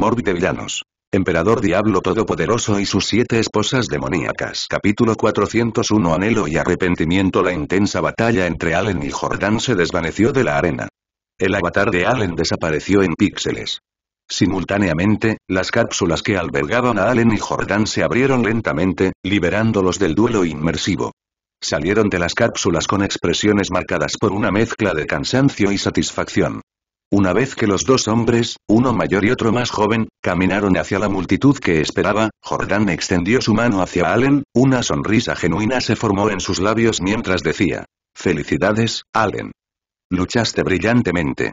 de Villanos. Emperador Diablo Todopoderoso y sus siete esposas demoníacas Capítulo 401 Anhelo y arrepentimiento La intensa batalla entre Allen y Jordan se desvaneció de la arena. El avatar de Allen desapareció en píxeles. Simultáneamente, las cápsulas que albergaban a Allen y Jordan se abrieron lentamente, liberándolos del duelo inmersivo. Salieron de las cápsulas con expresiones marcadas por una mezcla de cansancio y satisfacción. Una vez que los dos hombres, uno mayor y otro más joven, caminaron hacia la multitud que esperaba, Jordán extendió su mano hacia Allen, una sonrisa genuina se formó en sus labios mientras decía, Felicidades, Allen. Luchaste brillantemente.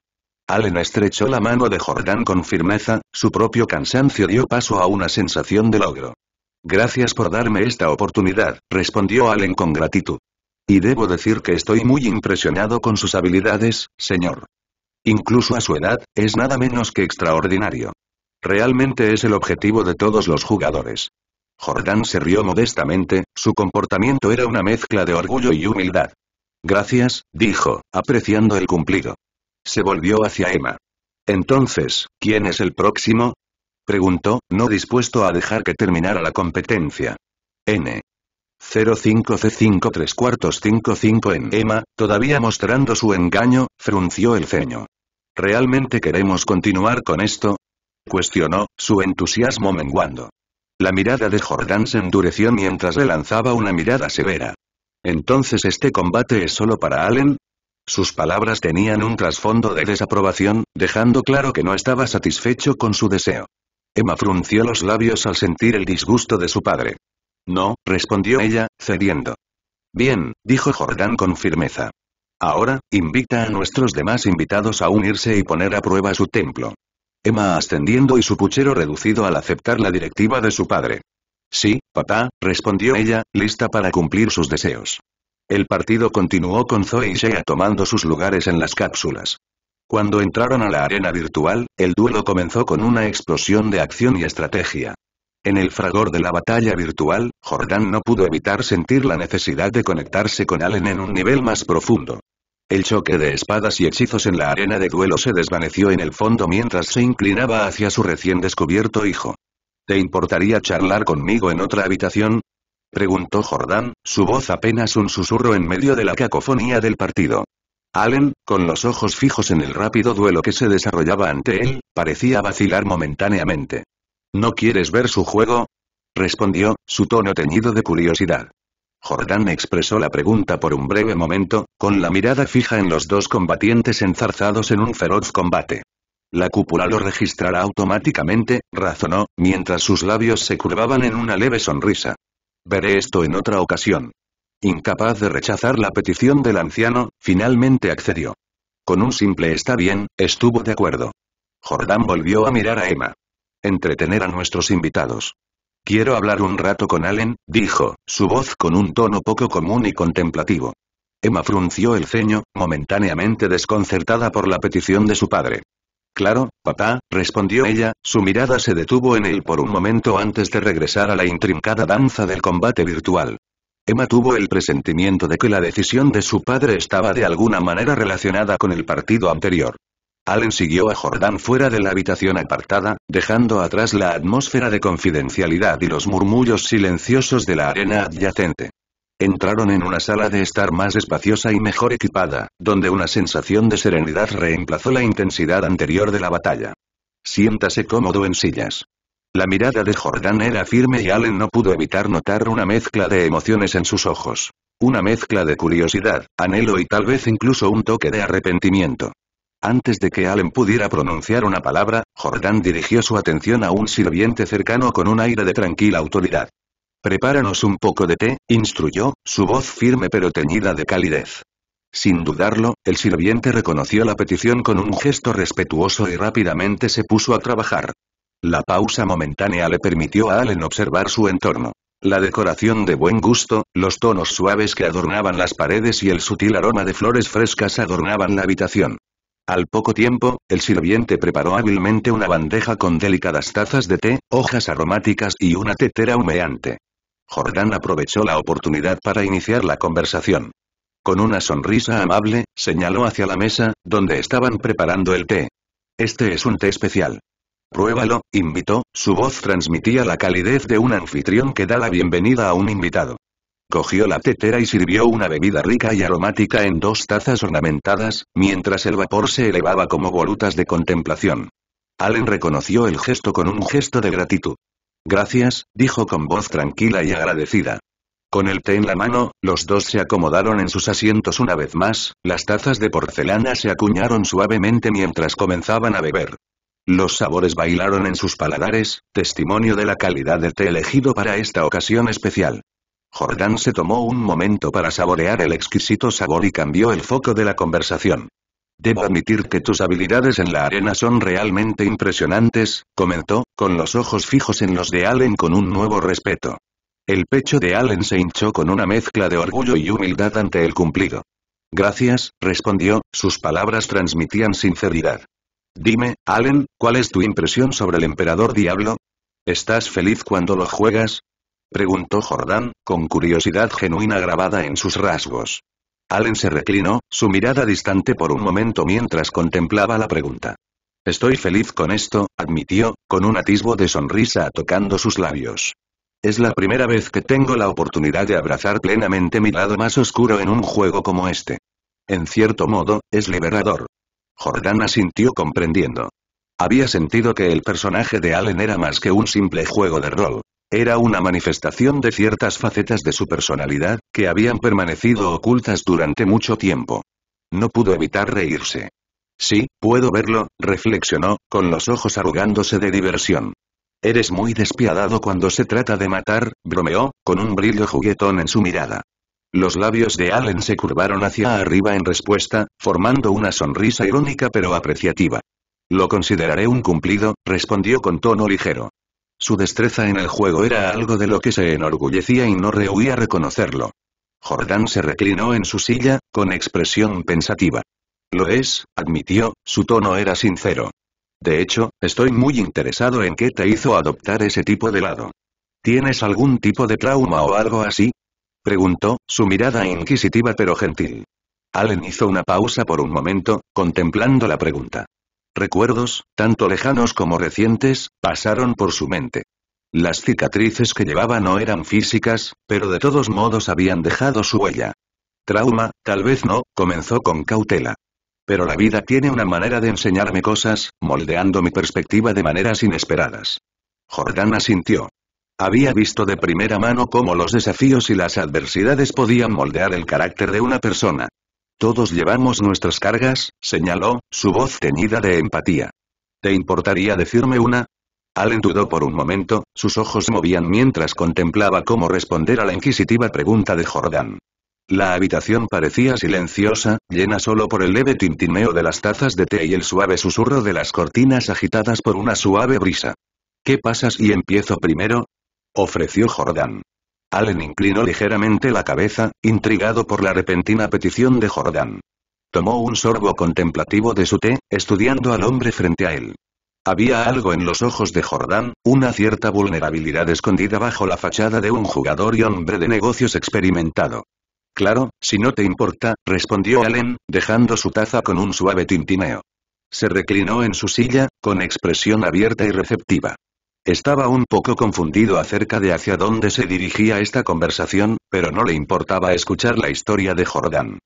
Allen estrechó la mano de Jordán con firmeza, su propio cansancio dio paso a una sensación de logro. Gracias por darme esta oportunidad, respondió Allen con gratitud. Y debo decir que estoy muy impresionado con sus habilidades, señor incluso a su edad, es nada menos que extraordinario. Realmente es el objetivo de todos los jugadores. Jordán se rió modestamente, su comportamiento era una mezcla de orgullo y humildad. Gracias, dijo, apreciando el cumplido. Se volvió hacia Emma. Entonces, ¿quién es el próximo? Preguntó, no dispuesto a dejar que terminara la competencia. N. 05C5 en Emma, todavía mostrando su engaño, frunció el ceño. ¿Realmente queremos continuar con esto? Cuestionó, su entusiasmo menguando. La mirada de Jordán se endureció mientras le lanzaba una mirada severa. ¿Entonces este combate es solo para Allen? Sus palabras tenían un trasfondo de desaprobación, dejando claro que no estaba satisfecho con su deseo. Emma frunció los labios al sentir el disgusto de su padre. No, respondió ella, cediendo. Bien, dijo Jordán con firmeza. Ahora, invita a nuestros demás invitados a unirse y poner a prueba su templo. Emma ascendiendo y su puchero reducido al aceptar la directiva de su padre. Sí, papá, respondió ella, lista para cumplir sus deseos. El partido continuó con Zoe y Shea tomando sus lugares en las cápsulas. Cuando entraron a la arena virtual, el duelo comenzó con una explosión de acción y estrategia. En el fragor de la batalla virtual, Jordan no pudo evitar sentir la necesidad de conectarse con Allen en un nivel más profundo. El choque de espadas y hechizos en la arena de duelo se desvaneció en el fondo mientras se inclinaba hacia su recién descubierto hijo. ¿Te importaría charlar conmigo en otra habitación? Preguntó Jordan, su voz apenas un susurro en medio de la cacofonía del partido. Allen, con los ojos fijos en el rápido duelo que se desarrollaba ante él, parecía vacilar momentáneamente. ¿No quieres ver su juego? respondió, su tono teñido de curiosidad. Jordán expresó la pregunta por un breve momento, con la mirada fija en los dos combatientes enzarzados en un feroz combate. La cúpula lo registrará automáticamente, razonó, mientras sus labios se curvaban en una leve sonrisa. Veré esto en otra ocasión. Incapaz de rechazar la petición del anciano, finalmente accedió. Con un simple está bien, estuvo de acuerdo. Jordán volvió a mirar a Emma entretener a nuestros invitados. Quiero hablar un rato con Allen, dijo, su voz con un tono poco común y contemplativo. Emma frunció el ceño, momentáneamente desconcertada por la petición de su padre. Claro, papá, respondió ella, su mirada se detuvo en él por un momento antes de regresar a la intrincada danza del combate virtual. Emma tuvo el presentimiento de que la decisión de su padre estaba de alguna manera relacionada con el partido anterior. Allen siguió a Jordan fuera de la habitación apartada, dejando atrás la atmósfera de confidencialidad y los murmullos silenciosos de la arena adyacente. Entraron en una sala de estar más espaciosa y mejor equipada, donde una sensación de serenidad reemplazó la intensidad anterior de la batalla. Siéntase cómodo en sillas. La mirada de Jordan era firme y Allen no pudo evitar notar una mezcla de emociones en sus ojos. Una mezcla de curiosidad, anhelo y tal vez incluso un toque de arrepentimiento. Antes de que Allen pudiera pronunciar una palabra, Jordan dirigió su atención a un sirviente cercano con un aire de tranquila autoridad. Prepáranos un poco de té, instruyó, su voz firme pero teñida de calidez. Sin dudarlo, el sirviente reconoció la petición con un gesto respetuoso y rápidamente se puso a trabajar. La pausa momentánea le permitió a Allen observar su entorno. La decoración de buen gusto, los tonos suaves que adornaban las paredes y el sutil aroma de flores frescas adornaban la habitación. Al poco tiempo, el sirviente preparó hábilmente una bandeja con delicadas tazas de té, hojas aromáticas y una tetera humeante. Jordán aprovechó la oportunidad para iniciar la conversación. Con una sonrisa amable, señaló hacia la mesa, donde estaban preparando el té. Este es un té especial. Pruébalo, invitó, su voz transmitía la calidez de un anfitrión que da la bienvenida a un invitado. Cogió la tetera y sirvió una bebida rica y aromática en dos tazas ornamentadas, mientras el vapor se elevaba como volutas de contemplación. Allen reconoció el gesto con un gesto de gratitud. Gracias, dijo con voz tranquila y agradecida. Con el té en la mano, los dos se acomodaron en sus asientos una vez más, las tazas de porcelana se acuñaron suavemente mientras comenzaban a beber. Los sabores bailaron en sus paladares, testimonio de la calidad del té elegido para esta ocasión especial. Jordán se tomó un momento para saborear el exquisito sabor y cambió el foco de la conversación. Debo admitir que tus habilidades en la arena son realmente impresionantes, comentó, con los ojos fijos en los de Allen con un nuevo respeto. El pecho de Allen se hinchó con una mezcla de orgullo y humildad ante el cumplido. Gracias, respondió, sus palabras transmitían sinceridad. Dime, Allen, ¿cuál es tu impresión sobre el emperador diablo? ¿Estás feliz cuando lo juegas? Preguntó Jordán, con curiosidad genuina grabada en sus rasgos. Allen se reclinó, su mirada distante por un momento mientras contemplaba la pregunta. Estoy feliz con esto, admitió, con un atisbo de sonrisa tocando sus labios. Es la primera vez que tengo la oportunidad de abrazar plenamente mi lado más oscuro en un juego como este. En cierto modo, es liberador. Jordán asintió comprendiendo. Había sentido que el personaje de Allen era más que un simple juego de rol. Era una manifestación de ciertas facetas de su personalidad, que habían permanecido ocultas durante mucho tiempo. No pudo evitar reírse. Sí, puedo verlo, reflexionó, con los ojos arrugándose de diversión. Eres muy despiadado cuando se trata de matar, bromeó, con un brillo juguetón en su mirada. Los labios de Allen se curvaron hacia arriba en respuesta, formando una sonrisa irónica pero apreciativa. Lo consideraré un cumplido, respondió con tono ligero. Su destreza en el juego era algo de lo que se enorgullecía y no rehuía reconocerlo. Jordán se reclinó en su silla, con expresión pensativa. Lo es, admitió, su tono era sincero. De hecho, estoy muy interesado en qué te hizo adoptar ese tipo de lado. ¿Tienes algún tipo de trauma o algo así? Preguntó, su mirada inquisitiva pero gentil. Allen hizo una pausa por un momento, contemplando la pregunta. Recuerdos, tanto lejanos como recientes, pasaron por su mente. Las cicatrices que llevaba no eran físicas, pero de todos modos habían dejado su huella. Trauma, tal vez no, comenzó con cautela. Pero la vida tiene una manera de enseñarme cosas, moldeando mi perspectiva de maneras inesperadas. Jordán asintió. Había visto de primera mano cómo los desafíos y las adversidades podían moldear el carácter de una persona. Todos llevamos nuestras cargas, señaló, su voz teñida de empatía. ¿Te importaría decirme una? Allen dudó por un momento, sus ojos movían mientras contemplaba cómo responder a la inquisitiva pregunta de Jordán. La habitación parecía silenciosa, llena solo por el leve tintineo de las tazas de té y el suave susurro de las cortinas agitadas por una suave brisa. ¿Qué pasa si empiezo primero? ofreció Jordán. Allen inclinó ligeramente la cabeza, intrigado por la repentina petición de Jordán. Tomó un sorbo contemplativo de su té, estudiando al hombre frente a él. Había algo en los ojos de Jordán, una cierta vulnerabilidad escondida bajo la fachada de un jugador y hombre de negocios experimentado. Claro, si no te importa, respondió Allen, dejando su taza con un suave tintineo. Se reclinó en su silla, con expresión abierta y receptiva. Estaba un poco confundido acerca de hacia dónde se dirigía esta conversación, pero no le importaba escuchar la historia de Jordán.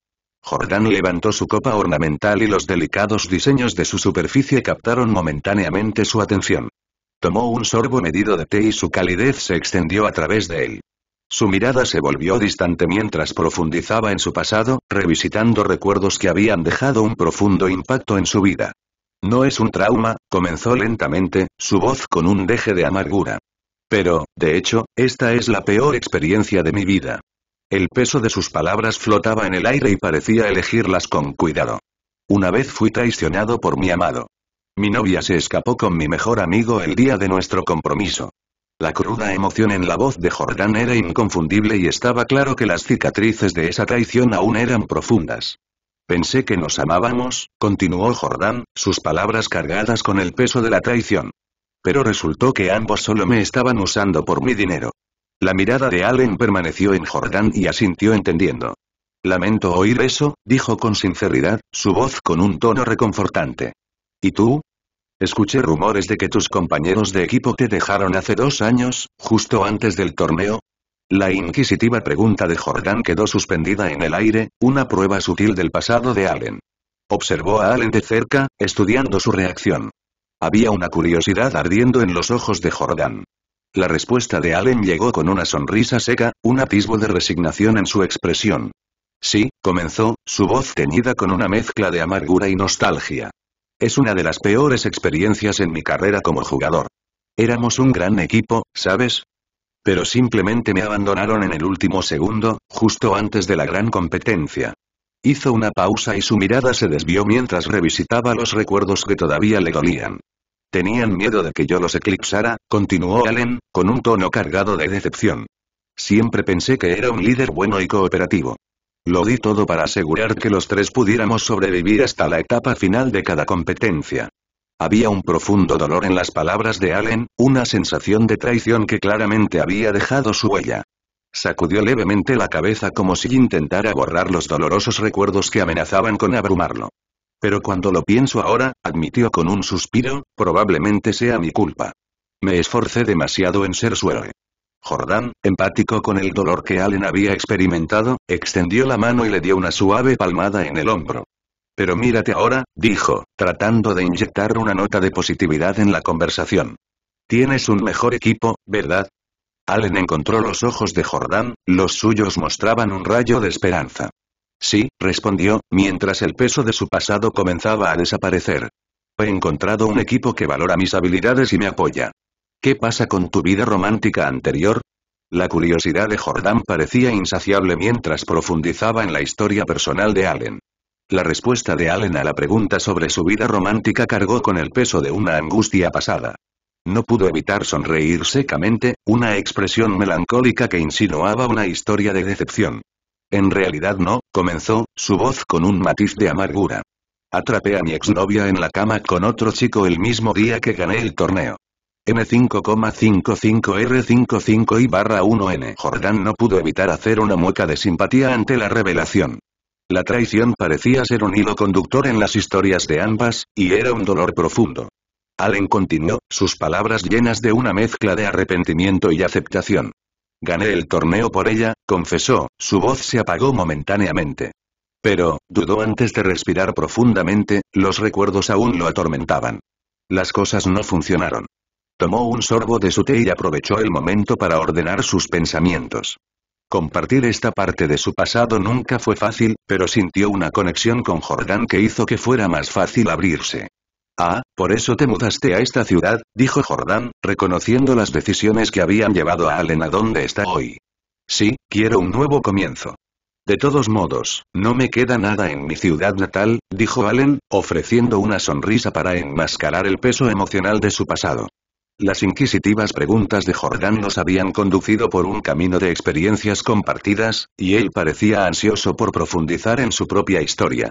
Jordán levantó su copa ornamental y los delicados diseños de su superficie captaron momentáneamente su atención. Tomó un sorbo medido de té y su calidez se extendió a través de él. Su mirada se volvió distante mientras profundizaba en su pasado, revisitando recuerdos que habían dejado un profundo impacto en su vida. No es un trauma, comenzó lentamente, su voz con un deje de amargura. Pero, de hecho, esta es la peor experiencia de mi vida. El peso de sus palabras flotaba en el aire y parecía elegirlas con cuidado. Una vez fui traicionado por mi amado. Mi novia se escapó con mi mejor amigo el día de nuestro compromiso. La cruda emoción en la voz de Jordán era inconfundible y estaba claro que las cicatrices de esa traición aún eran profundas. Pensé que nos amábamos, continuó Jordán, sus palabras cargadas con el peso de la traición. Pero resultó que ambos solo me estaban usando por mi dinero. La mirada de Allen permaneció en Jordán y asintió entendiendo. Lamento oír eso, dijo con sinceridad, su voz con un tono reconfortante. ¿Y tú? Escuché rumores de que tus compañeros de equipo te dejaron hace dos años, justo antes del torneo, la inquisitiva pregunta de Jordan quedó suspendida en el aire, una prueba sutil del pasado de Allen. Observó a Allen de cerca, estudiando su reacción. Había una curiosidad ardiendo en los ojos de Jordan. La respuesta de Allen llegó con una sonrisa seca, un atisbo de resignación en su expresión. Sí, comenzó, su voz teñida con una mezcla de amargura y nostalgia. Es una de las peores experiencias en mi carrera como jugador. Éramos un gran equipo, ¿sabes? Pero simplemente me abandonaron en el último segundo, justo antes de la gran competencia. Hizo una pausa y su mirada se desvió mientras revisitaba los recuerdos que todavía le dolían. Tenían miedo de que yo los eclipsara, continuó Allen, con un tono cargado de decepción. Siempre pensé que era un líder bueno y cooperativo. Lo di todo para asegurar que los tres pudiéramos sobrevivir hasta la etapa final de cada competencia. Había un profundo dolor en las palabras de Allen, una sensación de traición que claramente había dejado su huella. Sacudió levemente la cabeza como si intentara borrar los dolorosos recuerdos que amenazaban con abrumarlo. Pero cuando lo pienso ahora, admitió con un suspiro, probablemente sea mi culpa. Me esforcé demasiado en ser su héroe. Jordán, empático con el dolor que Allen había experimentado, extendió la mano y le dio una suave palmada en el hombro. Pero mírate ahora, dijo, tratando de inyectar una nota de positividad en la conversación. Tienes un mejor equipo, ¿verdad? Allen encontró los ojos de Jordán, los suyos mostraban un rayo de esperanza. Sí, respondió, mientras el peso de su pasado comenzaba a desaparecer. He encontrado un equipo que valora mis habilidades y me apoya. ¿Qué pasa con tu vida romántica anterior? La curiosidad de Jordán parecía insaciable mientras profundizaba en la historia personal de Allen. La respuesta de Allen a la pregunta sobre su vida romántica cargó con el peso de una angustia pasada. No pudo evitar sonreír secamente, una expresión melancólica que insinuaba una historia de decepción. En realidad no, comenzó, su voz con un matiz de amargura. Atrapé a mi exnovia en la cama con otro chico el mismo día que gané el torneo. M5,55R55 y barra 1N Jordan no pudo evitar hacer una mueca de simpatía ante la revelación. La traición parecía ser un hilo conductor en las historias de ambas, y era un dolor profundo. Allen continuó, sus palabras llenas de una mezcla de arrepentimiento y aceptación. Gané el torneo por ella, confesó, su voz se apagó momentáneamente. Pero, dudó antes de respirar profundamente, los recuerdos aún lo atormentaban. Las cosas no funcionaron. Tomó un sorbo de su té y aprovechó el momento para ordenar sus pensamientos. Compartir esta parte de su pasado nunca fue fácil, pero sintió una conexión con Jordán que hizo que fuera más fácil abrirse. Ah, por eso te mudaste a esta ciudad, dijo Jordán, reconociendo las decisiones que habían llevado a Allen a donde está hoy. Sí, quiero un nuevo comienzo. De todos modos, no me queda nada en mi ciudad natal, dijo Allen, ofreciendo una sonrisa para enmascarar el peso emocional de su pasado. Las inquisitivas preguntas de Jordán nos habían conducido por un camino de experiencias compartidas, y él parecía ansioso por profundizar en su propia historia.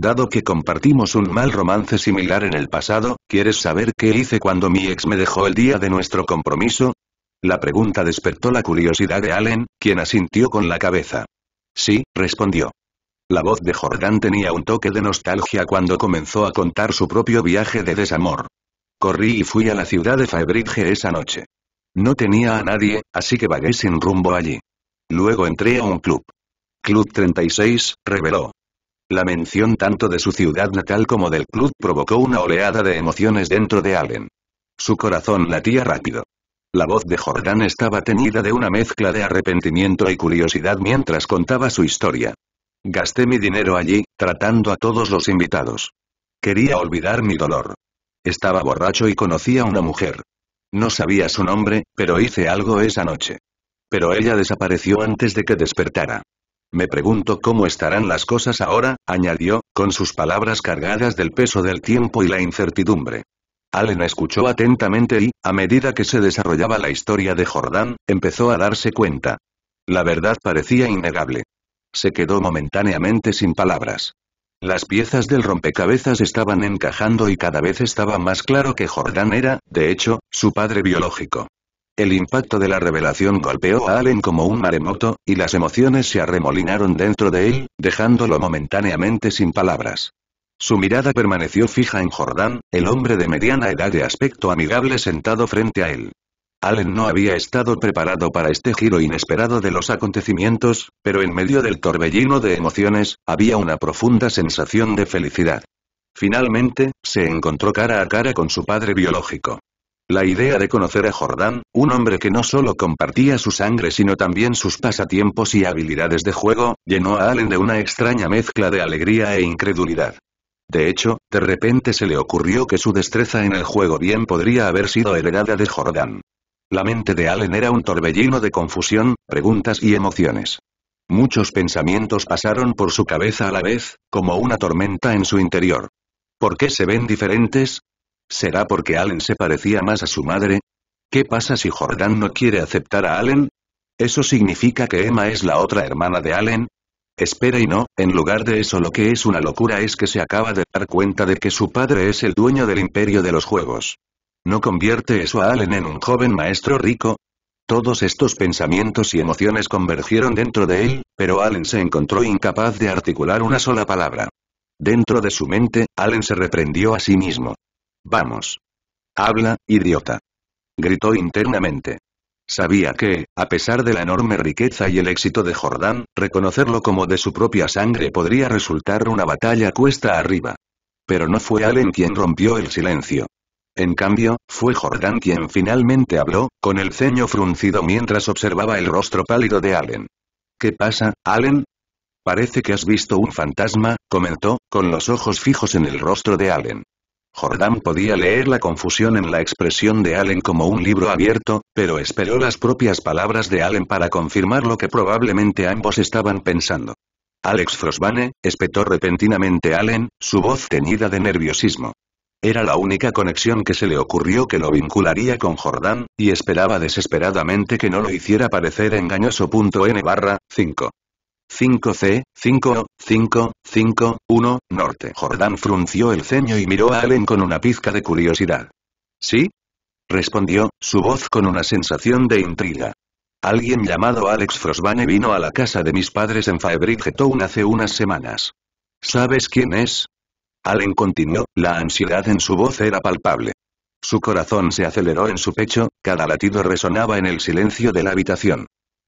Dado que compartimos un mal romance similar en el pasado, ¿quieres saber qué hice cuando mi ex me dejó el día de nuestro compromiso? La pregunta despertó la curiosidad de Allen, quien asintió con la cabeza. Sí, respondió. La voz de Jordán tenía un toque de nostalgia cuando comenzó a contar su propio viaje de desamor. Corrí y fui a la ciudad de Faebridge esa noche. No tenía a nadie, así que vagué sin rumbo allí. Luego entré a un club. Club 36, reveló. La mención tanto de su ciudad natal como del club provocó una oleada de emociones dentro de Allen. Su corazón latía rápido. La voz de Jordán estaba teñida de una mezcla de arrepentimiento y curiosidad mientras contaba su historia. Gasté mi dinero allí, tratando a todos los invitados. Quería olvidar mi dolor. Estaba borracho y conocía a una mujer. No sabía su nombre, pero hice algo esa noche. Pero ella desapareció antes de que despertara. Me pregunto cómo estarán las cosas ahora, añadió, con sus palabras cargadas del peso del tiempo y la incertidumbre. Allen escuchó atentamente y, a medida que se desarrollaba la historia de Jordán, empezó a darse cuenta. La verdad parecía innegable. Se quedó momentáneamente sin palabras. Las piezas del rompecabezas estaban encajando y cada vez estaba más claro que Jordan era, de hecho, su padre biológico. El impacto de la revelación golpeó a Allen como un maremoto, y las emociones se arremolinaron dentro de él, dejándolo momentáneamente sin palabras. Su mirada permaneció fija en Jordán, el hombre de mediana edad de aspecto amigable sentado frente a él. Allen no había estado preparado para este giro inesperado de los acontecimientos, pero en medio del torbellino de emociones, había una profunda sensación de felicidad. Finalmente, se encontró cara a cara con su padre biológico. La idea de conocer a Jordán, un hombre que no solo compartía su sangre sino también sus pasatiempos y habilidades de juego, llenó a Allen de una extraña mezcla de alegría e incredulidad. De hecho, de repente se le ocurrió que su destreza en el juego bien podría haber sido heredada de Jordán. La mente de Allen era un torbellino de confusión, preguntas y emociones. Muchos pensamientos pasaron por su cabeza a la vez, como una tormenta en su interior. ¿Por qué se ven diferentes? ¿Será porque Allen se parecía más a su madre? ¿Qué pasa si Jordan no quiere aceptar a Allen? ¿Eso significa que Emma es la otra hermana de Allen? Espera y no, en lugar de eso lo que es una locura es que se acaba de dar cuenta de que su padre es el dueño del imperio de los juegos. ¿No convierte eso a Allen en un joven maestro rico? Todos estos pensamientos y emociones convergieron dentro de él, pero Allen se encontró incapaz de articular una sola palabra. Dentro de su mente, Allen se reprendió a sí mismo. Vamos. Habla, idiota. Gritó internamente. Sabía que, a pesar de la enorme riqueza y el éxito de Jordán, reconocerlo como de su propia sangre podría resultar una batalla cuesta arriba. Pero no fue Allen quien rompió el silencio. En cambio, fue Jordan quien finalmente habló, con el ceño fruncido mientras observaba el rostro pálido de Allen. ¿Qué pasa, Allen? Parece que has visto un fantasma, comentó, con los ojos fijos en el rostro de Allen. Jordan podía leer la confusión en la expresión de Allen como un libro abierto, pero esperó las propias palabras de Allen para confirmar lo que probablemente ambos estaban pensando. Alex Frosbane, espetó repentinamente Allen, su voz teñida de nerviosismo. Era la única conexión que se le ocurrió que lo vincularía con Jordán, y esperaba desesperadamente que no lo hiciera parecer engañoso. N barra, 5. 5C, 5O, 5, 5, 1, Norte. Jordán frunció el ceño y miró a Allen con una pizca de curiosidad. ¿Sí? Respondió, su voz con una sensación de intriga. Alguien llamado Alex Frosbane vino a la casa de mis padres en Faebridgetown hace unas semanas. ¿Sabes quién es? Allen continuó, la ansiedad en su voz era palpable. Su corazón se aceleró en su pecho, cada latido resonaba en el silencio de la habitación.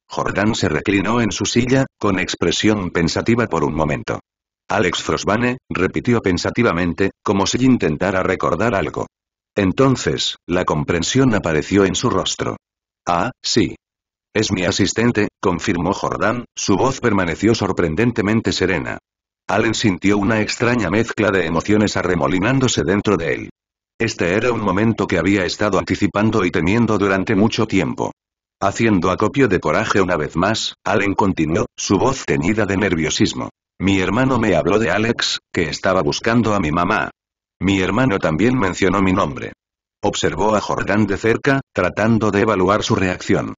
Jordan se reclinó en su silla, con expresión pensativa por un momento. Alex Frosbane, repitió pensativamente, como si intentara recordar algo. Entonces, la comprensión apareció en su rostro. Ah, sí. Es mi asistente, confirmó Jordan, su voz permaneció sorprendentemente serena. Allen sintió una extraña mezcla de emociones arremolinándose dentro de él. Este era un momento que había estado anticipando y temiendo durante mucho tiempo. Haciendo acopio de coraje una vez más, Allen continuó, su voz teñida de nerviosismo. Mi hermano me habló de Alex, que estaba buscando a mi mamá. Mi hermano también mencionó mi nombre. Observó a Jordan de cerca, tratando de evaluar su reacción.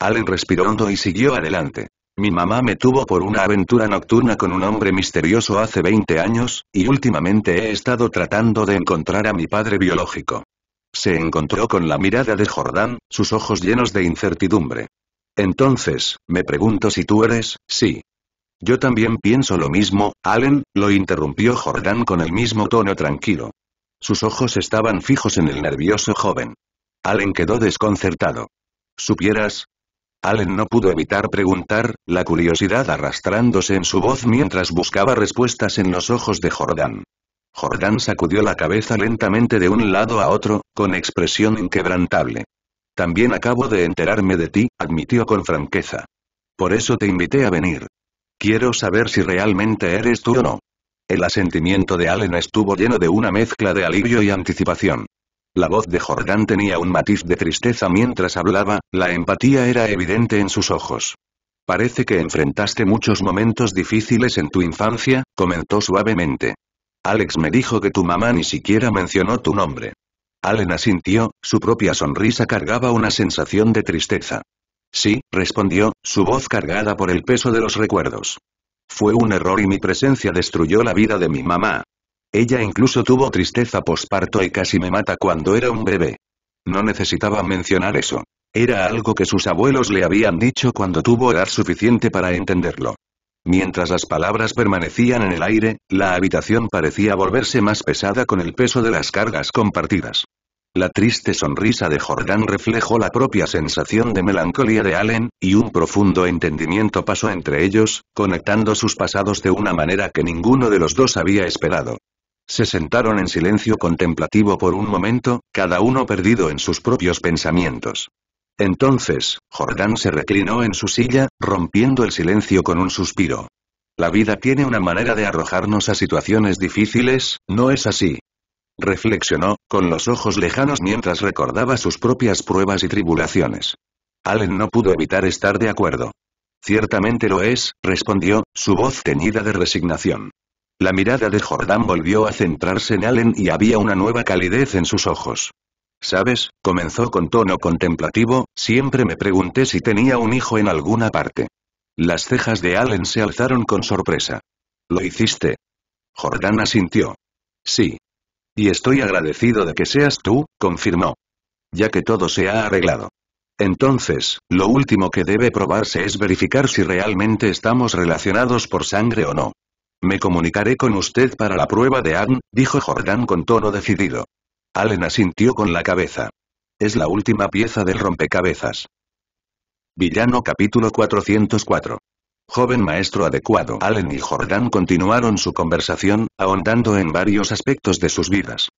Allen respiró hondo y siguió adelante. Mi mamá me tuvo por una aventura nocturna con un hombre misterioso hace 20 años, y últimamente he estado tratando de encontrar a mi padre biológico. Se encontró con la mirada de Jordán, sus ojos llenos de incertidumbre. Entonces, me pregunto si tú eres, sí. Yo también pienso lo mismo, Allen, lo interrumpió Jordán con el mismo tono tranquilo. Sus ojos estaban fijos en el nervioso joven. Allen quedó desconcertado. Supieras, Allen no pudo evitar preguntar, la curiosidad arrastrándose en su voz mientras buscaba respuestas en los ojos de Jordan. Jordan sacudió la cabeza lentamente de un lado a otro, con expresión inquebrantable. También acabo de enterarme de ti, admitió con franqueza. Por eso te invité a venir. Quiero saber si realmente eres tú o no. El asentimiento de Allen estuvo lleno de una mezcla de alivio y anticipación. La voz de Jordán tenía un matiz de tristeza mientras hablaba, la empatía era evidente en sus ojos. Parece que enfrentaste muchos momentos difíciles en tu infancia, comentó suavemente. Alex me dijo que tu mamá ni siquiera mencionó tu nombre. Allen asintió, su propia sonrisa cargaba una sensación de tristeza. Sí, respondió, su voz cargada por el peso de los recuerdos. Fue un error y mi presencia destruyó la vida de mi mamá, ella incluso tuvo tristeza posparto y casi me mata cuando era un bebé. No necesitaba mencionar eso. Era algo que sus abuelos le habían dicho cuando tuvo edad suficiente para entenderlo. Mientras las palabras permanecían en el aire, la habitación parecía volverse más pesada con el peso de las cargas compartidas. La triste sonrisa de Jordan reflejó la propia sensación de melancolía de Allen, y un profundo entendimiento pasó entre ellos, conectando sus pasados de una manera que ninguno de los dos había esperado. Se sentaron en silencio contemplativo por un momento, cada uno perdido en sus propios pensamientos. Entonces, Jordán se reclinó en su silla, rompiendo el silencio con un suspiro. La vida tiene una manera de arrojarnos a situaciones difíciles, ¿no es así? Reflexionó, con los ojos lejanos mientras recordaba sus propias pruebas y tribulaciones. Allen no pudo evitar estar de acuerdo. Ciertamente lo es, respondió, su voz teñida de resignación. La mirada de Jordán volvió a centrarse en Allen y había una nueva calidez en sus ojos. ¿Sabes? comenzó con tono contemplativo, siempre me pregunté si tenía un hijo en alguna parte. Las cejas de Allen se alzaron con sorpresa. ¿Lo hiciste? Jordán asintió. Sí. Y estoy agradecido de que seas tú, confirmó. Ya que todo se ha arreglado. Entonces, lo último que debe probarse es verificar si realmente estamos relacionados por sangre o no. Me comunicaré con usted para la prueba de Anne, dijo Jordan con tono decidido. Allen asintió con la cabeza. Es la última pieza del rompecabezas. Villano capítulo 404. Joven maestro adecuado. Allen y Jordan continuaron su conversación, ahondando en varios aspectos de sus vidas.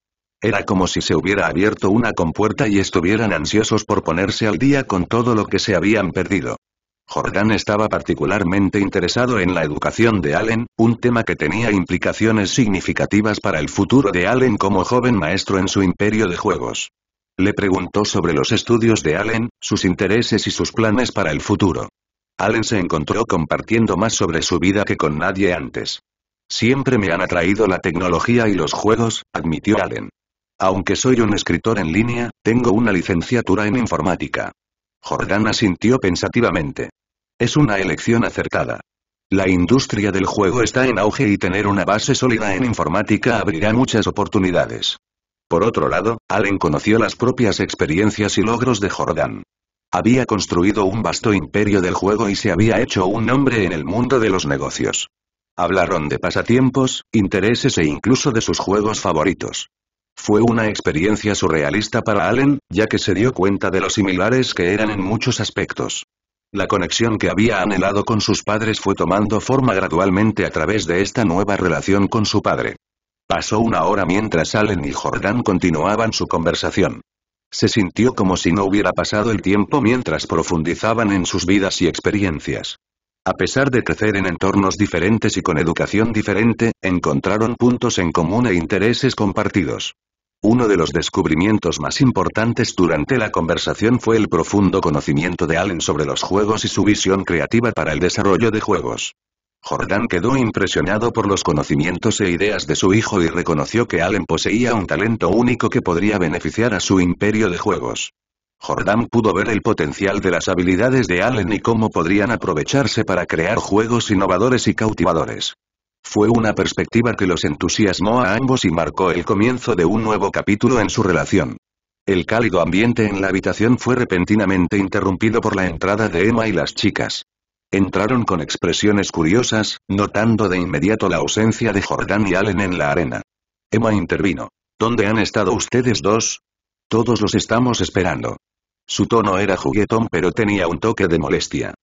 Era como si se hubiera abierto una compuerta y estuvieran ansiosos por ponerse al día con todo lo que se habían perdido. Jordan estaba particularmente interesado en la educación de Allen, un tema que tenía implicaciones significativas para el futuro de Allen como joven maestro en su imperio de juegos. Le preguntó sobre los estudios de Allen, sus intereses y sus planes para el futuro. Allen se encontró compartiendo más sobre su vida que con nadie antes. Siempre me han atraído la tecnología y los juegos, admitió Allen. Aunque soy un escritor en línea, tengo una licenciatura en informática. Jordan asintió pensativamente. Es una elección acertada. La industria del juego está en auge y tener una base sólida en informática abrirá muchas oportunidades. Por otro lado, Allen conoció las propias experiencias y logros de Jordan. Había construido un vasto imperio del juego y se había hecho un nombre en el mundo de los negocios. Hablaron de pasatiempos, intereses e incluso de sus juegos favoritos. Fue una experiencia surrealista para Allen, ya que se dio cuenta de lo similares que eran en muchos aspectos. La conexión que había anhelado con sus padres fue tomando forma gradualmente a través de esta nueva relación con su padre. Pasó una hora mientras Allen y Jordan continuaban su conversación. Se sintió como si no hubiera pasado el tiempo mientras profundizaban en sus vidas y experiencias. A pesar de crecer en entornos diferentes y con educación diferente, encontraron puntos en común e intereses compartidos. Uno de los descubrimientos más importantes durante la conversación fue el profundo conocimiento de Allen sobre los juegos y su visión creativa para el desarrollo de juegos. Jordan quedó impresionado por los conocimientos e ideas de su hijo y reconoció que Allen poseía un talento único que podría beneficiar a su imperio de juegos. Jordan pudo ver el potencial de las habilidades de Allen y cómo podrían aprovecharse para crear juegos innovadores y cautivadores. Fue una perspectiva que los entusiasmó a ambos y marcó el comienzo de un nuevo capítulo en su relación. El cálido ambiente en la habitación fue repentinamente interrumpido por la entrada de Emma y las chicas. Entraron con expresiones curiosas, notando de inmediato la ausencia de Jordan y Allen en la arena. Emma intervino. ¿Dónde han estado ustedes dos? Todos los estamos esperando. Su tono era juguetón pero tenía un toque de molestia.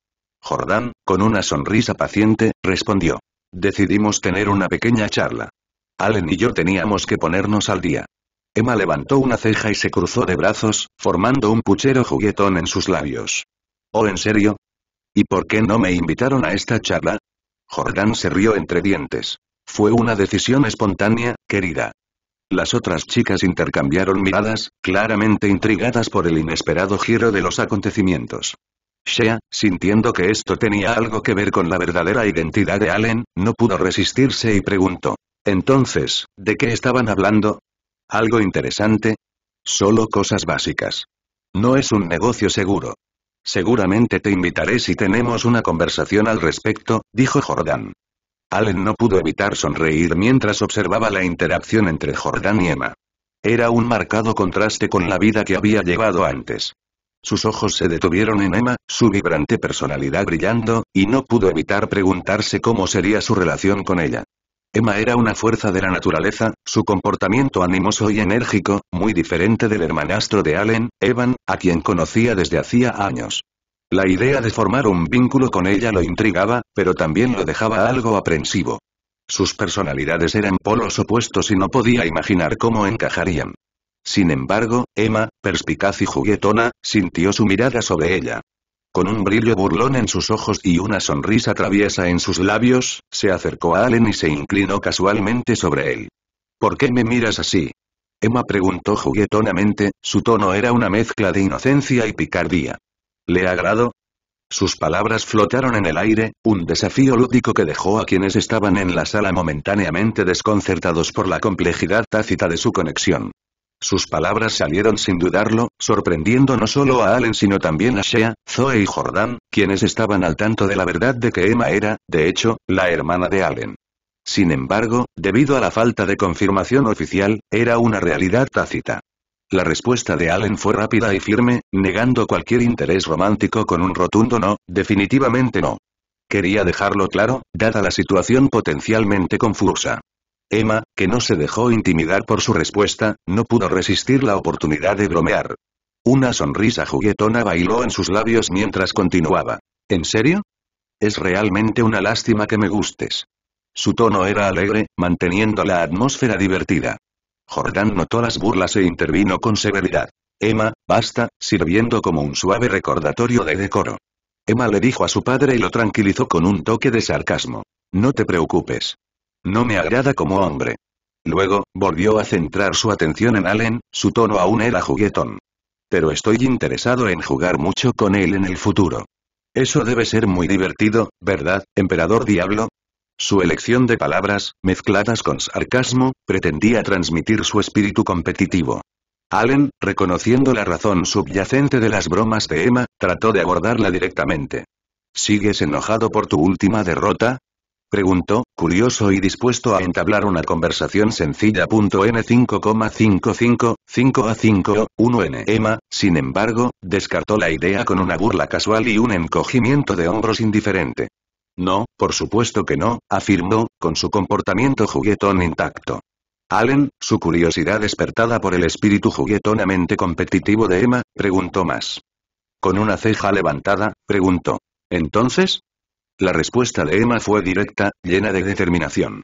Jordán, con una sonrisa paciente, respondió. Decidimos tener una pequeña charla. Allen y yo teníamos que ponernos al día. Emma levantó una ceja y se cruzó de brazos, formando un puchero juguetón en sus labios. ¿Oh, en serio? ¿Y por qué no me invitaron a esta charla? Jordán se rió entre dientes. Fue una decisión espontánea, querida. Las otras chicas intercambiaron miradas, claramente intrigadas por el inesperado giro de los acontecimientos. Shea, sintiendo que esto tenía algo que ver con la verdadera identidad de Allen, no pudo resistirse y preguntó. Entonces, ¿de qué estaban hablando? ¿Algo interesante? Solo cosas básicas. No es un negocio seguro. Seguramente te invitaré si tenemos una conversación al respecto, dijo Jordan. Allen no pudo evitar sonreír mientras observaba la interacción entre Jordan y Emma. Era un marcado contraste con la vida que había llevado antes. Sus ojos se detuvieron en Emma, su vibrante personalidad brillando, y no pudo evitar preguntarse cómo sería su relación con ella. Emma era una fuerza de la naturaleza, su comportamiento animoso y enérgico, muy diferente del hermanastro de Allen, Evan, a quien conocía desde hacía años. La idea de formar un vínculo con ella lo intrigaba, pero también lo dejaba algo aprensivo. Sus personalidades eran polos opuestos y no podía imaginar cómo encajarían. Sin embargo, Emma, perspicaz y juguetona, sintió su mirada sobre ella. Con un brillo burlón en sus ojos y una sonrisa traviesa en sus labios, se acercó a Allen y se inclinó casualmente sobre él. ¿Por qué me miras así? Emma preguntó juguetonamente, su tono era una mezcla de inocencia y picardía. ¿Le agrado? Sus palabras flotaron en el aire, un desafío lúdico que dejó a quienes estaban en la sala momentáneamente desconcertados por la complejidad tácita de su conexión. Sus palabras salieron sin dudarlo, sorprendiendo no solo a Allen sino también a Shea, Zoe y Jordan, quienes estaban al tanto de la verdad de que Emma era, de hecho, la hermana de Allen. Sin embargo, debido a la falta de confirmación oficial, era una realidad tácita. La respuesta de Allen fue rápida y firme, negando cualquier interés romántico con un rotundo no, definitivamente no. Quería dejarlo claro, dada la situación potencialmente confusa. Emma, que no se dejó intimidar por su respuesta, no pudo resistir la oportunidad de bromear. Una sonrisa juguetona bailó en sus labios mientras continuaba. ¿En serio? Es realmente una lástima que me gustes. Su tono era alegre, manteniendo la atmósfera divertida. Jordán notó las burlas e intervino con severidad. Emma, basta, sirviendo como un suave recordatorio de decoro. Emma le dijo a su padre y lo tranquilizó con un toque de sarcasmo. No te preocupes. No me agrada como hombre. Luego, volvió a centrar su atención en Allen, su tono aún era juguetón. Pero estoy interesado en jugar mucho con él en el futuro. Eso debe ser muy divertido, ¿verdad, emperador diablo? Su elección de palabras, mezcladas con sarcasmo, pretendía transmitir su espíritu competitivo. Allen, reconociendo la razón subyacente de las bromas de Emma, trató de abordarla directamente. ¿Sigues enojado por tu última derrota? Preguntó, curioso y dispuesto a entablar una conversación sencilla. N5,55, 5 a 5, 1 n Emma, sin embargo, descartó la idea con una burla casual y un encogimiento de hombros indiferente. No, por supuesto que no, afirmó, con su comportamiento juguetón intacto. Allen, su curiosidad despertada por el espíritu juguetonamente competitivo de Emma, preguntó más. Con una ceja levantada, preguntó. ¿Entonces? La respuesta de Emma fue directa, llena de determinación.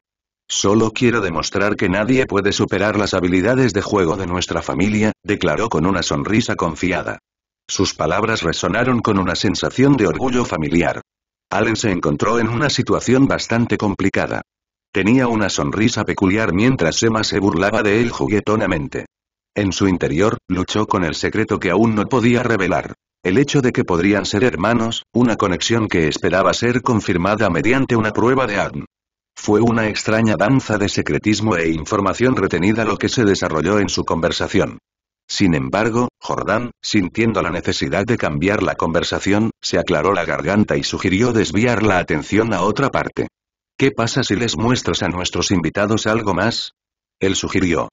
Solo quiero demostrar que nadie puede superar las habilidades de juego de nuestra familia, declaró con una sonrisa confiada. Sus palabras resonaron con una sensación de orgullo familiar. Allen se encontró en una situación bastante complicada. Tenía una sonrisa peculiar mientras Emma se burlaba de él juguetonamente. En su interior, luchó con el secreto que aún no podía revelar. El hecho de que podrían ser hermanos, una conexión que esperaba ser confirmada mediante una prueba de ADN. Fue una extraña danza de secretismo e información retenida lo que se desarrolló en su conversación. Sin embargo, Jordán, sintiendo la necesidad de cambiar la conversación, se aclaró la garganta y sugirió desviar la atención a otra parte. ¿Qué pasa si les muestras a nuestros invitados algo más? Él sugirió.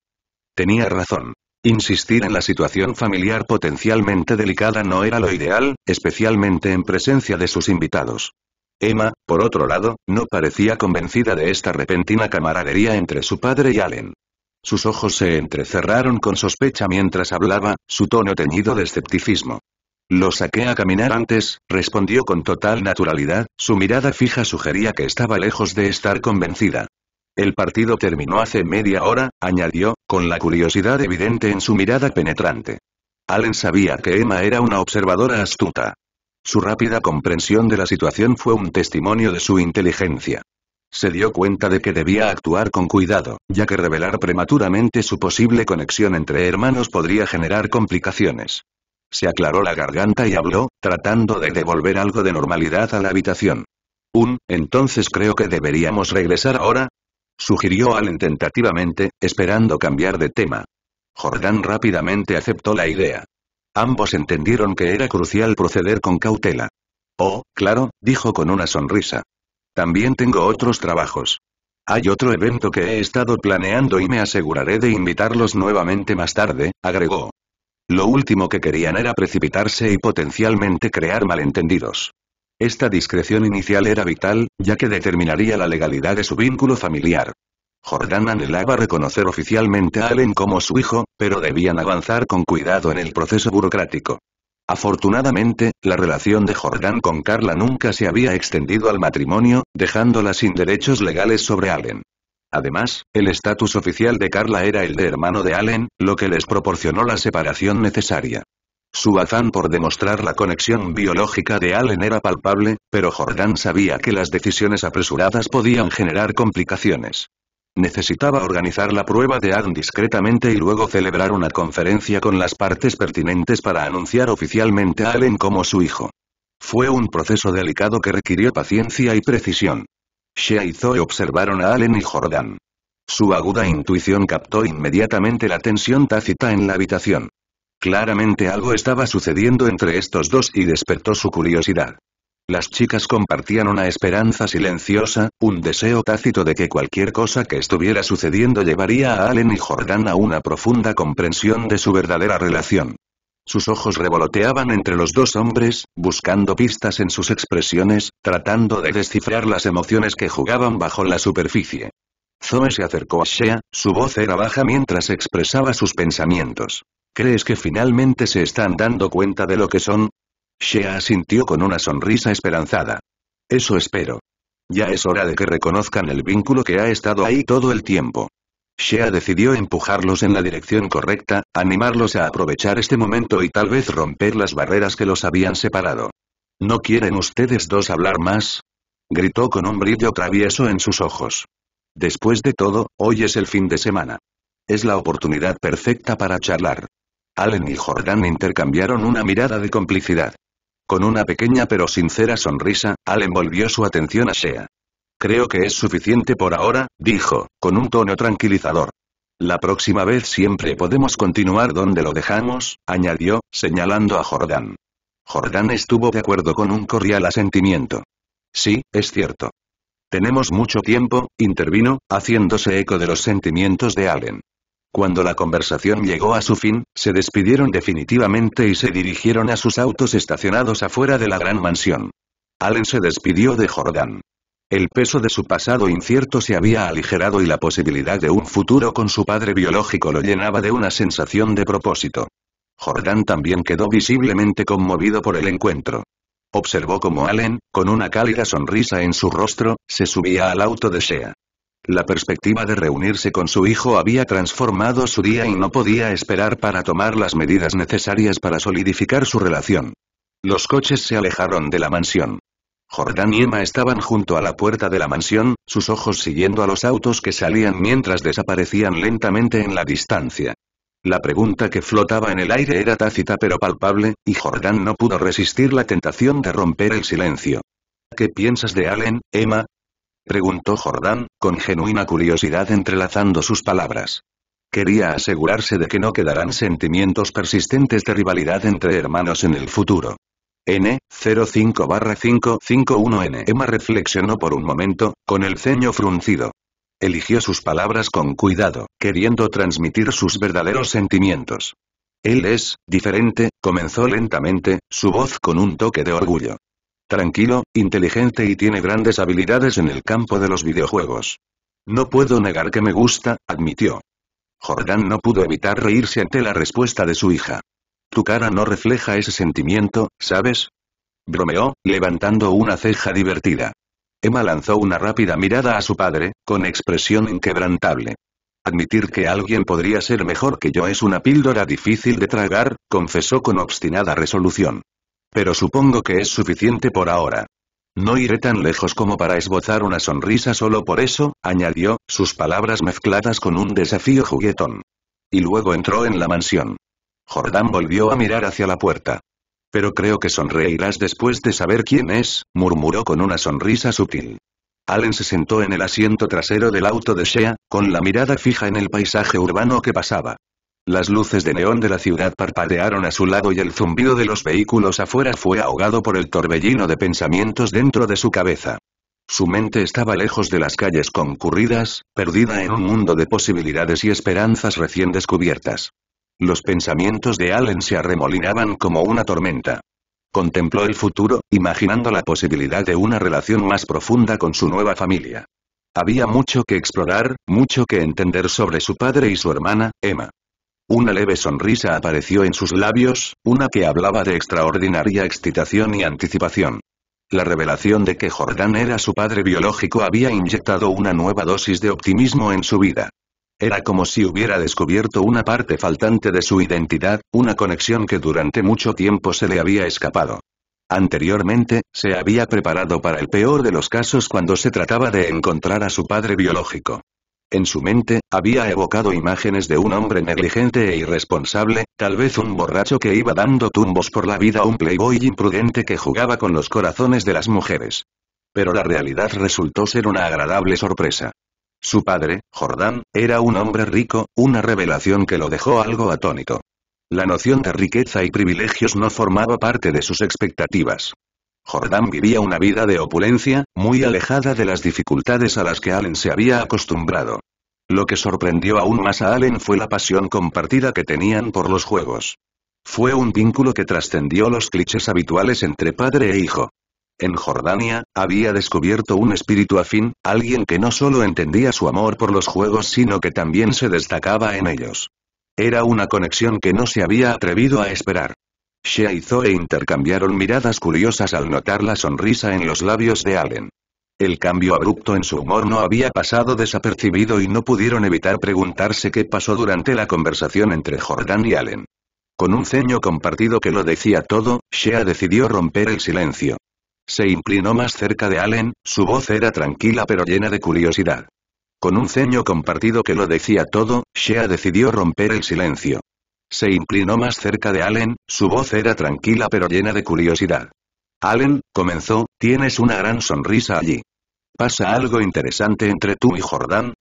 Tenía razón. Insistir en la situación familiar potencialmente delicada no era lo ideal, especialmente en presencia de sus invitados. Emma, por otro lado, no parecía convencida de esta repentina camaradería entre su padre y Allen. Sus ojos se entrecerraron con sospecha mientras hablaba, su tono teñido de escepticismo. Lo saqué a caminar antes, respondió con total naturalidad, su mirada fija sugería que estaba lejos de estar convencida. El partido terminó hace media hora, añadió, con la curiosidad evidente en su mirada penetrante. Allen sabía que Emma era una observadora astuta. Su rápida comprensión de la situación fue un testimonio de su inteligencia. Se dio cuenta de que debía actuar con cuidado, ya que revelar prematuramente su posible conexión entre hermanos podría generar complicaciones. Se aclaró la garganta y habló, tratando de devolver algo de normalidad a la habitación. Un, entonces creo que deberíamos regresar ahora, sugirió Allen tentativamente, esperando cambiar de tema. Jordan rápidamente aceptó la idea. Ambos entendieron que era crucial proceder con cautela. Oh, claro, dijo con una sonrisa. También tengo otros trabajos. Hay otro evento que he estado planeando y me aseguraré de invitarlos nuevamente más tarde, agregó. Lo último que querían era precipitarse y potencialmente crear malentendidos. Esta discreción inicial era vital, ya que determinaría la legalidad de su vínculo familiar. Jordan anhelaba reconocer oficialmente a Allen como su hijo, pero debían avanzar con cuidado en el proceso burocrático. Afortunadamente, la relación de Jordan con Carla nunca se había extendido al matrimonio, dejándola sin derechos legales sobre Allen. Además, el estatus oficial de Carla era el de hermano de Allen, lo que les proporcionó la separación necesaria. Su afán por demostrar la conexión biológica de Allen era palpable, pero Jordan sabía que las decisiones apresuradas podían generar complicaciones. Necesitaba organizar la prueba de Allen discretamente y luego celebrar una conferencia con las partes pertinentes para anunciar oficialmente a Allen como su hijo. Fue un proceso delicado que requirió paciencia y precisión. Shea y Zoe observaron a Allen y Jordan. Su aguda intuición captó inmediatamente la tensión tácita en la habitación. Claramente algo estaba sucediendo entre estos dos y despertó su curiosidad. Las chicas compartían una esperanza silenciosa, un deseo tácito de que cualquier cosa que estuviera sucediendo llevaría a Allen y Jordan a una profunda comprensión de su verdadera relación. Sus ojos revoloteaban entre los dos hombres, buscando pistas en sus expresiones, tratando de descifrar las emociones que jugaban bajo la superficie. Zoe se acercó a Shea, su voz era baja mientras expresaba sus pensamientos. ¿Crees que finalmente se están dando cuenta de lo que son? Shea asintió con una sonrisa esperanzada. Eso espero. Ya es hora de que reconozcan el vínculo que ha estado ahí todo el tiempo. Shea decidió empujarlos en la dirección correcta, animarlos a aprovechar este momento y tal vez romper las barreras que los habían separado. ¿No quieren ustedes dos hablar más? gritó con un brillo travieso en sus ojos. Después de todo, hoy es el fin de semana. Es la oportunidad perfecta para charlar. Allen y Jordan intercambiaron una mirada de complicidad. Con una pequeña pero sincera sonrisa, Allen volvió su atención a Shea. Creo que es suficiente por ahora, dijo, con un tono tranquilizador. La próxima vez siempre podemos continuar donde lo dejamos, añadió, señalando a Jordan. Jordan estuvo de acuerdo con un cordial asentimiento. Sí, es cierto. Tenemos mucho tiempo, intervino, haciéndose eco de los sentimientos de Allen. Cuando la conversación llegó a su fin, se despidieron definitivamente y se dirigieron a sus autos estacionados afuera de la gran mansión. Allen se despidió de Jordan. El peso de su pasado incierto se había aligerado y la posibilidad de un futuro con su padre biológico lo llenaba de una sensación de propósito. Jordan también quedó visiblemente conmovido por el encuentro. Observó como Allen, con una cálida sonrisa en su rostro, se subía al auto de Shea. La perspectiva de reunirse con su hijo había transformado su día y no podía esperar para tomar las medidas necesarias para solidificar su relación. Los coches se alejaron de la mansión. Jordán y Emma estaban junto a la puerta de la mansión, sus ojos siguiendo a los autos que salían mientras desaparecían lentamente en la distancia. La pregunta que flotaba en el aire era tácita pero palpable, y Jordán no pudo resistir la tentación de romper el silencio. ¿Qué piensas de Allen, Emma? preguntó Jordán, con genuina curiosidad entrelazando sus palabras. Quería asegurarse de que no quedarán sentimientos persistentes de rivalidad entre hermanos en el futuro. N05-551N. Emma reflexionó por un momento, con el ceño fruncido. Eligió sus palabras con cuidado, queriendo transmitir sus verdaderos sentimientos. Él es, diferente, comenzó lentamente, su voz con un toque de orgullo tranquilo, inteligente y tiene grandes habilidades en el campo de los videojuegos. No puedo negar que me gusta, admitió. Jordan no pudo evitar reírse ante la respuesta de su hija. Tu cara no refleja ese sentimiento, ¿sabes? Bromeó, levantando una ceja divertida. Emma lanzó una rápida mirada a su padre, con expresión inquebrantable. Admitir que alguien podría ser mejor que yo es una píldora difícil de tragar, confesó con obstinada resolución. Pero supongo que es suficiente por ahora. No iré tan lejos como para esbozar una sonrisa solo por eso, añadió, sus palabras mezcladas con un desafío juguetón. Y luego entró en la mansión. Jordán volvió a mirar hacia la puerta. Pero creo que sonreirás después de saber quién es, murmuró con una sonrisa sutil. Allen se sentó en el asiento trasero del auto de Shea, con la mirada fija en el paisaje urbano que pasaba. Las luces de neón de la ciudad parpadearon a su lado y el zumbido de los vehículos afuera fue ahogado por el torbellino de pensamientos dentro de su cabeza. Su mente estaba lejos de las calles concurridas, perdida en un mundo de posibilidades y esperanzas recién descubiertas. Los pensamientos de Allen se arremolinaban como una tormenta. Contempló el futuro, imaginando la posibilidad de una relación más profunda con su nueva familia. Había mucho que explorar, mucho que entender sobre su padre y su hermana, Emma. Una leve sonrisa apareció en sus labios, una que hablaba de extraordinaria excitación y anticipación. La revelación de que Jordán era su padre biológico había inyectado una nueva dosis de optimismo en su vida. Era como si hubiera descubierto una parte faltante de su identidad, una conexión que durante mucho tiempo se le había escapado. Anteriormente, se había preparado para el peor de los casos cuando se trataba de encontrar a su padre biológico. En su mente, había evocado imágenes de un hombre negligente e irresponsable, tal vez un borracho que iba dando tumbos por la vida un playboy imprudente que jugaba con los corazones de las mujeres. Pero la realidad resultó ser una agradable sorpresa. Su padre, Jordán, era un hombre rico, una revelación que lo dejó algo atónito. La noción de riqueza y privilegios no formaba parte de sus expectativas. Jordán vivía una vida de opulencia, muy alejada de las dificultades a las que Allen se había acostumbrado. Lo que sorprendió aún más a Allen fue la pasión compartida que tenían por los juegos. Fue un vínculo que trascendió los clichés habituales entre padre e hijo. En Jordania, había descubierto un espíritu afín, alguien que no solo entendía su amor por los juegos sino que también se destacaba en ellos. Era una conexión que no se había atrevido a esperar. Shea y Zoe intercambiaron miradas curiosas al notar la sonrisa en los labios de Allen. El cambio abrupto en su humor no había pasado desapercibido y no pudieron evitar preguntarse qué pasó durante la conversación entre Jordan y Allen. Con un ceño compartido que lo decía todo, Shea decidió romper el silencio. Se inclinó más cerca de Allen, su voz era tranquila pero llena de curiosidad. Con un ceño compartido que lo decía todo, Shea decidió romper el silencio. Se inclinó más cerca de Allen, su voz era tranquila pero llena de curiosidad. Allen, comenzó, tienes una gran sonrisa allí. ¿Pasa algo interesante entre tú y Jordán?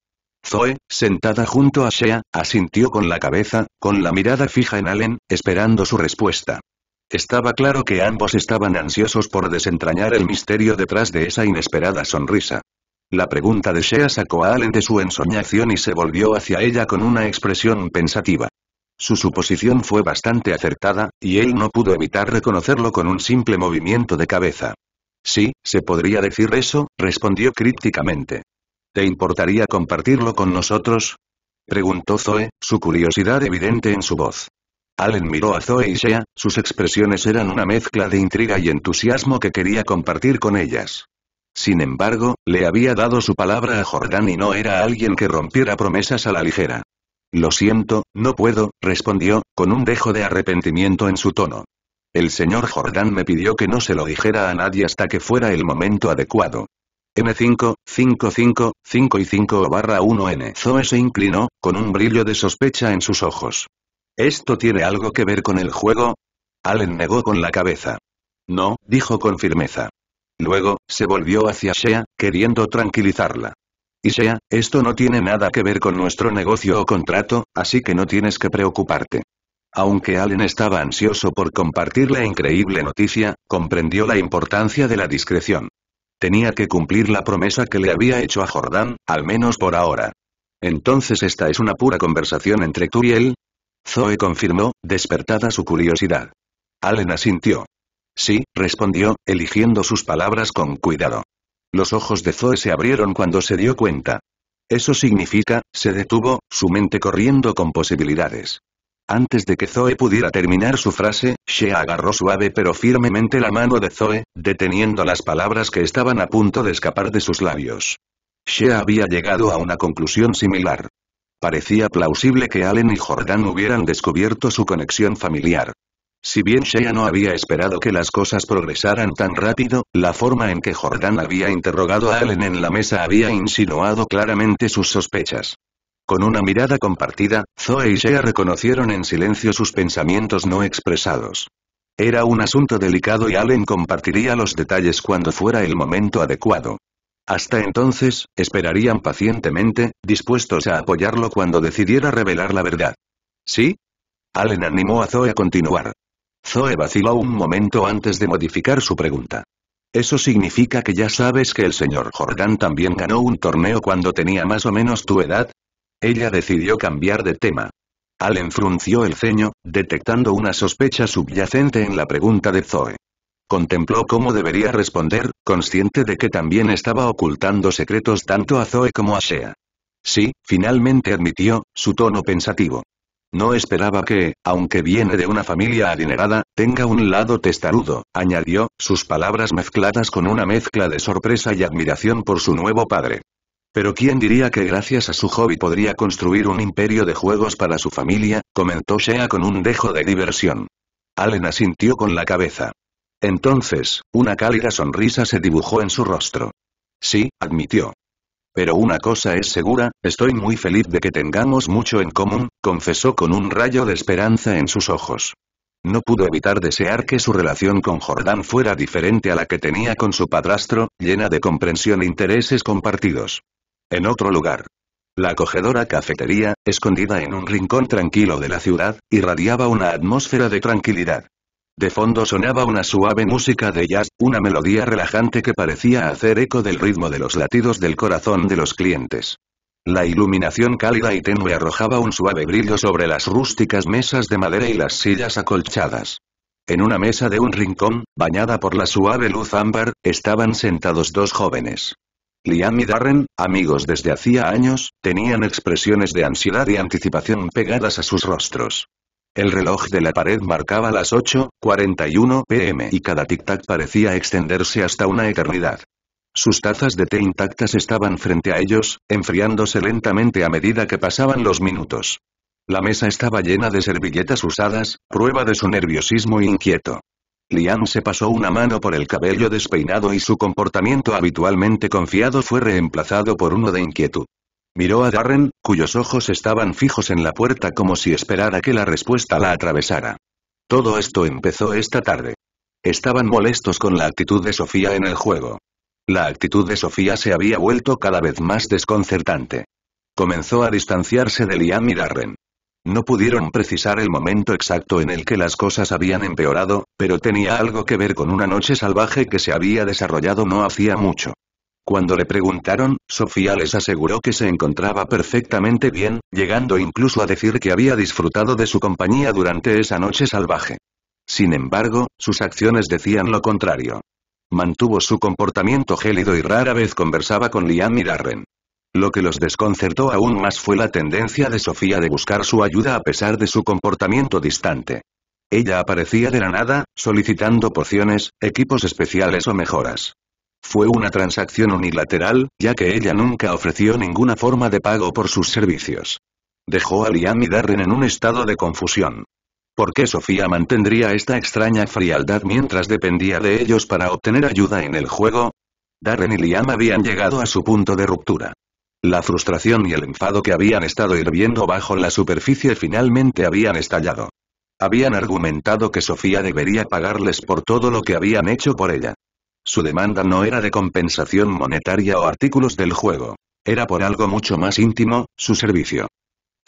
Zoe, sentada junto a Shea, asintió con la cabeza, con la mirada fija en Allen, esperando su respuesta. Estaba claro que ambos estaban ansiosos por desentrañar el misterio detrás de esa inesperada sonrisa. La pregunta de Shea sacó a Allen de su ensoñación y se volvió hacia ella con una expresión pensativa. Su suposición fue bastante acertada, y él no pudo evitar reconocerlo con un simple movimiento de cabeza. Sí, se podría decir eso, respondió crípticamente. ¿Te importaría compartirlo con nosotros? Preguntó Zoe, su curiosidad evidente en su voz. Allen miró a Zoe y Shea, sus expresiones eran una mezcla de intriga y entusiasmo que quería compartir con ellas. Sin embargo, le había dado su palabra a Jordan y no era alguien que rompiera promesas a la ligera. Lo siento, no puedo, respondió, con un dejo de arrepentimiento en su tono. El señor Jordán me pidió que no se lo dijera a nadie hasta que fuera el momento adecuado. M5, 55, 5 y 5 barra 1N. Zoe se inclinó, con un brillo de sospecha en sus ojos. ¿Esto tiene algo que ver con el juego? Allen negó con la cabeza. No, dijo con firmeza. Luego, se volvió hacia Shea, queriendo tranquilizarla. Y sea, esto no tiene nada que ver con nuestro negocio o contrato, así que no tienes que preocuparte. Aunque Allen estaba ansioso por compartir la increíble noticia, comprendió la importancia de la discreción. Tenía que cumplir la promesa que le había hecho a Jordán, al menos por ahora. Entonces esta es una pura conversación entre tú y él. Zoe confirmó, despertada su curiosidad. Allen asintió. Sí, respondió, eligiendo sus palabras con cuidado. Los ojos de Zoe se abrieron cuando se dio cuenta. Eso significa, se detuvo, su mente corriendo con posibilidades. Antes de que Zoe pudiera terminar su frase, Shea agarró suave pero firmemente la mano de Zoe, deteniendo las palabras que estaban a punto de escapar de sus labios. Shea había llegado a una conclusión similar. Parecía plausible que Allen y Jordan hubieran descubierto su conexión familiar. Si bien Shea no había esperado que las cosas progresaran tan rápido, la forma en que Jordan había interrogado a Allen en la mesa había insinuado claramente sus sospechas. Con una mirada compartida, Zoe y Shea reconocieron en silencio sus pensamientos no expresados. Era un asunto delicado y Allen compartiría los detalles cuando fuera el momento adecuado. Hasta entonces, esperarían pacientemente, dispuestos a apoyarlo cuando decidiera revelar la verdad. ¿Sí? Allen animó a Zoe a continuar. Zoe vaciló un momento antes de modificar su pregunta. Eso significa que ya sabes que el señor Jordan también ganó un torneo cuando tenía más o menos tu edad. Ella decidió cambiar de tema. Allen frunció el ceño, detectando una sospecha subyacente en la pregunta de Zoe. Contempló cómo debería responder, consciente de que también estaba ocultando secretos tanto a Zoe como a Shea. Sí, finalmente admitió, su tono pensativo. No esperaba que, aunque viene de una familia adinerada, tenga un lado testarudo, añadió, sus palabras mezcladas con una mezcla de sorpresa y admiración por su nuevo padre. Pero quién diría que gracias a su hobby podría construir un imperio de juegos para su familia, comentó Shea con un dejo de diversión. Allen asintió con la cabeza. Entonces, una cálida sonrisa se dibujó en su rostro. Sí, admitió. Pero una cosa es segura, estoy muy feliz de que tengamos mucho en común, confesó con un rayo de esperanza en sus ojos. No pudo evitar desear que su relación con Jordán fuera diferente a la que tenía con su padrastro, llena de comprensión e intereses compartidos. En otro lugar, la acogedora cafetería, escondida en un rincón tranquilo de la ciudad, irradiaba una atmósfera de tranquilidad. De fondo sonaba una suave música de jazz, una melodía relajante que parecía hacer eco del ritmo de los latidos del corazón de los clientes. La iluminación cálida y tenue arrojaba un suave brillo sobre las rústicas mesas de madera y las sillas acolchadas. En una mesa de un rincón, bañada por la suave luz ámbar, estaban sentados dos jóvenes. Liam y Darren, amigos desde hacía años, tenían expresiones de ansiedad y anticipación pegadas a sus rostros. El reloj de la pared marcaba las 8.41 pm y cada tic-tac parecía extenderse hasta una eternidad. Sus tazas de té intactas estaban frente a ellos, enfriándose lentamente a medida que pasaban los minutos. La mesa estaba llena de servilletas usadas, prueba de su nerviosismo inquieto. Liam se pasó una mano por el cabello despeinado y su comportamiento habitualmente confiado fue reemplazado por uno de inquietud. Miró a Darren, cuyos ojos estaban fijos en la puerta como si esperara que la respuesta la atravesara. Todo esto empezó esta tarde. Estaban molestos con la actitud de Sofía en el juego. La actitud de Sofía se había vuelto cada vez más desconcertante. Comenzó a distanciarse de Liam y Darren. No pudieron precisar el momento exacto en el que las cosas habían empeorado, pero tenía algo que ver con una noche salvaje que se había desarrollado no hacía mucho. Cuando le preguntaron, Sofía les aseguró que se encontraba perfectamente bien, llegando incluso a decir que había disfrutado de su compañía durante esa noche salvaje. Sin embargo, sus acciones decían lo contrario. Mantuvo su comportamiento gélido y rara vez conversaba con Liam y Darren. Lo que los desconcertó aún más fue la tendencia de Sofía de buscar su ayuda a pesar de su comportamiento distante. Ella aparecía de la nada, solicitando pociones, equipos especiales o mejoras. Fue una transacción unilateral, ya que ella nunca ofreció ninguna forma de pago por sus servicios. Dejó a Liam y Darren en un estado de confusión. ¿Por qué Sofía mantendría esta extraña frialdad mientras dependía de ellos para obtener ayuda en el juego? Darren y Liam habían llegado a su punto de ruptura. La frustración y el enfado que habían estado hirviendo bajo la superficie finalmente habían estallado. Habían argumentado que Sofía debería pagarles por todo lo que habían hecho por ella. Su demanda no era de compensación monetaria o artículos del juego. Era por algo mucho más íntimo, su servicio.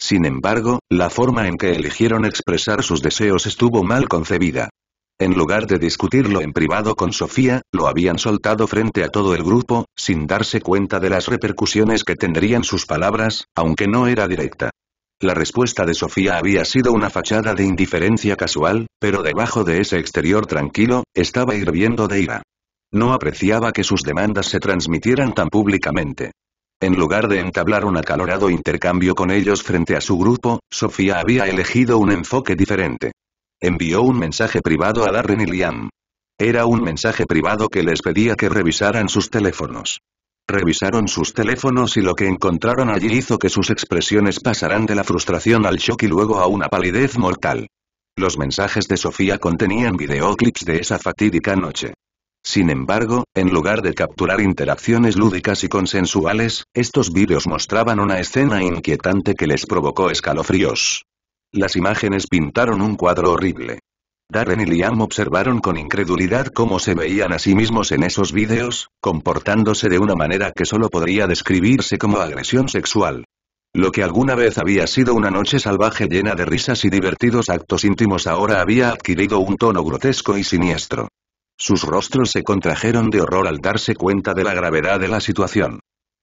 Sin embargo, la forma en que eligieron expresar sus deseos estuvo mal concebida. En lugar de discutirlo en privado con Sofía, lo habían soltado frente a todo el grupo, sin darse cuenta de las repercusiones que tendrían sus palabras, aunque no era directa. La respuesta de Sofía había sido una fachada de indiferencia casual, pero debajo de ese exterior tranquilo, estaba hirviendo de ira. No apreciaba que sus demandas se transmitieran tan públicamente. En lugar de entablar un acalorado intercambio con ellos frente a su grupo, Sofía había elegido un enfoque diferente. Envió un mensaje privado a Darren y Liam. Era un mensaje privado que les pedía que revisaran sus teléfonos. Revisaron sus teléfonos y lo que encontraron allí hizo que sus expresiones pasaran de la frustración al shock y luego a una palidez mortal. Los mensajes de Sofía contenían videoclips de esa fatídica noche. Sin embargo, en lugar de capturar interacciones lúdicas y consensuales, estos vídeos mostraban una escena inquietante que les provocó escalofríos. Las imágenes pintaron un cuadro horrible. Darren y Liam observaron con incredulidad cómo se veían a sí mismos en esos vídeos, comportándose de una manera que solo podría describirse como agresión sexual. Lo que alguna vez había sido una noche salvaje llena de risas y divertidos actos íntimos ahora había adquirido un tono grotesco y siniestro. Sus rostros se contrajeron de horror al darse cuenta de la gravedad de la situación.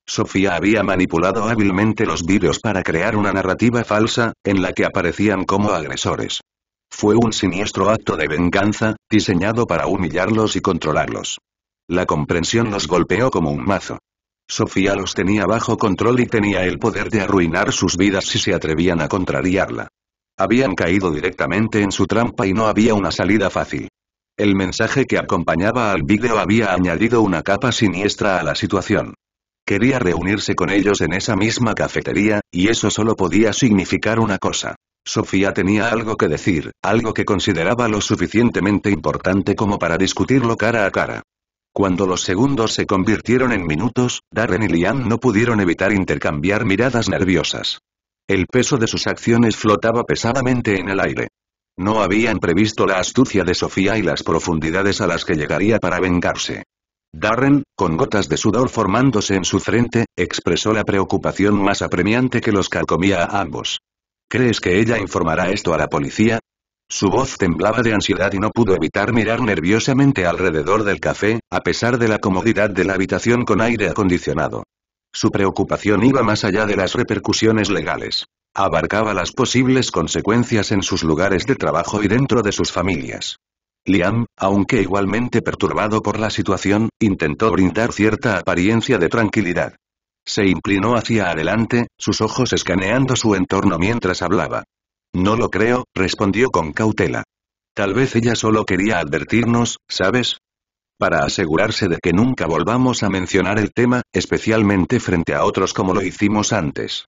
Sofía había manipulado hábilmente los vídeos para crear una narrativa falsa, en la que aparecían como agresores. Fue un siniestro acto de venganza, diseñado para humillarlos y controlarlos. La comprensión los golpeó como un mazo. Sofía los tenía bajo control y tenía el poder de arruinar sus vidas si se atrevían a contrariarla. Habían caído directamente en su trampa y no había una salida fácil. El mensaje que acompañaba al vídeo había añadido una capa siniestra a la situación. Quería reunirse con ellos en esa misma cafetería, y eso solo podía significar una cosa. Sofía tenía algo que decir, algo que consideraba lo suficientemente importante como para discutirlo cara a cara. Cuando los segundos se convirtieron en minutos, Darren y Liam no pudieron evitar intercambiar miradas nerviosas. El peso de sus acciones flotaba pesadamente en el aire. No habían previsto la astucia de Sofía y las profundidades a las que llegaría para vengarse. Darren, con gotas de sudor formándose en su frente, expresó la preocupación más apremiante que los calcomía a ambos. ¿Crees que ella informará esto a la policía? Su voz temblaba de ansiedad y no pudo evitar mirar nerviosamente alrededor del café, a pesar de la comodidad de la habitación con aire acondicionado. Su preocupación iba más allá de las repercusiones legales. Abarcaba las posibles consecuencias en sus lugares de trabajo y dentro de sus familias. Liam, aunque igualmente perturbado por la situación, intentó brindar cierta apariencia de tranquilidad. Se inclinó hacia adelante, sus ojos escaneando su entorno mientras hablaba. No lo creo, respondió con cautela. Tal vez ella solo quería advertirnos, ¿sabes? Para asegurarse de que nunca volvamos a mencionar el tema, especialmente frente a otros como lo hicimos antes.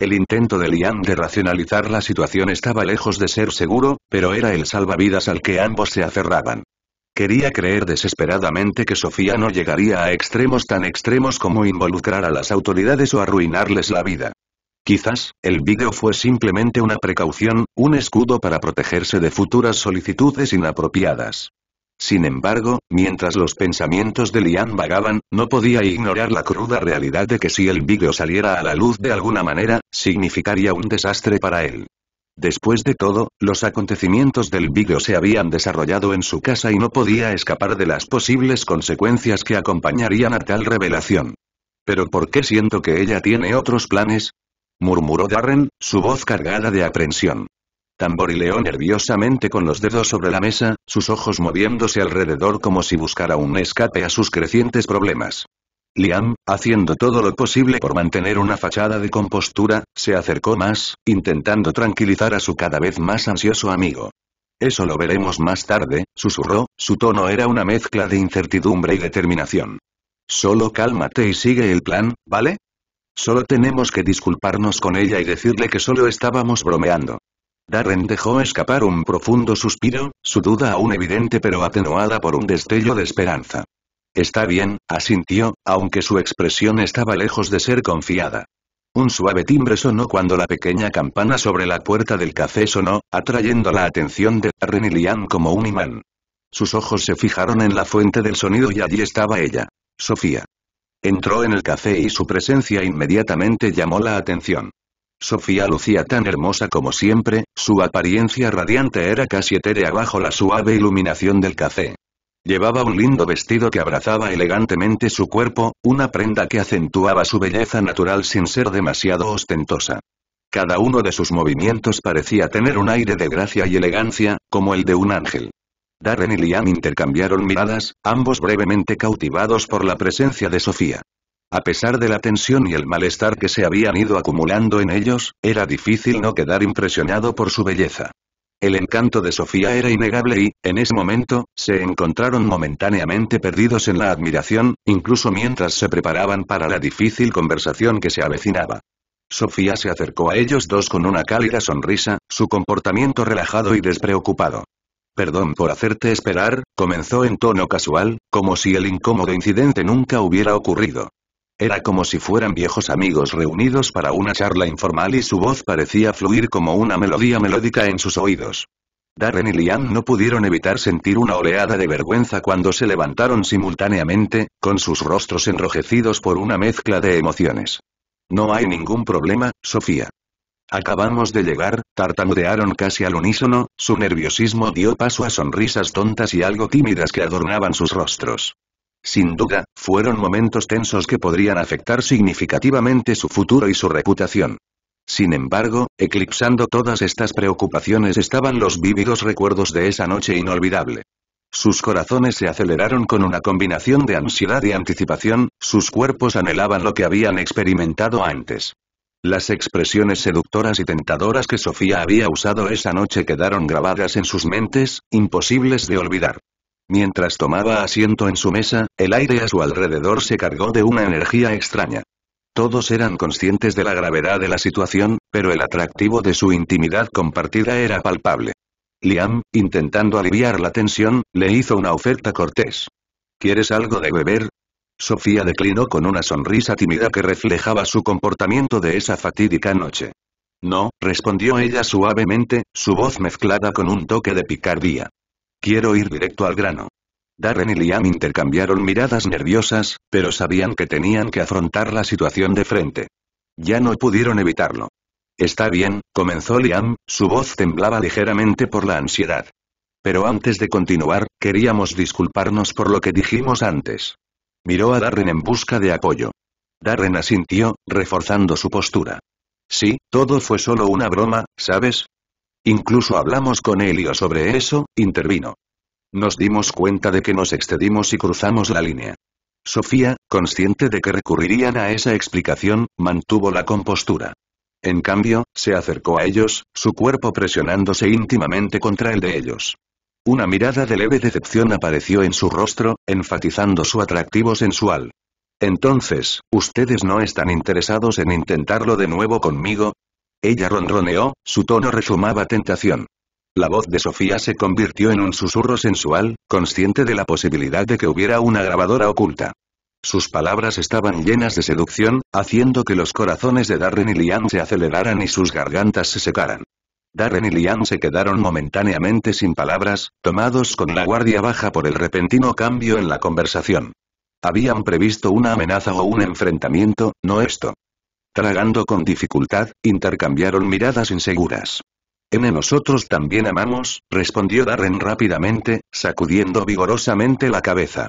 El intento de Liam de racionalizar la situación estaba lejos de ser seguro, pero era el salvavidas al que ambos se aferraban. Quería creer desesperadamente que Sofía no llegaría a extremos tan extremos como involucrar a las autoridades o arruinarles la vida. Quizás, el vídeo fue simplemente una precaución, un escudo para protegerse de futuras solicitudes inapropiadas. Sin embargo, mientras los pensamientos de Lian vagaban, no podía ignorar la cruda realidad de que si el vídeo saliera a la luz de alguna manera, significaría un desastre para él. Después de todo, los acontecimientos del vídeo se habían desarrollado en su casa y no podía escapar de las posibles consecuencias que acompañarían a tal revelación. ¿Pero por qué siento que ella tiene otros planes? murmuró Darren, su voz cargada de aprensión. Tamborileó nerviosamente con los dedos sobre la mesa, sus ojos moviéndose alrededor como si buscara un escape a sus crecientes problemas. Liam, haciendo todo lo posible por mantener una fachada de compostura, se acercó más, intentando tranquilizar a su cada vez más ansioso amigo. Eso lo veremos más tarde, susurró, su tono era una mezcla de incertidumbre y determinación. Solo cálmate y sigue el plan, ¿vale? Solo tenemos que disculparnos con ella y decirle que solo estábamos bromeando. Darren dejó escapar un profundo suspiro, su duda aún evidente pero atenuada por un destello de esperanza. Está bien, asintió, aunque su expresión estaba lejos de ser confiada. Un suave timbre sonó cuando la pequeña campana sobre la puerta del café sonó, atrayendo la atención de Darren y Lian como un imán. Sus ojos se fijaron en la fuente del sonido y allí estaba ella, Sofía. Entró en el café y su presencia inmediatamente llamó la atención. Sofía lucía tan hermosa como siempre, su apariencia radiante era casi etérea bajo la suave iluminación del café. Llevaba un lindo vestido que abrazaba elegantemente su cuerpo, una prenda que acentuaba su belleza natural sin ser demasiado ostentosa. Cada uno de sus movimientos parecía tener un aire de gracia y elegancia, como el de un ángel. Darren y Liam intercambiaron miradas, ambos brevemente cautivados por la presencia de Sofía. A pesar de la tensión y el malestar que se habían ido acumulando en ellos, era difícil no quedar impresionado por su belleza. El encanto de Sofía era innegable y, en ese momento, se encontraron momentáneamente perdidos en la admiración, incluso mientras se preparaban para la difícil conversación que se avecinaba. Sofía se acercó a ellos dos con una cálida sonrisa, su comportamiento relajado y despreocupado. Perdón por hacerte esperar, comenzó en tono casual, como si el incómodo incidente nunca hubiera ocurrido. Era como si fueran viejos amigos reunidos para una charla informal y su voz parecía fluir como una melodía melódica en sus oídos. Darren y Liam no pudieron evitar sentir una oleada de vergüenza cuando se levantaron simultáneamente, con sus rostros enrojecidos por una mezcla de emociones. No hay ningún problema, Sofía. Acabamos de llegar, tartamudearon casi al unísono, su nerviosismo dio paso a sonrisas tontas y algo tímidas que adornaban sus rostros. Sin duda, fueron momentos tensos que podrían afectar significativamente su futuro y su reputación. Sin embargo, eclipsando todas estas preocupaciones estaban los vívidos recuerdos de esa noche inolvidable. Sus corazones se aceleraron con una combinación de ansiedad y anticipación, sus cuerpos anhelaban lo que habían experimentado antes. Las expresiones seductoras y tentadoras que Sofía había usado esa noche quedaron grabadas en sus mentes, imposibles de olvidar. Mientras tomaba asiento en su mesa, el aire a su alrededor se cargó de una energía extraña. Todos eran conscientes de la gravedad de la situación, pero el atractivo de su intimidad compartida era palpable. Liam, intentando aliviar la tensión, le hizo una oferta cortés. ¿Quieres algo de beber? Sofía declinó con una sonrisa tímida que reflejaba su comportamiento de esa fatídica noche. No, respondió ella suavemente, su voz mezclada con un toque de picardía. Quiero ir directo al grano. Darren y Liam intercambiaron miradas nerviosas, pero sabían que tenían que afrontar la situación de frente. Ya no pudieron evitarlo. Está bien, comenzó Liam, su voz temblaba ligeramente por la ansiedad. Pero antes de continuar, queríamos disculparnos por lo que dijimos antes. Miró a Darren en busca de apoyo. Darren asintió, reforzando su postura. Sí, todo fue solo una broma, ¿sabes? Incluso hablamos con Helio sobre eso, intervino. Nos dimos cuenta de que nos excedimos y cruzamos la línea. Sofía, consciente de que recurrirían a esa explicación, mantuvo la compostura. En cambio, se acercó a ellos, su cuerpo presionándose íntimamente contra el de ellos. Una mirada de leve decepción apareció en su rostro, enfatizando su atractivo sensual. Entonces, ¿ustedes no están interesados en intentarlo de nuevo conmigo? Ella ronroneó, su tono resumaba tentación. La voz de Sofía se convirtió en un susurro sensual, consciente de la posibilidad de que hubiera una grabadora oculta. Sus palabras estaban llenas de seducción, haciendo que los corazones de Darren y Liam se aceleraran y sus gargantas se secaran. Darren y Liam se quedaron momentáneamente sin palabras, tomados con la guardia baja por el repentino cambio en la conversación. Habían previsto una amenaza o un enfrentamiento, no esto. Tragando con dificultad, intercambiaron miradas inseguras. En nosotros también amamos, respondió Darren rápidamente, sacudiendo vigorosamente la cabeza.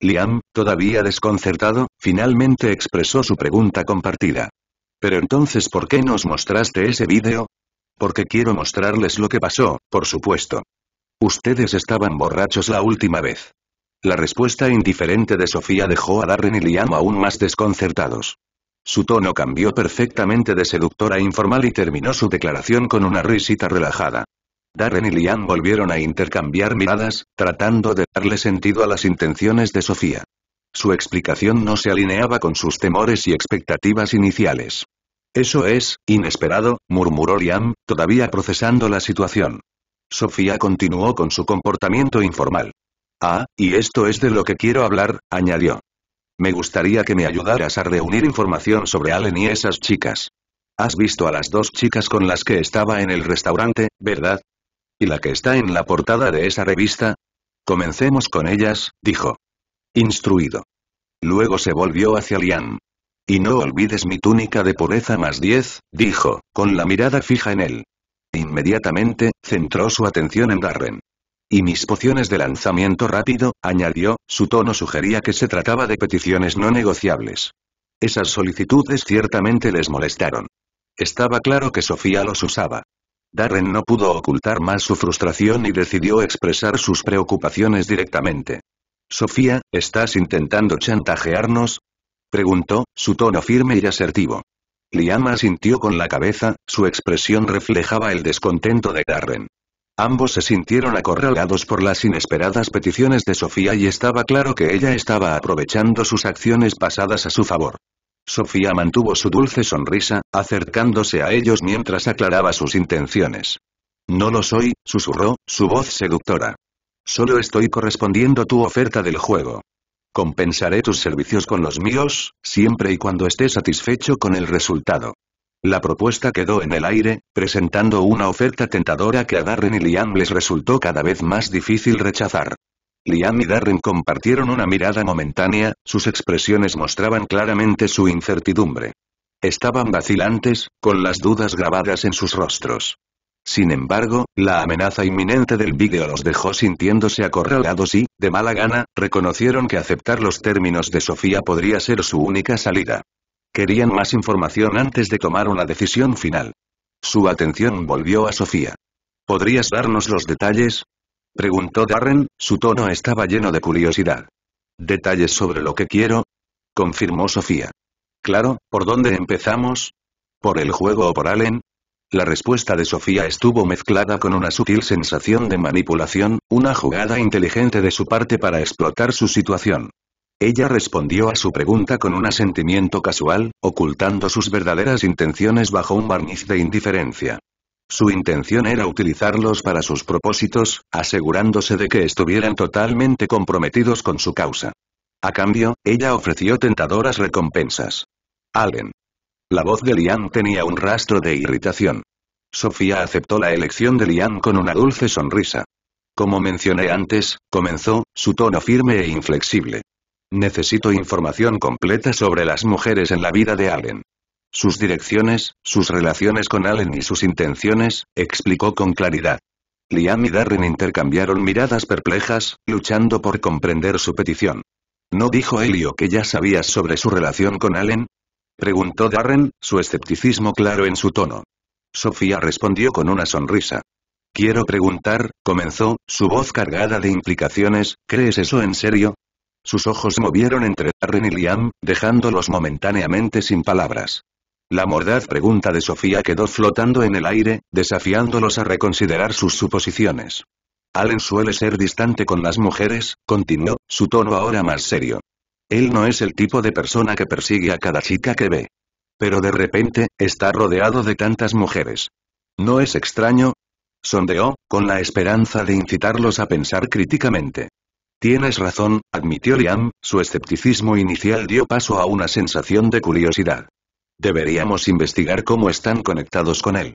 Liam, todavía desconcertado, finalmente expresó su pregunta compartida. Pero entonces ¿por qué nos mostraste ese vídeo? Porque quiero mostrarles lo que pasó, por supuesto. Ustedes estaban borrachos la última vez. La respuesta indiferente de Sofía dejó a Darren y Liam aún más desconcertados. Su tono cambió perfectamente de seductor a informal y terminó su declaración con una risita relajada. Darren y Liam volvieron a intercambiar miradas, tratando de darle sentido a las intenciones de Sofía. Su explicación no se alineaba con sus temores y expectativas iniciales. Eso es, inesperado, murmuró Liam, todavía procesando la situación. Sofía continuó con su comportamiento informal. Ah, y esto es de lo que quiero hablar, añadió. Me gustaría que me ayudaras a reunir información sobre Allen y esas chicas. Has visto a las dos chicas con las que estaba en el restaurante, ¿verdad? ¿Y la que está en la portada de esa revista? Comencemos con ellas, dijo. Instruido. Luego se volvió hacia Liam. Y no olvides mi túnica de pureza más 10, dijo, con la mirada fija en él. Inmediatamente, centró su atención en Darren. Y mis pociones de lanzamiento rápido, añadió, su tono sugería que se trataba de peticiones no negociables. Esas solicitudes ciertamente les molestaron. Estaba claro que Sofía los usaba. Darren no pudo ocultar más su frustración y decidió expresar sus preocupaciones directamente. Sofía, ¿estás intentando chantajearnos? preguntó, su tono firme y asertivo. Liam asintió con la cabeza, su expresión reflejaba el descontento de Darren. Ambos se sintieron acorralados por las inesperadas peticiones de Sofía y estaba claro que ella estaba aprovechando sus acciones pasadas a su favor. Sofía mantuvo su dulce sonrisa, acercándose a ellos mientras aclaraba sus intenciones. No lo soy, susurró, su voz seductora. Solo estoy correspondiendo tu oferta del juego. Compensaré tus servicios con los míos, siempre y cuando esté satisfecho con el resultado. La propuesta quedó en el aire, presentando una oferta tentadora que a Darren y Liam les resultó cada vez más difícil rechazar. Liam y Darren compartieron una mirada momentánea, sus expresiones mostraban claramente su incertidumbre. Estaban vacilantes, con las dudas grabadas en sus rostros. Sin embargo, la amenaza inminente del vídeo los dejó sintiéndose acorralados y, de mala gana, reconocieron que aceptar los términos de Sofía podría ser su única salida. Querían más información antes de tomar una decisión final. Su atención volvió a Sofía. ¿Podrías darnos los detalles? Preguntó Darren, su tono estaba lleno de curiosidad. ¿Detalles sobre lo que quiero? Confirmó Sofía. Claro, ¿por dónde empezamos? ¿Por el juego o por Allen? La respuesta de Sofía estuvo mezclada con una sutil sensación de manipulación, una jugada inteligente de su parte para explotar su situación. Ella respondió a su pregunta con un asentimiento casual, ocultando sus verdaderas intenciones bajo un barniz de indiferencia. Su intención era utilizarlos para sus propósitos, asegurándose de que estuvieran totalmente comprometidos con su causa. A cambio, ella ofreció tentadoras recompensas. Allen. La voz de Lian tenía un rastro de irritación. Sofía aceptó la elección de Lian con una dulce sonrisa. Como mencioné antes, comenzó, su tono firme e inflexible. Necesito información completa sobre las mujeres en la vida de Allen. Sus direcciones, sus relaciones con Allen y sus intenciones, explicó con claridad. Liam y Darren intercambiaron miradas perplejas, luchando por comprender su petición. ¿No dijo Helio que ya sabías sobre su relación con Allen? Preguntó Darren, su escepticismo claro en su tono. Sofía respondió con una sonrisa. Quiero preguntar, comenzó, su voz cargada de implicaciones, ¿crees eso en serio? Sus ojos se movieron entre Darren y Liam, dejándolos momentáneamente sin palabras. La mordaz pregunta de Sofía quedó flotando en el aire, desafiándolos a reconsiderar sus suposiciones. Allen suele ser distante con las mujeres, continuó, su tono ahora más serio. Él no es el tipo de persona que persigue a cada chica que ve. Pero de repente, está rodeado de tantas mujeres. ¿No es extraño? Sondeó, con la esperanza de incitarlos a pensar críticamente. Tienes razón, admitió Liam, su escepticismo inicial dio paso a una sensación de curiosidad. Deberíamos investigar cómo están conectados con él.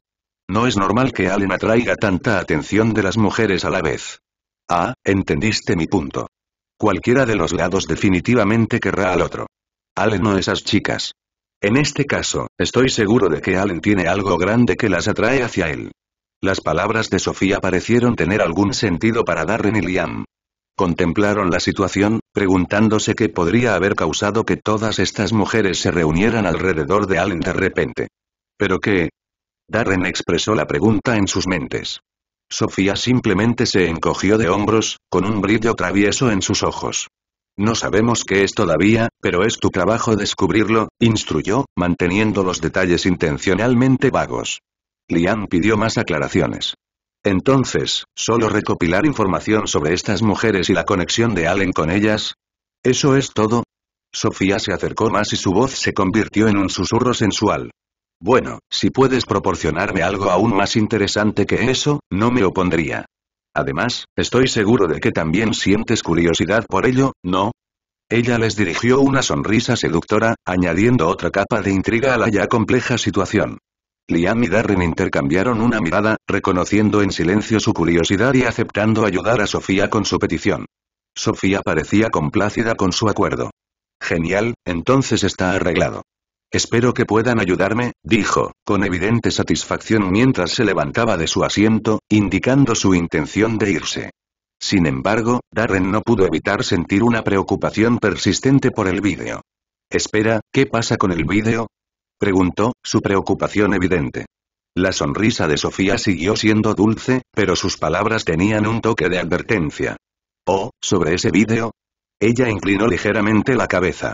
No es normal que Allen atraiga tanta atención de las mujeres a la vez. Ah, entendiste mi punto. Cualquiera de los lados definitivamente querrá al otro. Allen o esas chicas. En este caso, estoy seguro de que Allen tiene algo grande que las atrae hacia él. Las palabras de Sofía parecieron tener algún sentido para Darren y Liam. Contemplaron la situación, preguntándose qué podría haber causado que todas estas mujeres se reunieran alrededor de Allen de repente. ¿Pero qué? Darren expresó la pregunta en sus mentes. Sofía simplemente se encogió de hombros, con un brillo travieso en sus ojos. No sabemos qué es todavía, pero es tu trabajo descubrirlo, instruyó, manteniendo los detalles intencionalmente vagos. liam pidió más aclaraciones. Entonces, ¿solo recopilar información sobre estas mujeres y la conexión de Allen con ellas? ¿Eso es todo? Sofía se acercó más y su voz se convirtió en un susurro sensual. Bueno, si puedes proporcionarme algo aún más interesante que eso, no me opondría. Además, estoy seguro de que también sientes curiosidad por ello, ¿no? Ella les dirigió una sonrisa seductora, añadiendo otra capa de intriga a la ya compleja situación. Liam y Darren intercambiaron una mirada, reconociendo en silencio su curiosidad y aceptando ayudar a Sofía con su petición. Sofía parecía complácida con su acuerdo. Genial, entonces está arreglado. Espero que puedan ayudarme, dijo, con evidente satisfacción mientras se levantaba de su asiento, indicando su intención de irse. Sin embargo, Darren no pudo evitar sentir una preocupación persistente por el vídeo. Espera, ¿qué pasa con el vídeo? Preguntó, su preocupación evidente. La sonrisa de Sofía siguió siendo dulce, pero sus palabras tenían un toque de advertencia. Oh, sobre ese vídeo. Ella inclinó ligeramente la cabeza.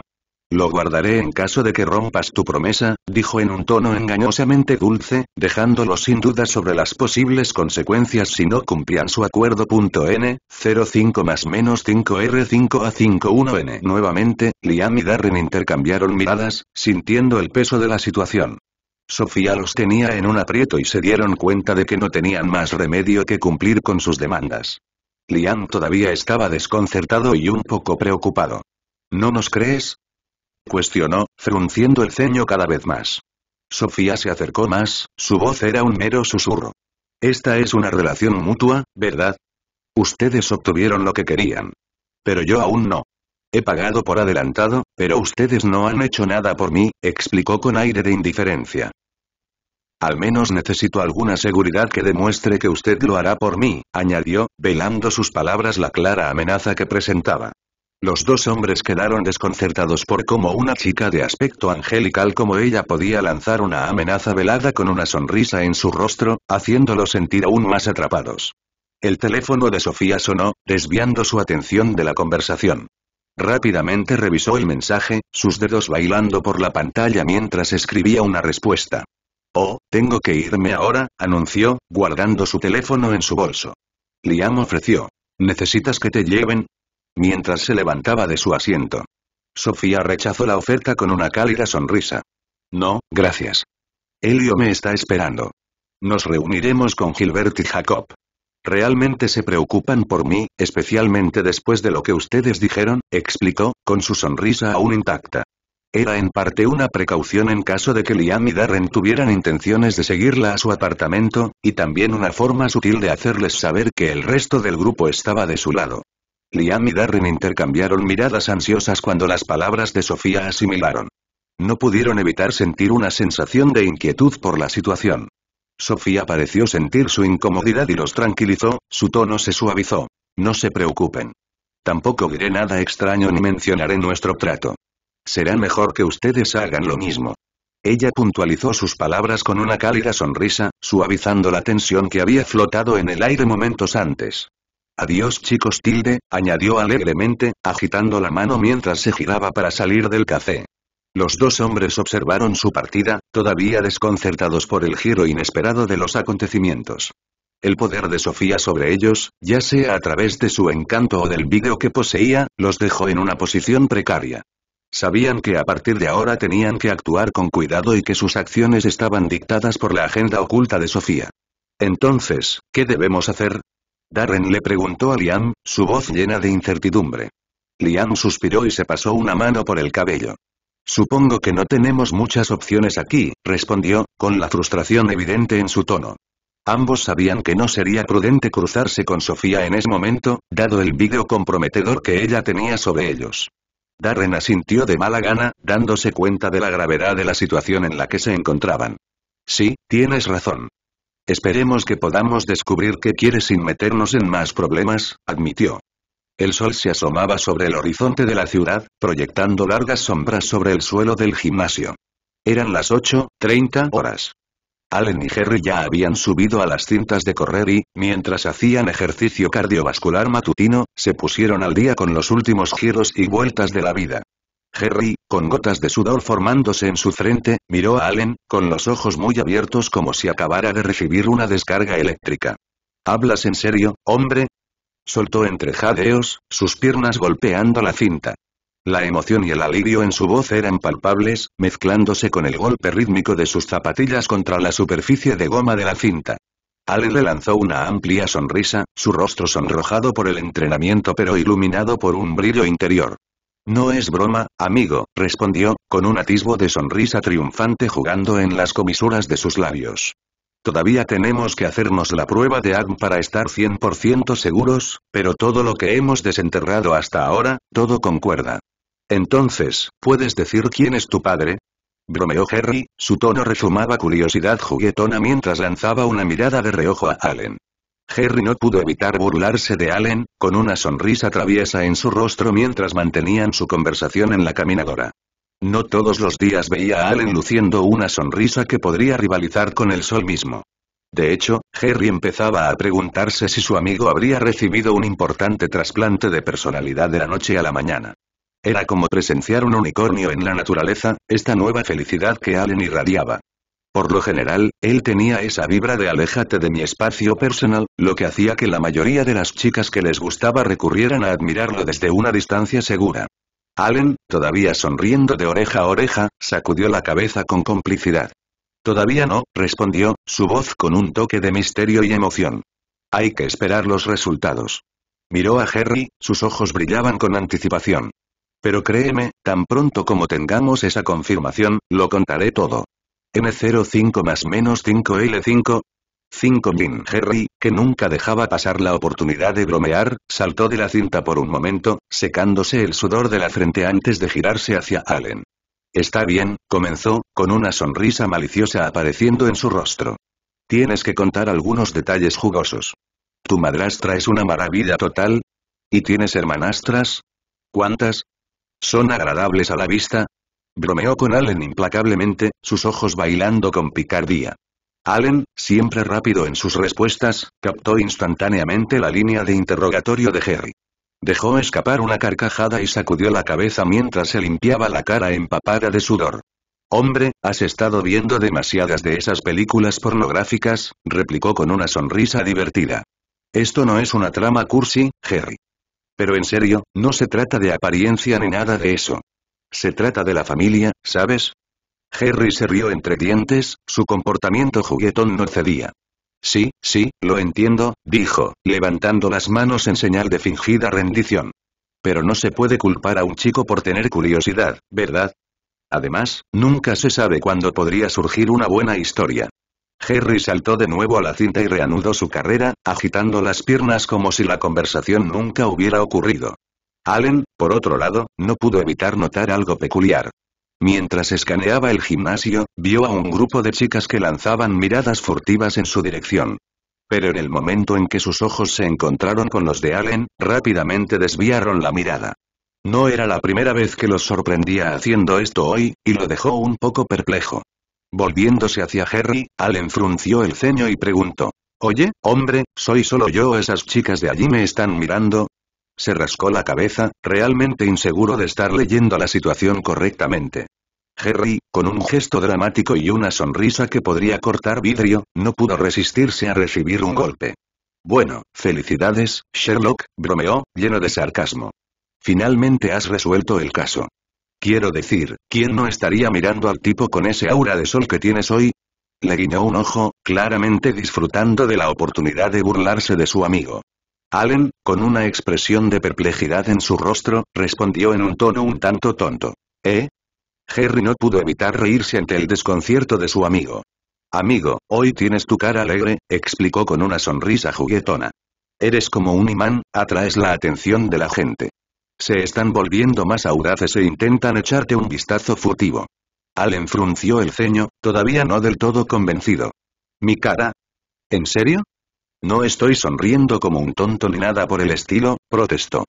Lo guardaré en caso de que rompas tu promesa, dijo en un tono engañosamente dulce, dejándolo sin duda sobre las posibles consecuencias si no cumplían su acuerdo. N, 05 más menos 5R5A51N. Nuevamente, Liam y Darren intercambiaron miradas, sintiendo el peso de la situación. Sofía los tenía en un aprieto y se dieron cuenta de que no tenían más remedio que cumplir con sus demandas. Liam todavía estaba desconcertado y un poco preocupado. ¿No nos crees? Cuestionó, frunciendo el ceño cada vez más. Sofía se acercó más, su voz era un mero susurro. Esta es una relación mutua, ¿verdad? Ustedes obtuvieron lo que querían. Pero yo aún no. He pagado por adelantado, pero ustedes no han hecho nada por mí, explicó con aire de indiferencia. Al menos necesito alguna seguridad que demuestre que usted lo hará por mí, añadió, velando sus palabras la clara amenaza que presentaba. Los dos hombres quedaron desconcertados por cómo una chica de aspecto angelical como ella podía lanzar una amenaza velada con una sonrisa en su rostro, haciéndolos sentir aún más atrapados. El teléfono de Sofía sonó, desviando su atención de la conversación. Rápidamente revisó el mensaje, sus dedos bailando por la pantalla mientras escribía una respuesta. Oh, tengo que irme ahora, anunció, guardando su teléfono en su bolso. Liam ofreció. ¿Necesitas que te lleven? mientras se levantaba de su asiento. Sofía rechazó la oferta con una cálida sonrisa. No, gracias. Helio me está esperando. Nos reuniremos con Gilbert y Jacob. Realmente se preocupan por mí, especialmente después de lo que ustedes dijeron, explicó, con su sonrisa aún intacta. Era en parte una precaución en caso de que Liam y Darren tuvieran intenciones de seguirla a su apartamento, y también una forma sutil de hacerles saber que el resto del grupo estaba de su lado. Liam y Darren intercambiaron miradas ansiosas cuando las palabras de Sofía asimilaron. No pudieron evitar sentir una sensación de inquietud por la situación. Sofía pareció sentir su incomodidad y los tranquilizó, su tono se suavizó. No se preocupen. Tampoco diré nada extraño ni mencionaré nuestro trato. Será mejor que ustedes hagan lo mismo. Ella puntualizó sus palabras con una cálida sonrisa, suavizando la tensión que había flotado en el aire momentos antes. Adiós chicos tilde, añadió alegremente, agitando la mano mientras se giraba para salir del café. Los dos hombres observaron su partida, todavía desconcertados por el giro inesperado de los acontecimientos. El poder de Sofía sobre ellos, ya sea a través de su encanto o del vídeo que poseía, los dejó en una posición precaria. Sabían que a partir de ahora tenían que actuar con cuidado y que sus acciones estaban dictadas por la agenda oculta de Sofía. Entonces, ¿qué debemos hacer? Darren le preguntó a Liam, su voz llena de incertidumbre. Liam suspiró y se pasó una mano por el cabello. Supongo que no tenemos muchas opciones aquí, respondió, con la frustración evidente en su tono. Ambos sabían que no sería prudente cruzarse con Sofía en ese momento, dado el vídeo comprometedor que ella tenía sobre ellos. Darren asintió de mala gana, dándose cuenta de la gravedad de la situación en la que se encontraban. Sí, tienes razón. Esperemos que podamos descubrir qué quiere sin meternos en más problemas, admitió. El sol se asomaba sobre el horizonte de la ciudad, proyectando largas sombras sobre el suelo del gimnasio. Eran las 8.30 horas. Allen y Jerry ya habían subido a las cintas de correr y, mientras hacían ejercicio cardiovascular matutino, se pusieron al día con los últimos giros y vueltas de la vida. Jerry, con gotas de sudor formándose en su frente, miró a Allen, con los ojos muy abiertos como si acabara de recibir una descarga eléctrica. ¿Hablas en serio, hombre? Soltó entre jadeos, sus piernas golpeando la cinta. La emoción y el alivio en su voz eran palpables, mezclándose con el golpe rítmico de sus zapatillas contra la superficie de goma de la cinta. Allen le lanzó una amplia sonrisa, su rostro sonrojado por el entrenamiento pero iluminado por un brillo interior. No es broma, amigo, respondió, con un atisbo de sonrisa triunfante jugando en las comisuras de sus labios. Todavía tenemos que hacernos la prueba de ADM para estar 100% seguros, pero todo lo que hemos desenterrado hasta ahora, todo concuerda. Entonces, ¿puedes decir quién es tu padre? Bromeó Harry, su tono rezumaba curiosidad juguetona mientras lanzaba una mirada de reojo a Allen. Harry no pudo evitar burlarse de Allen, con una sonrisa traviesa en su rostro mientras mantenían su conversación en la caminadora. No todos los días veía a Allen luciendo una sonrisa que podría rivalizar con el sol mismo. De hecho, Harry empezaba a preguntarse si su amigo habría recibido un importante trasplante de personalidad de la noche a la mañana. Era como presenciar un unicornio en la naturaleza, esta nueva felicidad que Allen irradiaba. Por lo general, él tenía esa vibra de aléjate de mi espacio personal, lo que hacía que la mayoría de las chicas que les gustaba recurrieran a admirarlo desde una distancia segura. Allen, todavía sonriendo de oreja a oreja, sacudió la cabeza con complicidad. Todavía no, respondió, su voz con un toque de misterio y emoción. Hay que esperar los resultados. Miró a Harry, sus ojos brillaban con anticipación. Pero créeme, tan pronto como tengamos esa confirmación, lo contaré todo. M05 más menos 5L5. 5 Min Jerry, que nunca dejaba pasar la oportunidad de bromear, saltó de la cinta por un momento, secándose el sudor de la frente antes de girarse hacia Allen. Está bien, comenzó, con una sonrisa maliciosa apareciendo en su rostro. Tienes que contar algunos detalles jugosos. ¿Tu madrastra es una maravilla total? ¿Y tienes hermanastras? ¿Cuántas? Son agradables a la vista, bromeó con Allen implacablemente, sus ojos bailando con picardía. Allen, siempre rápido en sus respuestas, captó instantáneamente la línea de interrogatorio de Harry. Dejó escapar una carcajada y sacudió la cabeza mientras se limpiaba la cara empapada de sudor. Hombre, has estado viendo demasiadas de esas películas pornográficas, replicó con una sonrisa divertida. Esto no es una trama cursi, Harry. Pero en serio, no se trata de apariencia ni nada de eso. Se trata de la familia, ¿sabes? Harry se rió entre dientes, su comportamiento juguetón no cedía. Sí, sí, lo entiendo, dijo, levantando las manos en señal de fingida rendición. Pero no se puede culpar a un chico por tener curiosidad, ¿verdad? Además, nunca se sabe cuándo podría surgir una buena historia. Harry saltó de nuevo a la cinta y reanudó su carrera, agitando las piernas como si la conversación nunca hubiera ocurrido. Allen, por otro lado, no pudo evitar notar algo peculiar. Mientras escaneaba el gimnasio, vio a un grupo de chicas que lanzaban miradas furtivas en su dirección. Pero en el momento en que sus ojos se encontraron con los de Allen, rápidamente desviaron la mirada. No era la primera vez que los sorprendía haciendo esto hoy, y lo dejó un poco perplejo. Volviéndose hacia Harry, Allen frunció el ceño y preguntó. Oye, hombre, ¿soy solo yo o esas chicas de allí me están mirando? Se rascó la cabeza, realmente inseguro de estar leyendo la situación correctamente. Harry, con un gesto dramático y una sonrisa que podría cortar vidrio, no pudo resistirse a recibir un golpe. Bueno, felicidades, Sherlock, bromeó, lleno de sarcasmo. Finalmente has resuelto el caso. Quiero decir, ¿quién no estaría mirando al tipo con ese aura de sol que tienes hoy? Le guiñó un ojo, claramente disfrutando de la oportunidad de burlarse de su amigo. Allen, con una expresión de perplejidad en su rostro, respondió en un tono un tanto tonto. ¿Eh? Harry no pudo evitar reírse ante el desconcierto de su amigo. Amigo, hoy tienes tu cara alegre, explicó con una sonrisa juguetona. Eres como un imán, atraes la atención de la gente. Se están volviendo más audaces e intentan echarte un vistazo furtivo. Allen frunció el ceño, todavía no del todo convencido. ¿Mi cara? ¿En serio? No estoy sonriendo como un tonto ni nada por el estilo, protestó.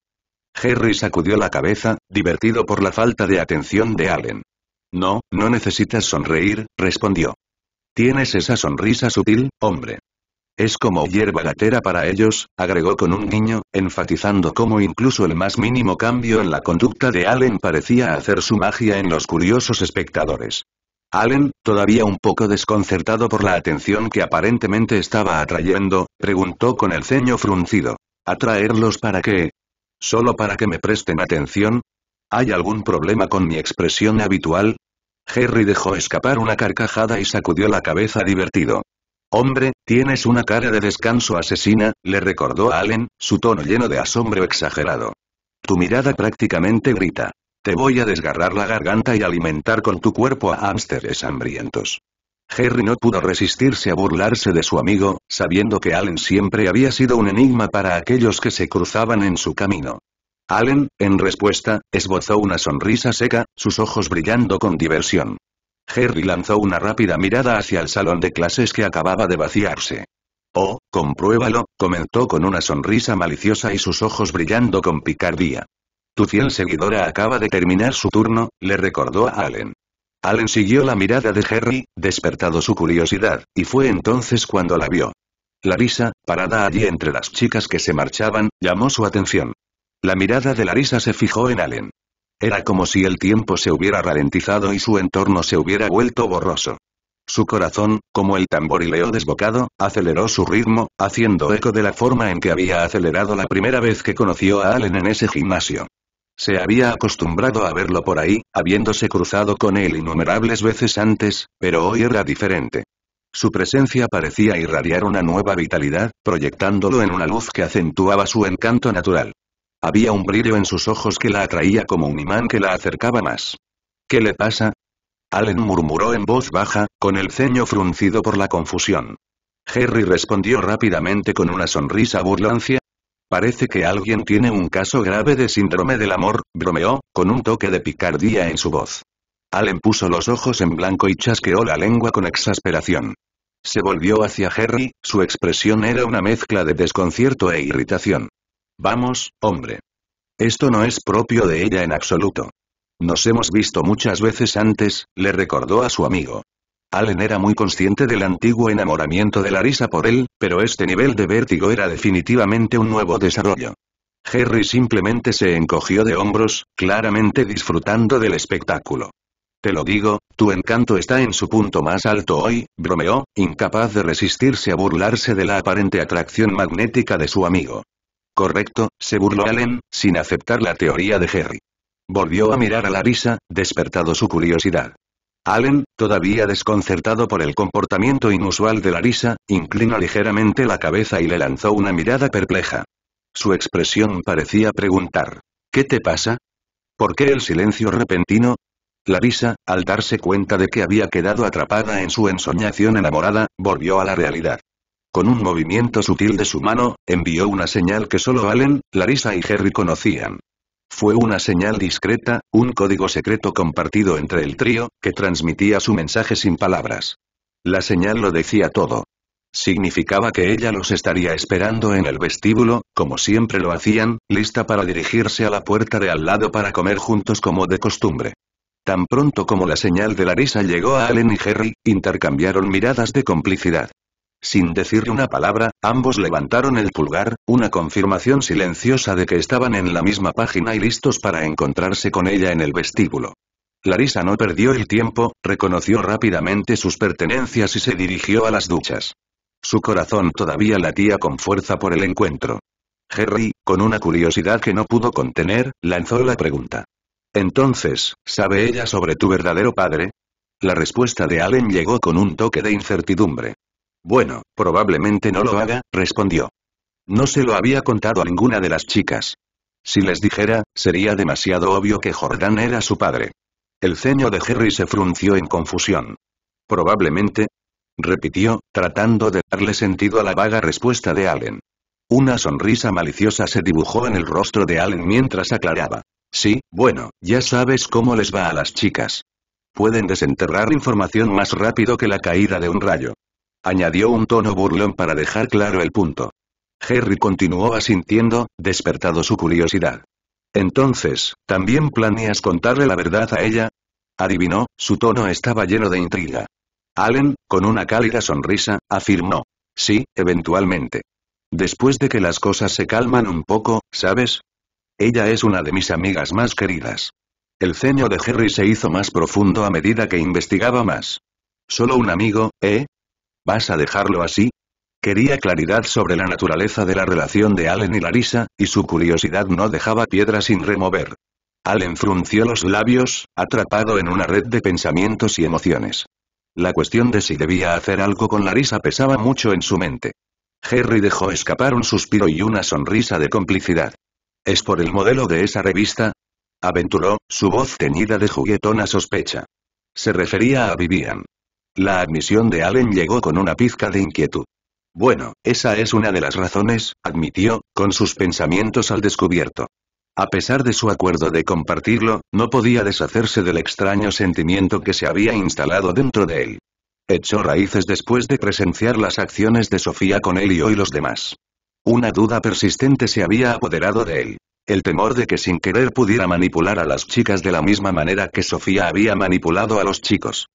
Harry sacudió la cabeza, divertido por la falta de atención de Allen. No, no necesitas sonreír, respondió. Tienes esa sonrisa sutil, hombre. Es como hierba gatera para ellos, agregó con un guiño, enfatizando cómo incluso el más mínimo cambio en la conducta de Allen parecía hacer su magia en los curiosos espectadores. Allen, todavía un poco desconcertado por la atención que aparentemente estaba atrayendo, preguntó con el ceño fruncido. ¿Atraerlos para qué? ¿Solo para que me presten atención? ¿Hay algún problema con mi expresión habitual? Harry dejó escapar una carcajada y sacudió la cabeza divertido. Hombre, tienes una cara de descanso asesina, le recordó a Allen, su tono lleno de asombro exagerado. Tu mirada prácticamente grita. Te voy a desgarrar la garganta y alimentar con tu cuerpo a hámsteres hambrientos. Harry no pudo resistirse a burlarse de su amigo, sabiendo que Allen siempre había sido un enigma para aquellos que se cruzaban en su camino. Allen, en respuesta, esbozó una sonrisa seca, sus ojos brillando con diversión. Harry lanzó una rápida mirada hacia el salón de clases que acababa de vaciarse. Oh, compruébalo, comentó con una sonrisa maliciosa y sus ojos brillando con picardía. Tu fiel seguidora acaba de terminar su turno, le recordó a Allen. Allen siguió la mirada de Harry, despertado su curiosidad, y fue entonces cuando la vio. Larisa, parada allí entre las chicas que se marchaban, llamó su atención. La mirada de Larisa se fijó en Allen. Era como si el tiempo se hubiera ralentizado y su entorno se hubiera vuelto borroso. Su corazón, como el tamborileo desbocado, aceleró su ritmo, haciendo eco de la forma en que había acelerado la primera vez que conoció a Allen en ese gimnasio. Se había acostumbrado a verlo por ahí, habiéndose cruzado con él innumerables veces antes, pero hoy era diferente. Su presencia parecía irradiar una nueva vitalidad, proyectándolo en una luz que acentuaba su encanto natural. Había un brillo en sus ojos que la atraía como un imán que la acercaba más. ¿Qué le pasa? Allen murmuró en voz baja, con el ceño fruncido por la confusión. Harry respondió rápidamente con una sonrisa burlancia, Parece que alguien tiene un caso grave de síndrome del amor, bromeó, con un toque de picardía en su voz. Allen puso los ojos en blanco y chasqueó la lengua con exasperación. Se volvió hacia Harry, su expresión era una mezcla de desconcierto e irritación. Vamos, hombre. Esto no es propio de ella en absoluto. Nos hemos visto muchas veces antes, le recordó a su amigo. Allen era muy consciente del antiguo enamoramiento de Larisa por él, pero este nivel de vértigo era definitivamente un nuevo desarrollo. Harry simplemente se encogió de hombros, claramente disfrutando del espectáculo. Te lo digo, tu encanto está en su punto más alto hoy, bromeó, incapaz de resistirse a burlarse de la aparente atracción magnética de su amigo. Correcto, se burló Allen, sin aceptar la teoría de Harry. Volvió a mirar a Larisa, despertado su curiosidad. Allen, todavía desconcertado por el comportamiento inusual de Larisa, inclinó ligeramente la cabeza y le lanzó una mirada perpleja. Su expresión parecía preguntar, ¿qué te pasa? ¿Por qué el silencio repentino? Larisa, al darse cuenta de que había quedado atrapada en su ensoñación enamorada, volvió a la realidad. Con un movimiento sutil de su mano, envió una señal que solo Allen, Larisa y Jerry conocían. Fue una señal discreta, un código secreto compartido entre el trío, que transmitía su mensaje sin palabras. La señal lo decía todo. Significaba que ella los estaría esperando en el vestíbulo, como siempre lo hacían, lista para dirigirse a la puerta de al lado para comer juntos como de costumbre. Tan pronto como la señal de la risa llegó a Allen y Harry, intercambiaron miradas de complicidad. Sin decir una palabra, ambos levantaron el pulgar, una confirmación silenciosa de que estaban en la misma página y listos para encontrarse con ella en el vestíbulo. Larisa no perdió el tiempo, reconoció rápidamente sus pertenencias y se dirigió a las duchas. Su corazón todavía latía con fuerza por el encuentro. Harry, con una curiosidad que no pudo contener, lanzó la pregunta. Entonces, ¿sabe ella sobre tu verdadero padre? La respuesta de Allen llegó con un toque de incertidumbre. Bueno, probablemente no lo haga, respondió. No se lo había contado a ninguna de las chicas. Si les dijera, sería demasiado obvio que Jordan era su padre. El ceño de Harry se frunció en confusión. Probablemente, repitió, tratando de darle sentido a la vaga respuesta de Allen. Una sonrisa maliciosa se dibujó en el rostro de Allen mientras aclaraba. Sí, bueno, ya sabes cómo les va a las chicas. Pueden desenterrar información más rápido que la caída de un rayo. Añadió un tono burlón para dejar claro el punto. Harry continuó asintiendo, despertado su curiosidad. Entonces, ¿también planeas contarle la verdad a ella? Adivinó, su tono estaba lleno de intriga. Allen, con una cálida sonrisa, afirmó. Sí, eventualmente. Después de que las cosas se calman un poco, ¿sabes? Ella es una de mis amigas más queridas. El ceño de Harry se hizo más profundo a medida que investigaba más. Solo un amigo, ¿eh? ¿Vas a dejarlo así? Quería claridad sobre la naturaleza de la relación de Allen y Larisa, y su curiosidad no dejaba piedra sin remover. Allen frunció los labios, atrapado en una red de pensamientos y emociones. La cuestión de si debía hacer algo con Larisa pesaba mucho en su mente. Harry dejó escapar un suspiro y una sonrisa de complicidad. ¿Es por el modelo de esa revista? Aventuró, su voz teñida de juguetona sospecha. Se refería a Vivian. La admisión de Allen llegó con una pizca de inquietud. Bueno, esa es una de las razones, admitió, con sus pensamientos al descubierto. A pesar de su acuerdo de compartirlo, no podía deshacerse del extraño sentimiento que se había instalado dentro de él. Echó raíces después de presenciar las acciones de Sofía con él y los demás. Una duda persistente se había apoderado de él. El temor de que sin querer pudiera manipular a las chicas de la misma manera que Sofía había manipulado a los chicos.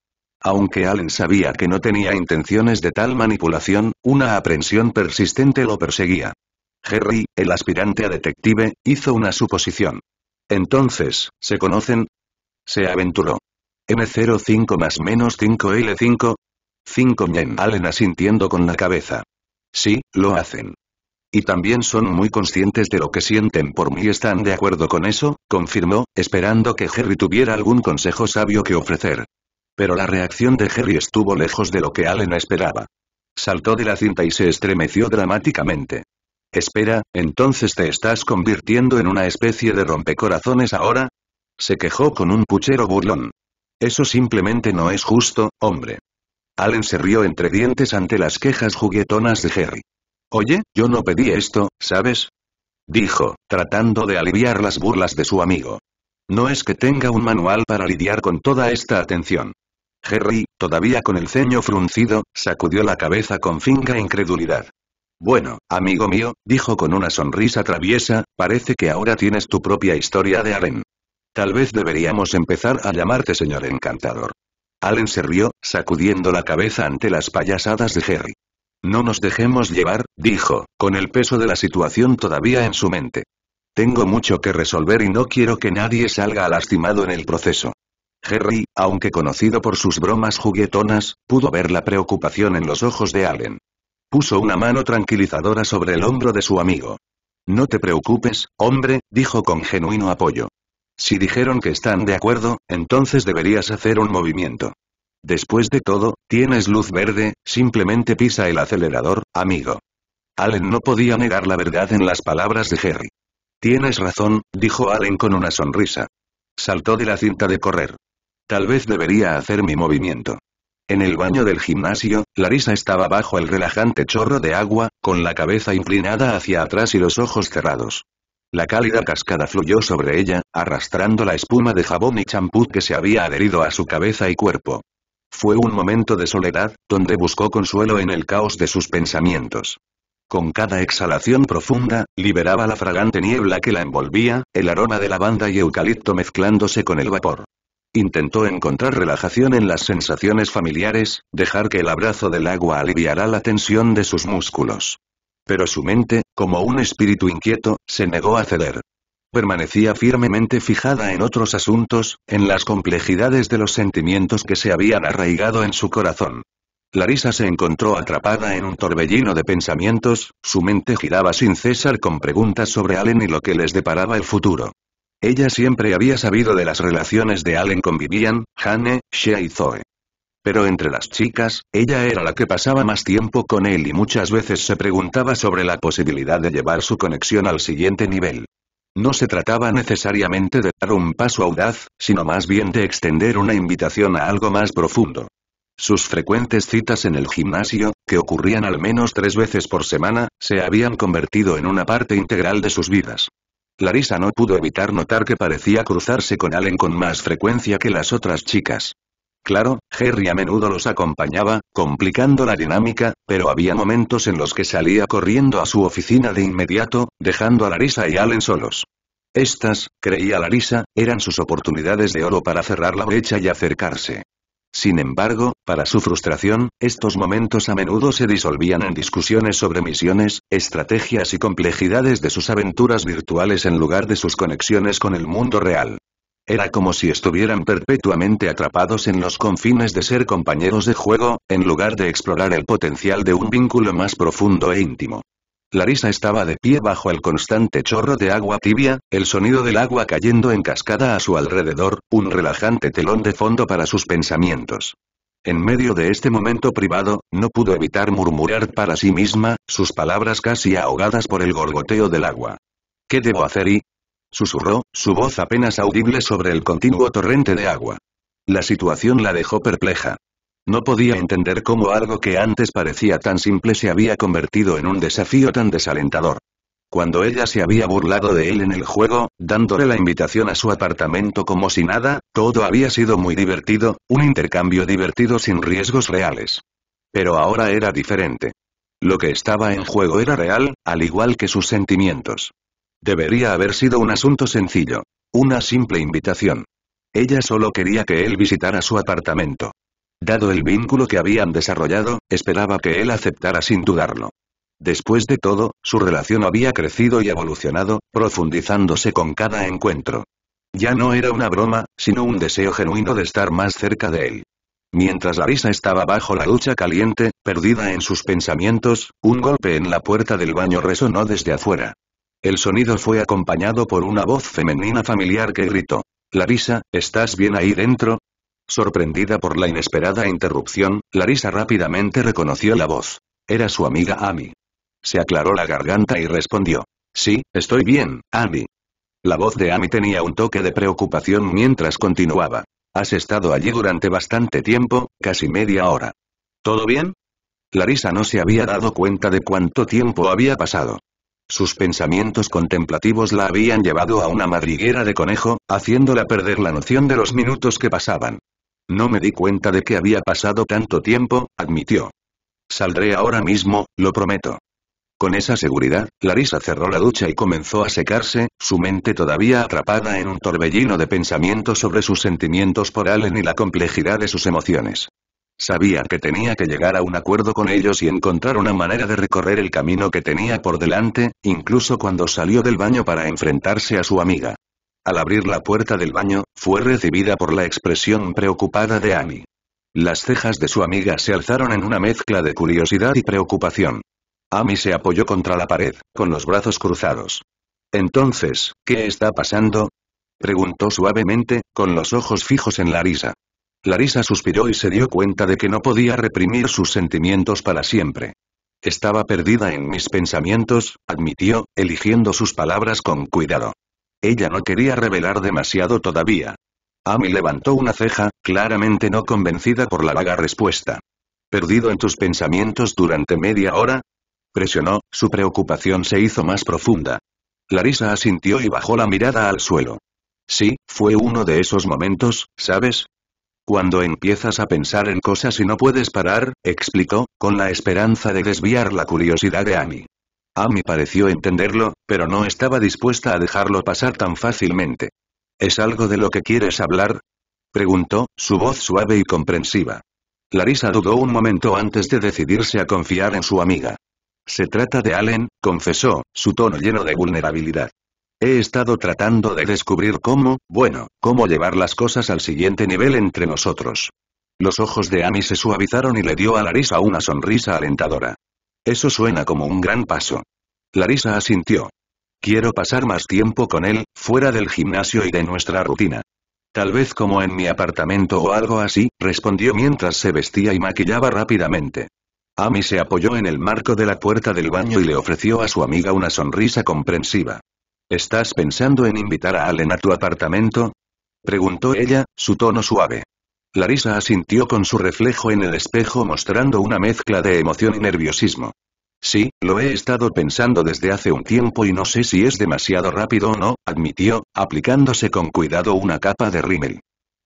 Aunque Allen sabía que no tenía intenciones de tal manipulación, una aprensión persistente lo perseguía. Harry, el aspirante a detective, hizo una suposición. Entonces, ¿se conocen? Se aventuró. M05 más menos 5L5. 5 Allen asintiendo con la cabeza. Sí, lo hacen. Y también son muy conscientes de lo que sienten por mí. ¿Están de acuerdo con eso? confirmó, esperando que Harry tuviera algún consejo sabio que ofrecer. Pero la reacción de Harry estuvo lejos de lo que Allen esperaba. Saltó de la cinta y se estremeció dramáticamente. Espera, entonces te estás convirtiendo en una especie de rompecorazones ahora? Se quejó con un puchero burlón. Eso simplemente no es justo, hombre. Allen se rió entre dientes ante las quejas juguetonas de Harry. Oye, yo no pedí esto, ¿sabes? Dijo, tratando de aliviar las burlas de su amigo. No es que tenga un manual para lidiar con toda esta atención. Harry, todavía con el ceño fruncido, sacudió la cabeza con finca incredulidad. Bueno, amigo mío, dijo con una sonrisa traviesa, parece que ahora tienes tu propia historia de Allen. Tal vez deberíamos empezar a llamarte señor encantador. Allen se rió, sacudiendo la cabeza ante las payasadas de Harry. No nos dejemos llevar, dijo, con el peso de la situación todavía en su mente. Tengo mucho que resolver y no quiero que nadie salga lastimado en el proceso. Harry, aunque conocido por sus bromas juguetonas, pudo ver la preocupación en los ojos de Allen. Puso una mano tranquilizadora sobre el hombro de su amigo. No te preocupes, hombre, dijo con genuino apoyo. Si dijeron que están de acuerdo, entonces deberías hacer un movimiento. Después de todo, tienes luz verde, simplemente pisa el acelerador, amigo. Allen no podía negar la verdad en las palabras de Harry. Tienes razón, dijo Allen con una sonrisa. Saltó de la cinta de correr. Tal vez debería hacer mi movimiento. En el baño del gimnasio, Larisa estaba bajo el relajante chorro de agua, con la cabeza inclinada hacia atrás y los ojos cerrados. La cálida cascada fluyó sobre ella, arrastrando la espuma de jabón y champú que se había adherido a su cabeza y cuerpo. Fue un momento de soledad, donde buscó consuelo en el caos de sus pensamientos. Con cada exhalación profunda, liberaba la fragante niebla que la envolvía, el aroma de lavanda y eucalipto mezclándose con el vapor. Intentó encontrar relajación en las sensaciones familiares, dejar que el abrazo del agua aliviará la tensión de sus músculos. Pero su mente, como un espíritu inquieto, se negó a ceder. Permanecía firmemente fijada en otros asuntos, en las complejidades de los sentimientos que se habían arraigado en su corazón. Larisa se encontró atrapada en un torbellino de pensamientos, su mente giraba sin cesar con preguntas sobre Allen y lo que les deparaba el futuro. Ella siempre había sabido de las relaciones de Allen con Vivian, Hane, Shea y Zoe. Pero entre las chicas, ella era la que pasaba más tiempo con él y muchas veces se preguntaba sobre la posibilidad de llevar su conexión al siguiente nivel. No se trataba necesariamente de dar un paso audaz, sino más bien de extender una invitación a algo más profundo. Sus frecuentes citas en el gimnasio, que ocurrían al menos tres veces por semana, se habían convertido en una parte integral de sus vidas. Clarisa no pudo evitar notar que parecía cruzarse con Allen con más frecuencia que las otras chicas. Claro, Jerry a menudo los acompañaba, complicando la dinámica, pero había momentos en los que salía corriendo a su oficina de inmediato, dejando a Larisa y Allen solos. Estas, creía Larisa, eran sus oportunidades de oro para cerrar la brecha y acercarse. Sin embargo, para su frustración, estos momentos a menudo se disolvían en discusiones sobre misiones, estrategias y complejidades de sus aventuras virtuales en lugar de sus conexiones con el mundo real. Era como si estuvieran perpetuamente atrapados en los confines de ser compañeros de juego, en lugar de explorar el potencial de un vínculo más profundo e íntimo. Larisa estaba de pie bajo el constante chorro de agua tibia, el sonido del agua cayendo en cascada a su alrededor, un relajante telón de fondo para sus pensamientos. En medio de este momento privado, no pudo evitar murmurar para sí misma, sus palabras casi ahogadas por el gorgoteo del agua. ¿Qué debo hacer y? Susurró, su voz apenas audible sobre el continuo torrente de agua. La situación la dejó perpleja. No podía entender cómo algo que antes parecía tan simple se había convertido en un desafío tan desalentador. Cuando ella se había burlado de él en el juego, dándole la invitación a su apartamento como si nada, todo había sido muy divertido, un intercambio divertido sin riesgos reales. Pero ahora era diferente. Lo que estaba en juego era real, al igual que sus sentimientos. Debería haber sido un asunto sencillo. Una simple invitación. Ella solo quería que él visitara su apartamento. Dado el vínculo que habían desarrollado, esperaba que él aceptara sin dudarlo. Después de todo, su relación había crecido y evolucionado, profundizándose con cada encuentro. Ya no era una broma, sino un deseo genuino de estar más cerca de él. Mientras Larisa estaba bajo la lucha caliente, perdida en sus pensamientos, un golpe en la puerta del baño resonó desde afuera. El sonido fue acompañado por una voz femenina familiar que gritó. Larisa, ¿estás bien ahí dentro? Sorprendida por la inesperada interrupción, Larisa rápidamente reconoció la voz. Era su amiga Amy. Se aclaró la garganta y respondió. Sí, estoy bien, Amy. La voz de Amy tenía un toque de preocupación mientras continuaba. Has estado allí durante bastante tiempo, casi media hora. ¿Todo bien? Larisa no se había dado cuenta de cuánto tiempo había pasado. Sus pensamientos contemplativos la habían llevado a una madriguera de conejo, haciéndola perder la noción de los minutos que pasaban. No me di cuenta de que había pasado tanto tiempo, admitió. Saldré ahora mismo, lo prometo. Con esa seguridad, Larissa cerró la ducha y comenzó a secarse, su mente todavía atrapada en un torbellino de pensamientos sobre sus sentimientos por Allen y la complejidad de sus emociones. Sabía que tenía que llegar a un acuerdo con ellos y encontrar una manera de recorrer el camino que tenía por delante, incluso cuando salió del baño para enfrentarse a su amiga. Al abrir la puerta del baño, fue recibida por la expresión preocupada de Amy. Las cejas de su amiga se alzaron en una mezcla de curiosidad y preocupación. Amy se apoyó contra la pared, con los brazos cruzados. Entonces, ¿qué está pasando? preguntó suavemente, con los ojos fijos en Larisa. Larisa suspiró y se dio cuenta de que no podía reprimir sus sentimientos para siempre. Estaba perdida en mis pensamientos, admitió, eligiendo sus palabras con cuidado. Ella no quería revelar demasiado todavía. Amy levantó una ceja, claramente no convencida por la vaga respuesta. ¿Perdido en tus pensamientos durante media hora? Presionó, su preocupación se hizo más profunda. Larisa asintió y bajó la mirada al suelo. Sí, fue uno de esos momentos, ¿sabes? Cuando empiezas a pensar en cosas y no puedes parar, explicó, con la esperanza de desviar la curiosidad de Amy. Amy ah, pareció entenderlo, pero no estaba dispuesta a dejarlo pasar tan fácilmente. ¿Es algo de lo que quieres hablar? Preguntó, su voz suave y comprensiva. Larissa dudó un momento antes de decidirse a confiar en su amiga. Se trata de Allen, confesó, su tono lleno de vulnerabilidad. He estado tratando de descubrir cómo, bueno, cómo llevar las cosas al siguiente nivel entre nosotros. Los ojos de Amy se suavizaron y le dio a Larissa una sonrisa alentadora. Eso suena como un gran paso. Larisa asintió. Quiero pasar más tiempo con él, fuera del gimnasio y de nuestra rutina. Tal vez como en mi apartamento o algo así, respondió mientras se vestía y maquillaba rápidamente. Amy se apoyó en el marco de la puerta del baño y le ofreció a su amiga una sonrisa comprensiva. ¿Estás pensando en invitar a Allen a tu apartamento? Preguntó ella, su tono suave. Larisa asintió con su reflejo en el espejo mostrando una mezcla de emoción y nerviosismo. Sí, lo he estado pensando desde hace un tiempo y no sé si es demasiado rápido o no, admitió, aplicándose con cuidado una capa de rímel.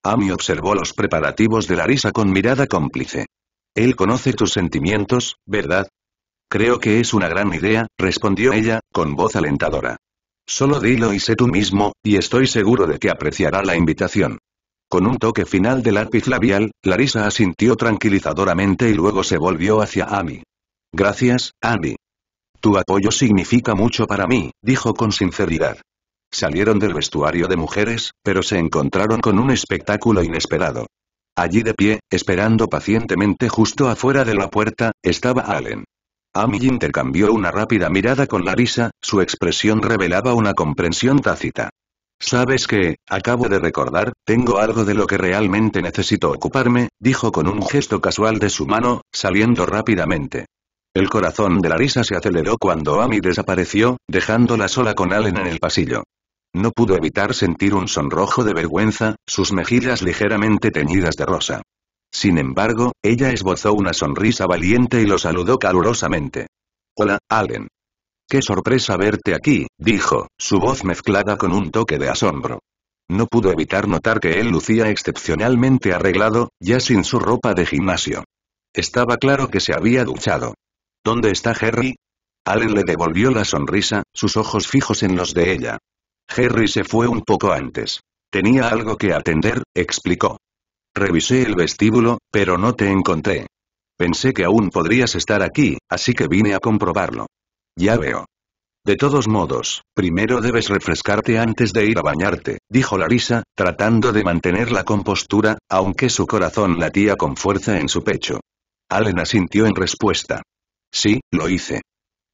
Amy observó los preparativos de Larisa con mirada cómplice. Él conoce tus sentimientos, ¿verdad? Creo que es una gran idea, respondió ella, con voz alentadora. Solo dilo y sé tú mismo, y estoy seguro de que apreciará la invitación. Con un toque final del lápiz labial, Larisa asintió tranquilizadoramente y luego se volvió hacia Amy. Gracias, Amy. Tu apoyo significa mucho para mí, dijo con sinceridad. Salieron del vestuario de mujeres, pero se encontraron con un espectáculo inesperado. Allí de pie, esperando pacientemente justo afuera de la puerta, estaba Allen. Amy intercambió una rápida mirada con Larisa, su expresión revelaba una comprensión tácita. Sabes que, acabo de recordar, tengo algo de lo que realmente necesito ocuparme, dijo con un gesto casual de su mano, saliendo rápidamente. El corazón de risa se aceleró cuando Amy desapareció, dejándola sola con Allen en el pasillo. No pudo evitar sentir un sonrojo de vergüenza, sus mejillas ligeramente teñidas de rosa. Sin embargo, ella esbozó una sonrisa valiente y lo saludó calurosamente. Hola, Allen. Qué sorpresa verte aquí, dijo, su voz mezclada con un toque de asombro. No pudo evitar notar que él lucía excepcionalmente arreglado, ya sin su ropa de gimnasio. Estaba claro que se había duchado. ¿Dónde está Harry? Allen le devolvió la sonrisa, sus ojos fijos en los de ella. Harry se fue un poco antes. Tenía algo que atender, explicó. Revisé el vestíbulo, pero no te encontré. Pensé que aún podrías estar aquí, así que vine a comprobarlo. Ya veo. De todos modos, primero debes refrescarte antes de ir a bañarte, dijo Larisa, tratando de mantener la compostura, aunque su corazón latía con fuerza en su pecho. Allen asintió en respuesta. Sí, lo hice.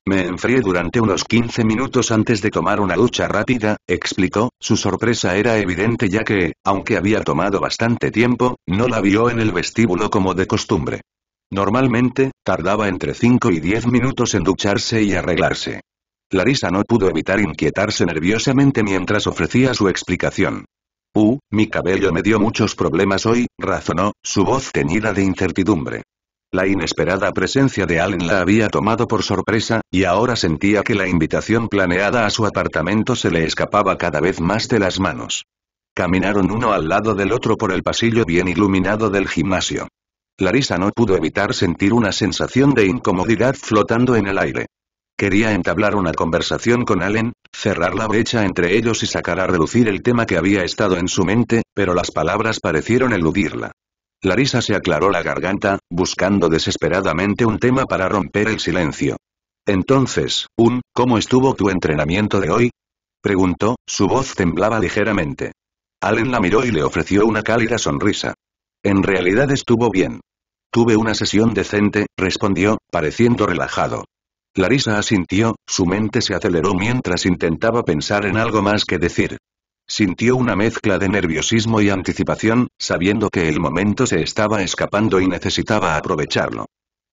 Me enfrié durante unos 15 minutos antes de tomar una ducha rápida, explicó, su sorpresa era evidente ya que, aunque había tomado bastante tiempo, no la vio en el vestíbulo como de costumbre. Normalmente, tardaba entre 5 y 10 minutos en ducharse y arreglarse. Larisa no pudo evitar inquietarse nerviosamente mientras ofrecía su explicación. Uh, mi cabello me dio muchos problemas hoy, razonó, su voz teñida de incertidumbre. La inesperada presencia de Allen la había tomado por sorpresa, y ahora sentía que la invitación planeada a su apartamento se le escapaba cada vez más de las manos. Caminaron uno al lado del otro por el pasillo bien iluminado del gimnasio. Larisa no pudo evitar sentir una sensación de incomodidad flotando en el aire. Quería entablar una conversación con Allen, cerrar la brecha entre ellos y sacar a relucir el tema que había estado en su mente, pero las palabras parecieron eludirla. Larisa se aclaró la garganta, buscando desesperadamente un tema para romper el silencio. Entonces, un, ¿cómo estuvo tu entrenamiento de hoy? preguntó, su voz temblaba ligeramente. Allen la miró y le ofreció una cálida sonrisa. En realidad estuvo bien. Tuve una sesión decente, respondió, pareciendo relajado. Larisa asintió, su mente se aceleró mientras intentaba pensar en algo más que decir. Sintió una mezcla de nerviosismo y anticipación, sabiendo que el momento se estaba escapando y necesitaba aprovecharlo.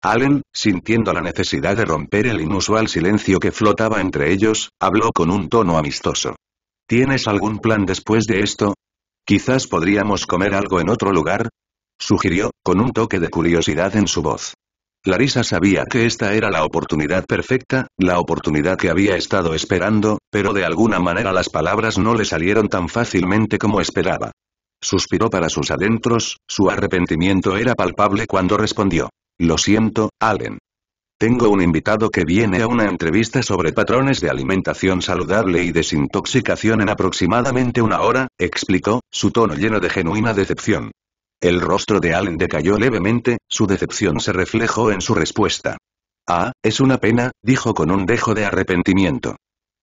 Allen, sintiendo la necesidad de romper el inusual silencio que flotaba entre ellos, habló con un tono amistoso. ¿Tienes algún plan después de esto? Quizás podríamos comer algo en otro lugar, sugirió, con un toque de curiosidad en su voz. Larisa sabía que esta era la oportunidad perfecta, la oportunidad que había estado esperando, pero de alguna manera las palabras no le salieron tan fácilmente como esperaba. Suspiró para sus adentros, su arrepentimiento era palpable cuando respondió. Lo siento, Allen. Tengo un invitado que viene a una entrevista sobre patrones de alimentación saludable y desintoxicación en aproximadamente una hora, explicó, su tono lleno de genuina decepción. El rostro de Allen decayó levemente, su decepción se reflejó en su respuesta. Ah, es una pena, dijo con un dejo de arrepentimiento.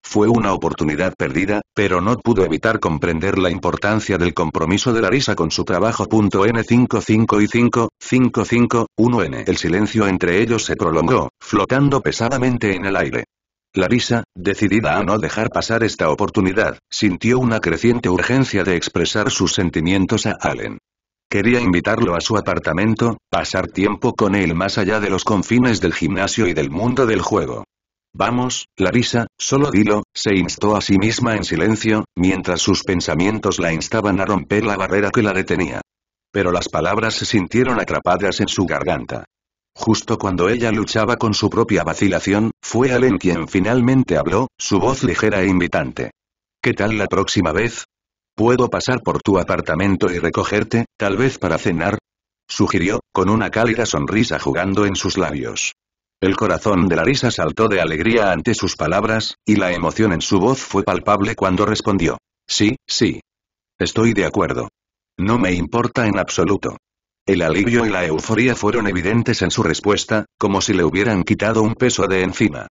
Fue una oportunidad perdida, pero no pudo evitar comprender la importancia del compromiso de Larisa con su trabajo. N55 y n El silencio entre ellos se prolongó, flotando pesadamente en el aire. Larisa, decidida a no dejar pasar esta oportunidad, sintió una creciente urgencia de expresar sus sentimientos a Allen. Quería invitarlo a su apartamento, pasar tiempo con él más allá de los confines del gimnasio y del mundo del juego. Vamos, Clarisa, solo dilo, se instó a sí misma en silencio, mientras sus pensamientos la instaban a romper la barrera que la detenía. Pero las palabras se sintieron atrapadas en su garganta. Justo cuando ella luchaba con su propia vacilación, fue Allen quien finalmente habló, su voz ligera e invitante. ¿Qué tal la próxima vez? ¿Puedo pasar por tu apartamento y recogerte, tal vez para cenar? Sugirió, con una cálida sonrisa jugando en sus labios. El corazón de Larisa saltó de alegría ante sus palabras, y la emoción en su voz fue palpable cuando respondió. Sí, sí. Estoy de acuerdo. No me importa en absoluto. El alivio y la euforia fueron evidentes en su respuesta, como si le hubieran quitado un peso de encima.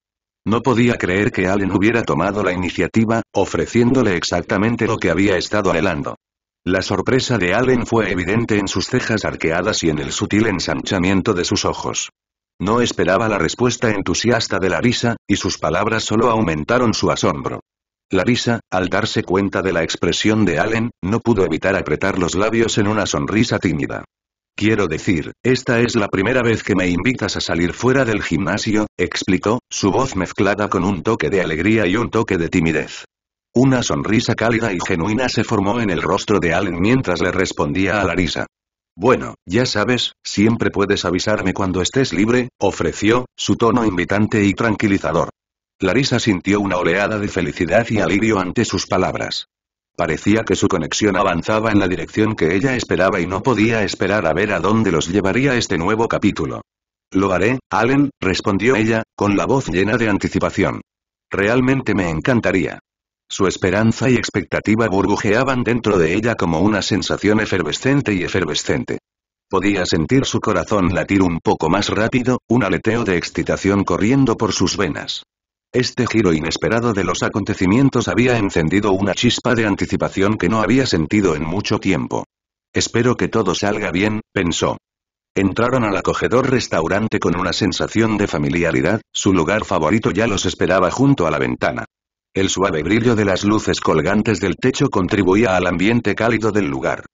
No podía creer que Allen hubiera tomado la iniciativa, ofreciéndole exactamente lo que había estado anhelando. La sorpresa de Allen fue evidente en sus cejas arqueadas y en el sutil ensanchamiento de sus ojos. No esperaba la respuesta entusiasta de Larisa, y sus palabras solo aumentaron su asombro. Larisa, al darse cuenta de la expresión de Allen, no pudo evitar apretar los labios en una sonrisa tímida. Quiero decir, esta es la primera vez que me invitas a salir fuera del gimnasio, explicó, su voz mezclada con un toque de alegría y un toque de timidez. Una sonrisa cálida y genuina se formó en el rostro de Allen mientras le respondía a Larisa. Bueno, ya sabes, siempre puedes avisarme cuando estés libre, ofreció, su tono invitante y tranquilizador. Larisa sintió una oleada de felicidad y alivio ante sus palabras. Parecía que su conexión avanzaba en la dirección que ella esperaba y no podía esperar a ver a dónde los llevaría este nuevo capítulo. Lo haré, Allen, respondió ella, con la voz llena de anticipación. Realmente me encantaría. Su esperanza y expectativa burbujeaban dentro de ella como una sensación efervescente y efervescente. Podía sentir su corazón latir un poco más rápido, un aleteo de excitación corriendo por sus venas. Este giro inesperado de los acontecimientos había encendido una chispa de anticipación que no había sentido en mucho tiempo. Espero que todo salga bien, pensó. Entraron al acogedor restaurante con una sensación de familiaridad, su lugar favorito ya los esperaba junto a la ventana. El suave brillo de las luces colgantes del techo contribuía al ambiente cálido del lugar.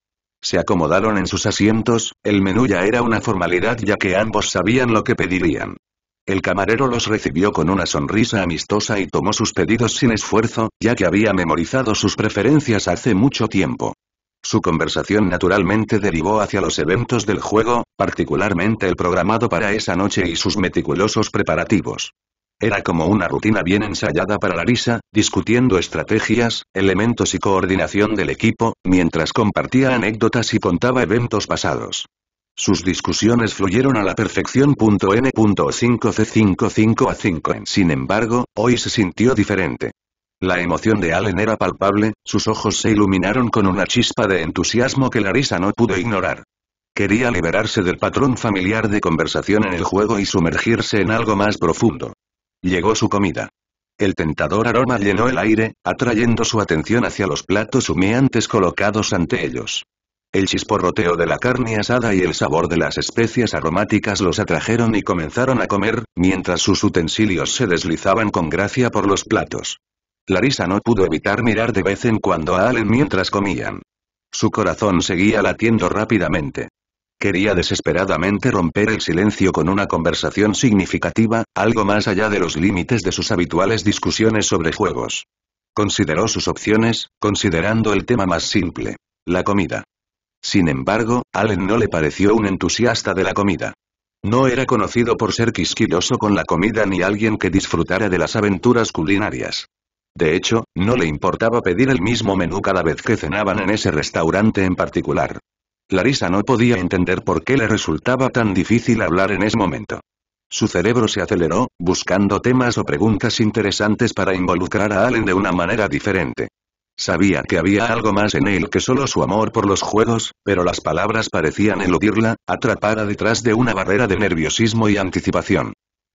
Se acomodaron en sus asientos, el menú ya era una formalidad ya que ambos sabían lo que pedirían. El camarero los recibió con una sonrisa amistosa y tomó sus pedidos sin esfuerzo, ya que había memorizado sus preferencias hace mucho tiempo. Su conversación naturalmente derivó hacia los eventos del juego, particularmente el programado para esa noche y sus meticulosos preparativos. Era como una rutina bien ensayada para Larisa, discutiendo estrategias, elementos y coordinación del equipo, mientras compartía anécdotas y contaba eventos pasados. Sus discusiones fluyeron a la perfección. N.5C55A5 Sin embargo, hoy se sintió diferente. La emoción de Allen era palpable, sus ojos se iluminaron con una chispa de entusiasmo que Larisa no pudo ignorar. Quería liberarse del patrón familiar de conversación en el juego y sumergirse en algo más profundo. Llegó su comida. El tentador aroma llenó el aire, atrayendo su atención hacia los platos humeantes colocados ante ellos. El chisporroteo de la carne asada y el sabor de las especias aromáticas los atrajeron y comenzaron a comer, mientras sus utensilios se deslizaban con gracia por los platos. Larisa no pudo evitar mirar de vez en cuando a Allen mientras comían. Su corazón seguía latiendo rápidamente. Quería desesperadamente romper el silencio con una conversación significativa, algo más allá de los límites de sus habituales discusiones sobre juegos. Consideró sus opciones, considerando el tema más simple. La comida. Sin embargo, Allen no le pareció un entusiasta de la comida. No era conocido por ser quisquilloso con la comida ni alguien que disfrutara de las aventuras culinarias. De hecho, no le importaba pedir el mismo menú cada vez que cenaban en ese restaurante en particular. Larisa no podía entender por qué le resultaba tan difícil hablar en ese momento. Su cerebro se aceleró, buscando temas o preguntas interesantes para involucrar a Allen de una manera diferente. Sabía que había algo más en él que solo su amor por los juegos, pero las palabras parecían eludirla, atrapada detrás de una barrera de nerviosismo y anticipación.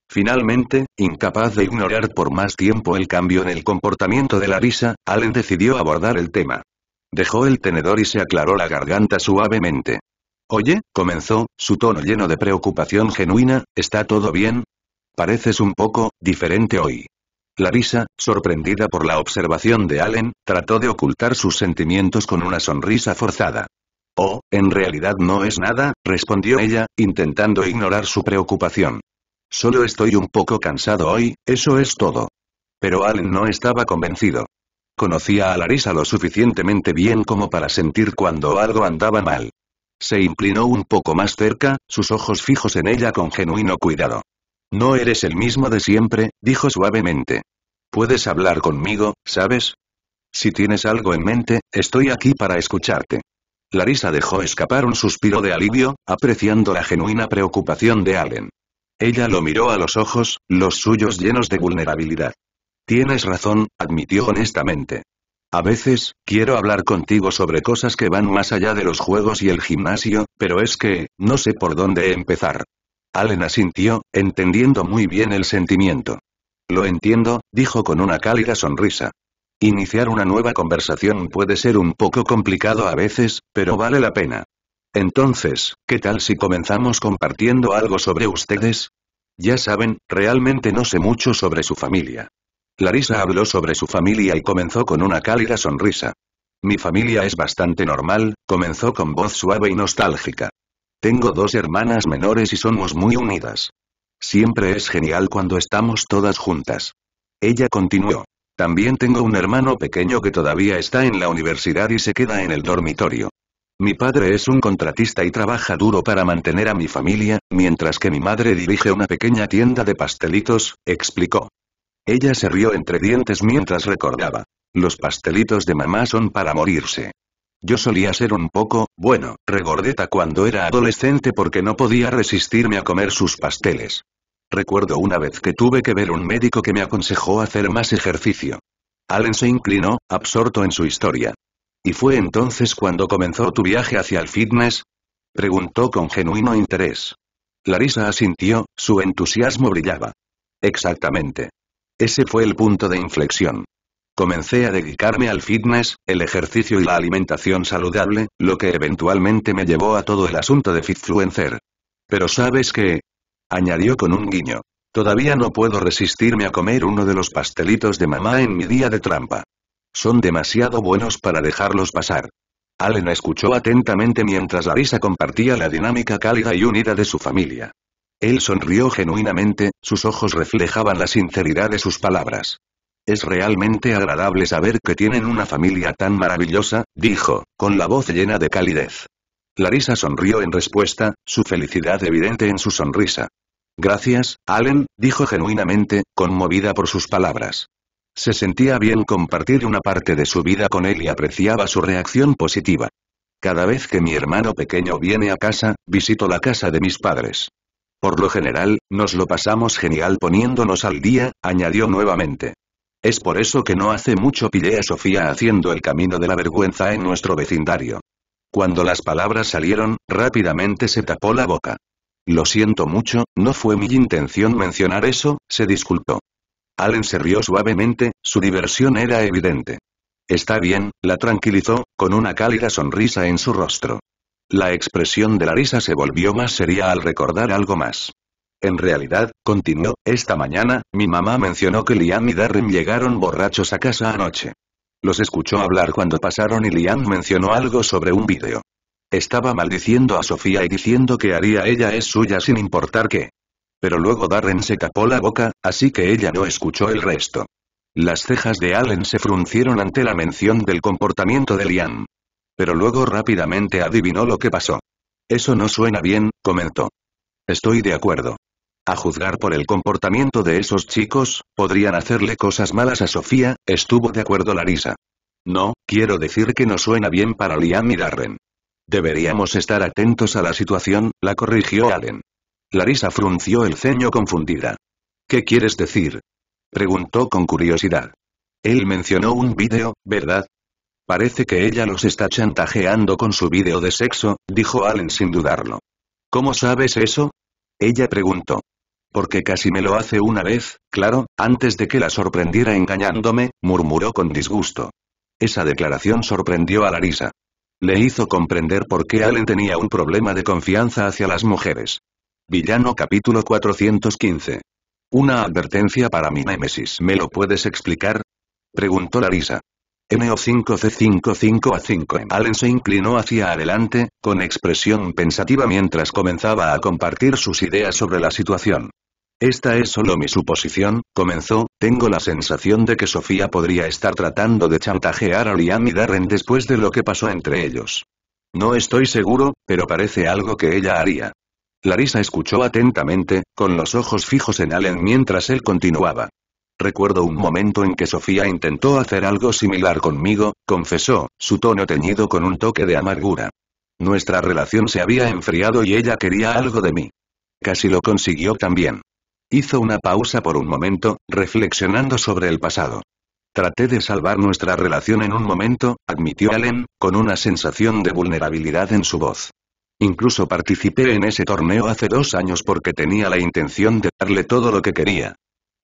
Finalmente, incapaz de ignorar por más tiempo el cambio en el comportamiento de Larisa, Allen decidió abordar el tema. Dejó el tenedor y se aclaró la garganta suavemente. Oye, comenzó, su tono lleno de preocupación genuina, ¿está todo bien? Pareces un poco, diferente hoy. Larisa, sorprendida por la observación de Allen, trató de ocultar sus sentimientos con una sonrisa forzada. Oh, en realidad no es nada, respondió ella, intentando ignorar su preocupación. Solo estoy un poco cansado hoy, eso es todo. Pero Allen no estaba convencido. Conocía a Larisa lo suficientemente bien como para sentir cuando algo andaba mal. Se inclinó un poco más cerca, sus ojos fijos en ella con genuino cuidado. No eres el mismo de siempre, dijo suavemente. Puedes hablar conmigo, ¿sabes? Si tienes algo en mente, estoy aquí para escucharte. Larisa dejó escapar un suspiro de alivio, apreciando la genuina preocupación de Allen. Ella lo miró a los ojos, los suyos llenos de vulnerabilidad. Tienes razón, admitió honestamente. A veces, quiero hablar contigo sobre cosas que van más allá de los juegos y el gimnasio, pero es que, no sé por dónde empezar. Allen asintió, entendiendo muy bien el sentimiento. Lo entiendo, dijo con una cálida sonrisa. Iniciar una nueva conversación puede ser un poco complicado a veces, pero vale la pena. Entonces, ¿qué tal si comenzamos compartiendo algo sobre ustedes? Ya saben, realmente no sé mucho sobre su familia. Larisa habló sobre su familia y comenzó con una cálida sonrisa. Mi familia es bastante normal, comenzó con voz suave y nostálgica. Tengo dos hermanas menores y somos muy unidas. Siempre es genial cuando estamos todas juntas. Ella continuó. También tengo un hermano pequeño que todavía está en la universidad y se queda en el dormitorio. Mi padre es un contratista y trabaja duro para mantener a mi familia, mientras que mi madre dirige una pequeña tienda de pastelitos, explicó. Ella se rió entre dientes mientras recordaba. Los pastelitos de mamá son para morirse. Yo solía ser un poco, bueno, regordeta cuando era adolescente porque no podía resistirme a comer sus pasteles. Recuerdo una vez que tuve que ver un médico que me aconsejó hacer más ejercicio. Allen se inclinó, absorto en su historia. ¿Y fue entonces cuando comenzó tu viaje hacia el fitness? Preguntó con genuino interés. Larisa asintió, su entusiasmo brillaba. Exactamente. Ese fue el punto de inflexión. Comencé a dedicarme al fitness, el ejercicio y la alimentación saludable, lo que eventualmente me llevó a todo el asunto de Fitfluencer. Pero sabes que, Añadió con un guiño. Todavía no puedo resistirme a comer uno de los pastelitos de mamá en mi día de trampa. Son demasiado buenos para dejarlos pasar. Allen escuchó atentamente mientras Larisa compartía la dinámica cálida y unida de su familia. Él sonrió genuinamente, sus ojos reflejaban la sinceridad de sus palabras. Es realmente agradable saber que tienen una familia tan maravillosa, dijo, con la voz llena de calidez. Larisa sonrió en respuesta, su felicidad evidente en su sonrisa. Gracias, Allen, dijo genuinamente, conmovida por sus palabras. Se sentía bien compartir una parte de su vida con él y apreciaba su reacción positiva. Cada vez que mi hermano pequeño viene a casa, visito la casa de mis padres. Por lo general, nos lo pasamos genial poniéndonos al día, añadió nuevamente. Es por eso que no hace mucho pillé a Sofía haciendo el camino de la vergüenza en nuestro vecindario. Cuando las palabras salieron, rápidamente se tapó la boca. Lo siento mucho, no fue mi intención mencionar eso, se disculpó. Allen se rió suavemente, su diversión era evidente. Está bien, la tranquilizó, con una cálida sonrisa en su rostro. La expresión de la risa se volvió más seria al recordar algo más. En realidad, continuó, esta mañana, mi mamá mencionó que Liam y Darren llegaron borrachos a casa anoche. Los escuchó hablar cuando pasaron y Liam mencionó algo sobre un vídeo. Estaba maldiciendo a Sofía y diciendo que haría ella es suya sin importar qué. Pero luego Darren se tapó la boca, así que ella no escuchó el resto. Las cejas de Allen se fruncieron ante la mención del comportamiento de Liam. Pero luego rápidamente adivinó lo que pasó. Eso no suena bien, comentó. Estoy de acuerdo. A juzgar por el comportamiento de esos chicos, podrían hacerle cosas malas a Sofía, estuvo de acuerdo Larisa. No, quiero decir que no suena bien para Liam y Darren. Deberíamos estar atentos a la situación, la corrigió Allen. Larisa frunció el ceño confundida. ¿Qué quieres decir? Preguntó con curiosidad. Él mencionó un vídeo, ¿verdad? Parece que ella los está chantajeando con su vídeo de sexo, dijo Allen sin dudarlo. ¿Cómo sabes eso? Ella preguntó. Porque casi me lo hace una vez, claro, antes de que la sorprendiera engañándome, murmuró con disgusto. Esa declaración sorprendió a Larisa. Le hizo comprender por qué Allen tenía un problema de confianza hacia las mujeres. Villano capítulo 415. Una advertencia para mi némesis. ¿Me lo puedes explicar? Preguntó Larisa. MO5C55A5 Allen se inclinó hacia adelante, con expresión pensativa mientras comenzaba a compartir sus ideas sobre la situación. Esta es solo mi suposición, comenzó, tengo la sensación de que Sofía podría estar tratando de chantajear a Liam y Darren después de lo que pasó entre ellos. No estoy seguro, pero parece algo que ella haría. Larisa escuchó atentamente, con los ojos fijos en Allen mientras él continuaba. Recuerdo un momento en que Sofía intentó hacer algo similar conmigo, confesó, su tono teñido con un toque de amargura. Nuestra relación se había enfriado y ella quería algo de mí. Casi lo consiguió también. Hizo una pausa por un momento, reflexionando sobre el pasado. Traté de salvar nuestra relación en un momento, admitió Allen, con una sensación de vulnerabilidad en su voz. Incluso participé en ese torneo hace dos años porque tenía la intención de darle todo lo que quería,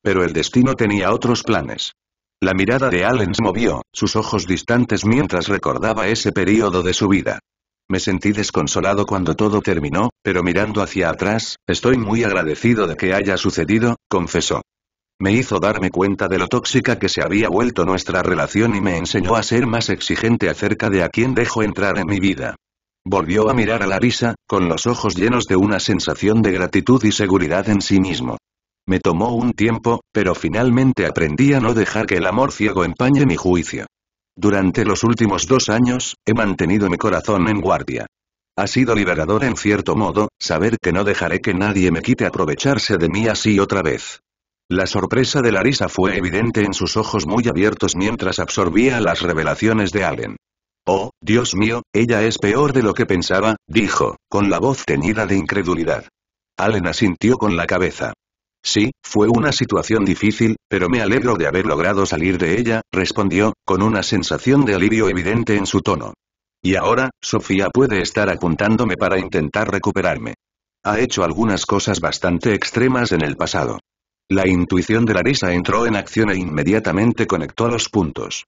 pero el destino tenía otros planes. La mirada de Allen se movió, sus ojos distantes mientras recordaba ese periodo de su vida. Me sentí desconsolado cuando todo terminó, pero mirando hacia atrás, estoy muy agradecido de que haya sucedido, confesó. Me hizo darme cuenta de lo tóxica que se había vuelto nuestra relación y me enseñó a ser más exigente acerca de a quién dejo entrar en mi vida. Volvió a mirar a Larisa, con los ojos llenos de una sensación de gratitud y seguridad en sí mismo. Me tomó un tiempo, pero finalmente aprendí a no dejar que el amor ciego empañe mi juicio. Durante los últimos dos años, he mantenido mi corazón en guardia. Ha sido liberador en cierto modo, saber que no dejaré que nadie me quite aprovecharse de mí así otra vez. La sorpresa de Larisa fue evidente en sus ojos muy abiertos mientras absorbía las revelaciones de Allen. Oh, Dios mío, ella es peor de lo que pensaba, dijo, con la voz teñida de incredulidad. Allen asintió con la cabeza. Sí, fue una situación difícil, pero me alegro de haber logrado salir de ella, respondió, con una sensación de alivio evidente en su tono. Y ahora, Sofía puede estar apuntándome para intentar recuperarme. Ha hecho algunas cosas bastante extremas en el pasado. La intuición de Larisa entró en acción e inmediatamente conectó los puntos.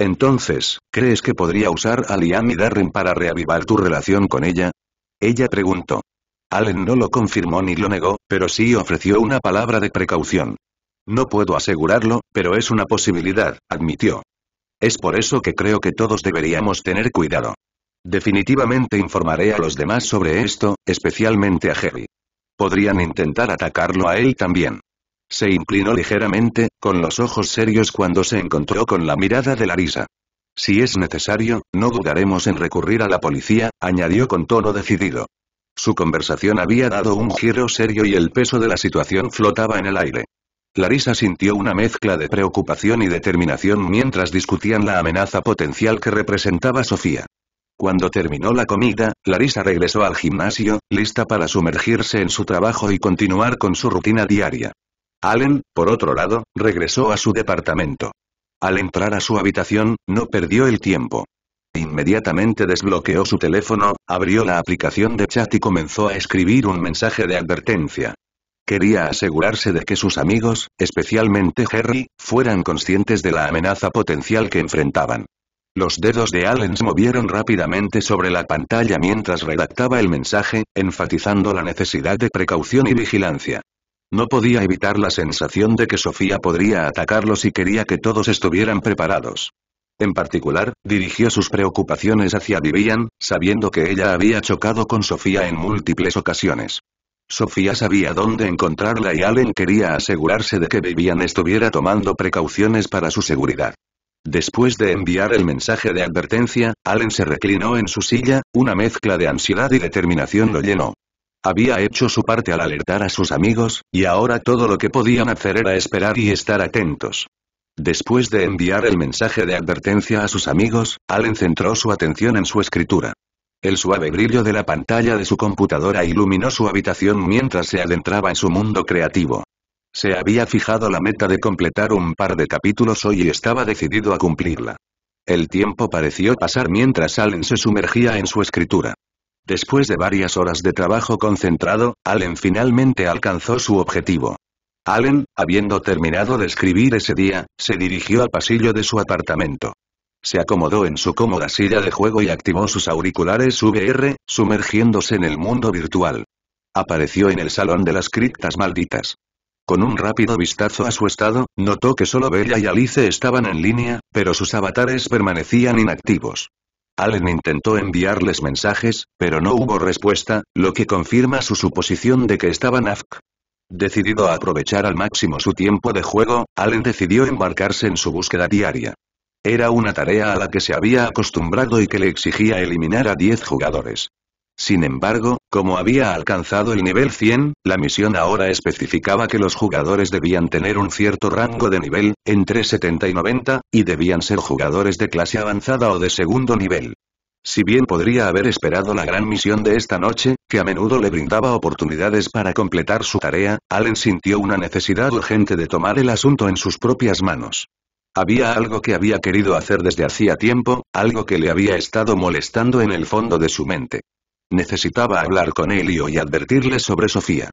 Entonces, ¿crees que podría usar a Liam y Darren para reavivar tu relación con ella? Ella preguntó. Allen no lo confirmó ni lo negó, pero sí ofreció una palabra de precaución. No puedo asegurarlo, pero es una posibilidad, admitió. Es por eso que creo que todos deberíamos tener cuidado. Definitivamente informaré a los demás sobre esto, especialmente a Harry. Podrían intentar atacarlo a él también. Se inclinó ligeramente, con los ojos serios cuando se encontró con la mirada de Larisa. Si es necesario, no dudaremos en recurrir a la policía, añadió con tono decidido. Su conversación había dado un giro serio y el peso de la situación flotaba en el aire. Larisa sintió una mezcla de preocupación y determinación mientras discutían la amenaza potencial que representaba Sofía. Cuando terminó la comida, Larisa regresó al gimnasio, lista para sumergirse en su trabajo y continuar con su rutina diaria. Allen, por otro lado, regresó a su departamento. Al entrar a su habitación, no perdió el tiempo. Inmediatamente desbloqueó su teléfono, abrió la aplicación de chat y comenzó a escribir un mensaje de advertencia. Quería asegurarse de que sus amigos, especialmente Harry, fueran conscientes de la amenaza potencial que enfrentaban. Los dedos de Allen se movieron rápidamente sobre la pantalla mientras redactaba el mensaje, enfatizando la necesidad de precaución y vigilancia. No podía evitar la sensación de que Sofía podría atacarlos y quería que todos estuvieran preparados. En particular, dirigió sus preocupaciones hacia Vivian, sabiendo que ella había chocado con Sofía en múltiples ocasiones. Sofía sabía dónde encontrarla y Allen quería asegurarse de que Vivian estuviera tomando precauciones para su seguridad. Después de enviar el mensaje de advertencia, Allen se reclinó en su silla, una mezcla de ansiedad y determinación lo llenó. Había hecho su parte al alertar a sus amigos, y ahora todo lo que podían hacer era esperar y estar atentos. Después de enviar el mensaje de advertencia a sus amigos, Allen centró su atención en su escritura. El suave brillo de la pantalla de su computadora iluminó su habitación mientras se adentraba en su mundo creativo. Se había fijado la meta de completar un par de capítulos hoy y estaba decidido a cumplirla. El tiempo pareció pasar mientras Allen se sumergía en su escritura. Después de varias horas de trabajo concentrado, Allen finalmente alcanzó su objetivo. Allen, habiendo terminado de escribir ese día, se dirigió al pasillo de su apartamento. Se acomodó en su cómoda silla de juego y activó sus auriculares VR, sumergiéndose en el mundo virtual. Apareció en el salón de las criptas malditas. Con un rápido vistazo a su estado, notó que solo Bella y Alice estaban en línea, pero sus avatares permanecían inactivos. Allen intentó enviarles mensajes, pero no hubo respuesta, lo que confirma su suposición de que estaban AFK. Decidido a aprovechar al máximo su tiempo de juego, Allen decidió embarcarse en su búsqueda diaria. Era una tarea a la que se había acostumbrado y que le exigía eliminar a 10 jugadores. Sin embargo, como había alcanzado el nivel 100, la misión ahora especificaba que los jugadores debían tener un cierto rango de nivel, entre 70 y 90, y debían ser jugadores de clase avanzada o de segundo nivel. Si bien podría haber esperado la gran misión de esta noche, que a menudo le brindaba oportunidades para completar su tarea, Allen sintió una necesidad urgente de tomar el asunto en sus propias manos. Había algo que había querido hacer desde hacía tiempo, algo que le había estado molestando en el fondo de su mente. Necesitaba hablar con Elio y advertirle sobre Sofía.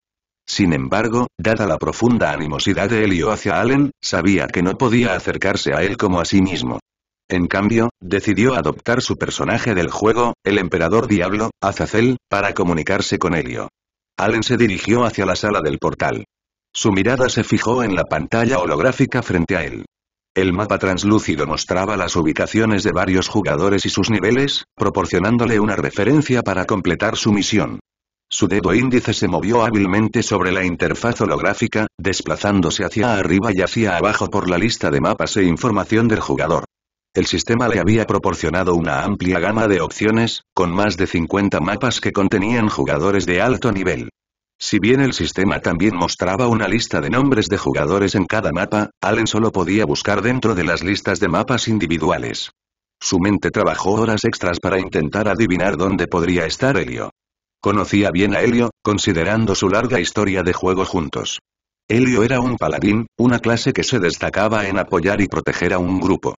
Sin embargo, dada la profunda animosidad de Elio hacia Allen, sabía que no podía acercarse a él como a sí mismo. En cambio, decidió adoptar su personaje del juego, el emperador diablo, Azazel, para comunicarse con Helio. Allen se dirigió hacia la sala del portal. Su mirada se fijó en la pantalla holográfica frente a él. El mapa translúcido mostraba las ubicaciones de varios jugadores y sus niveles, proporcionándole una referencia para completar su misión. Su dedo índice se movió hábilmente sobre la interfaz holográfica, desplazándose hacia arriba y hacia abajo por la lista de mapas e información del jugador. El sistema le había proporcionado una amplia gama de opciones, con más de 50 mapas que contenían jugadores de alto nivel. Si bien el sistema también mostraba una lista de nombres de jugadores en cada mapa, Allen solo podía buscar dentro de las listas de mapas individuales. Su mente trabajó horas extras para intentar adivinar dónde podría estar Helio. Conocía bien a Helio, considerando su larga historia de juego juntos. Helio era un paladín, una clase que se destacaba en apoyar y proteger a un grupo.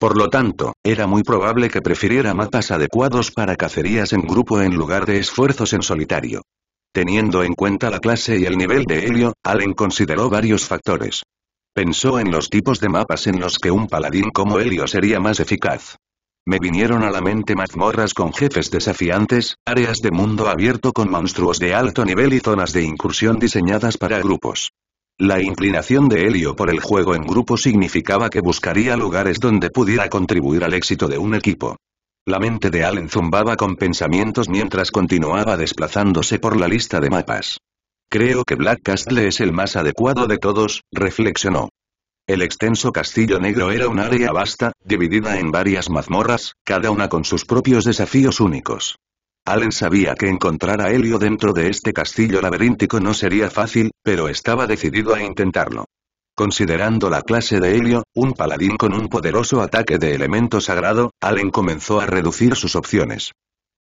Por lo tanto, era muy probable que prefiriera mapas adecuados para cacerías en grupo en lugar de esfuerzos en solitario. Teniendo en cuenta la clase y el nivel de helio, Allen consideró varios factores. Pensó en los tipos de mapas en los que un paladín como helio sería más eficaz. Me vinieron a la mente mazmorras con jefes desafiantes, áreas de mundo abierto con monstruos de alto nivel y zonas de incursión diseñadas para grupos. La inclinación de Helio por el juego en grupo significaba que buscaría lugares donde pudiera contribuir al éxito de un equipo. La mente de Allen zumbaba con pensamientos mientras continuaba desplazándose por la lista de mapas. Creo que Black Castle es el más adecuado de todos, reflexionó. El extenso castillo negro era un área vasta, dividida en varias mazmorras, cada una con sus propios desafíos únicos. Allen sabía que encontrar a Helio dentro de este castillo laberíntico no sería fácil, pero estaba decidido a intentarlo. Considerando la clase de Helio, un paladín con un poderoso ataque de elemento sagrado, Allen comenzó a reducir sus opciones.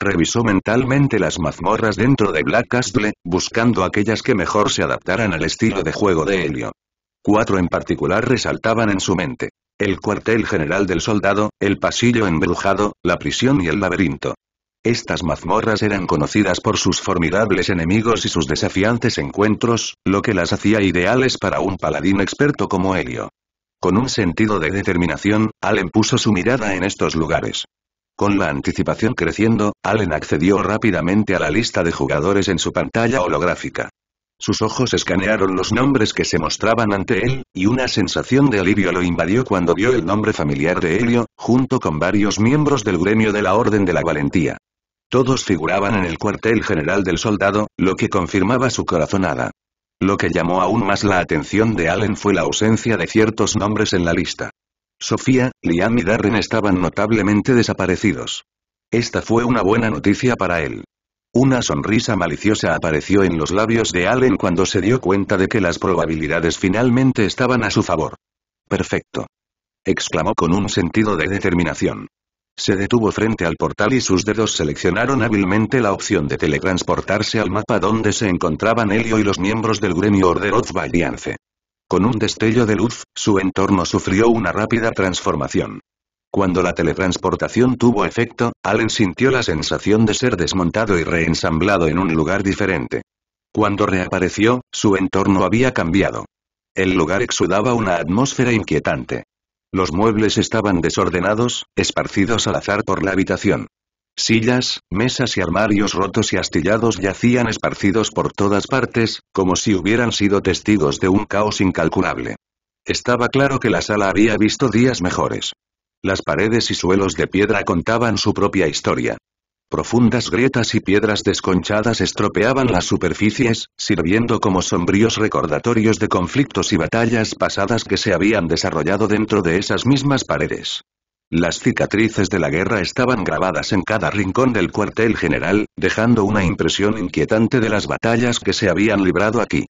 Revisó mentalmente las mazmorras dentro de Black Castle, buscando aquellas que mejor se adaptaran al estilo de juego de Helio. Cuatro en particular resaltaban en su mente. El cuartel general del soldado, el pasillo embrujado, la prisión y el laberinto. Estas mazmorras eran conocidas por sus formidables enemigos y sus desafiantes encuentros, lo que las hacía ideales para un paladín experto como Helio. Con un sentido de determinación, Allen puso su mirada en estos lugares. Con la anticipación creciendo, Allen accedió rápidamente a la lista de jugadores en su pantalla holográfica. Sus ojos escanearon los nombres que se mostraban ante él, y una sensación de alivio lo invadió cuando vio el nombre familiar de Helio, junto con varios miembros del gremio de la Orden de la Valentía. Todos figuraban en el cuartel general del soldado, lo que confirmaba su corazonada. Lo que llamó aún más la atención de Allen fue la ausencia de ciertos nombres en la lista. Sofía, Liam y Darren estaban notablemente desaparecidos. Esta fue una buena noticia para él. Una sonrisa maliciosa apareció en los labios de Allen cuando se dio cuenta de que las probabilidades finalmente estaban a su favor. Perfecto. exclamó con un sentido de determinación. Se detuvo frente al portal y sus dedos seleccionaron hábilmente la opción de teletransportarse al mapa donde se encontraban Helio y los miembros del gremio of Valiance. Con un destello de luz, su entorno sufrió una rápida transformación. Cuando la teletransportación tuvo efecto, Allen sintió la sensación de ser desmontado y reensamblado en un lugar diferente. Cuando reapareció, su entorno había cambiado. El lugar exudaba una atmósfera inquietante. Los muebles estaban desordenados, esparcidos al azar por la habitación. Sillas, mesas y armarios rotos y astillados yacían esparcidos por todas partes, como si hubieran sido testigos de un caos incalculable. Estaba claro que la sala había visto días mejores. Las paredes y suelos de piedra contaban su propia historia. Profundas grietas y piedras desconchadas estropeaban las superficies, sirviendo como sombríos recordatorios de conflictos y batallas pasadas que se habían desarrollado dentro de esas mismas paredes. Las cicatrices de la guerra estaban grabadas en cada rincón del cuartel general, dejando una impresión inquietante de las batallas que se habían librado aquí.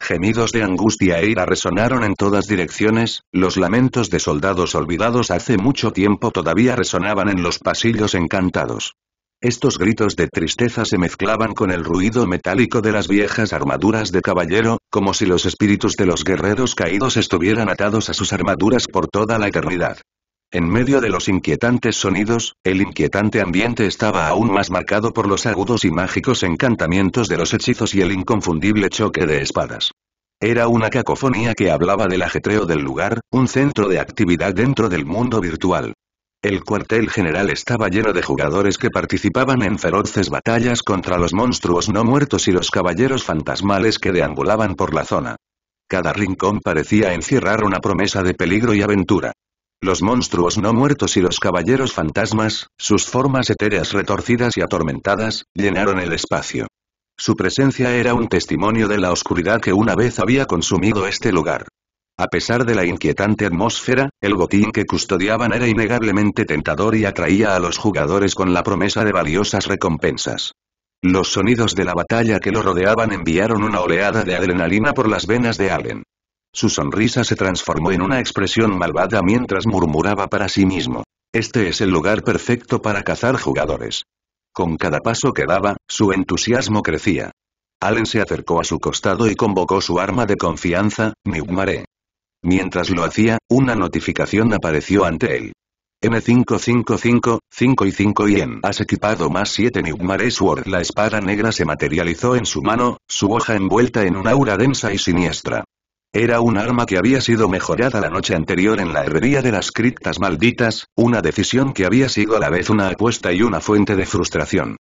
Gemidos de angustia e ira resonaron en todas direcciones, los lamentos de soldados olvidados hace mucho tiempo todavía resonaban en los pasillos encantados. Estos gritos de tristeza se mezclaban con el ruido metálico de las viejas armaduras de caballero, como si los espíritus de los guerreros caídos estuvieran atados a sus armaduras por toda la eternidad. En medio de los inquietantes sonidos, el inquietante ambiente estaba aún más marcado por los agudos y mágicos encantamientos de los hechizos y el inconfundible choque de espadas. Era una cacofonía que hablaba del ajetreo del lugar, un centro de actividad dentro del mundo virtual. El cuartel general estaba lleno de jugadores que participaban en feroces batallas contra los monstruos no muertos y los caballeros fantasmales que deambulaban por la zona. Cada rincón parecía encierrar una promesa de peligro y aventura. Los monstruos no muertos y los caballeros fantasmas, sus formas etéreas retorcidas y atormentadas, llenaron el espacio. Su presencia era un testimonio de la oscuridad que una vez había consumido este lugar. A pesar de la inquietante atmósfera, el botín que custodiaban era innegablemente tentador y atraía a los jugadores con la promesa de valiosas recompensas. Los sonidos de la batalla que lo rodeaban enviaron una oleada de adrenalina por las venas de Allen. Su sonrisa se transformó en una expresión malvada mientras murmuraba para sí mismo. Este es el lugar perfecto para cazar jugadores. Con cada paso que daba, su entusiasmo crecía. Allen se acercó a su costado y convocó su arma de confianza, Mare. Mientras lo hacía, una notificación apareció ante él. M555, 5 y 5 y en has equipado más 7 Nigmare Sword. La espada negra se materializó en su mano, su hoja envuelta en un aura densa y siniestra. Era un arma que había sido mejorada la noche anterior en la herrería de las criptas malditas, una decisión que había sido a la vez una apuesta y una fuente de frustración.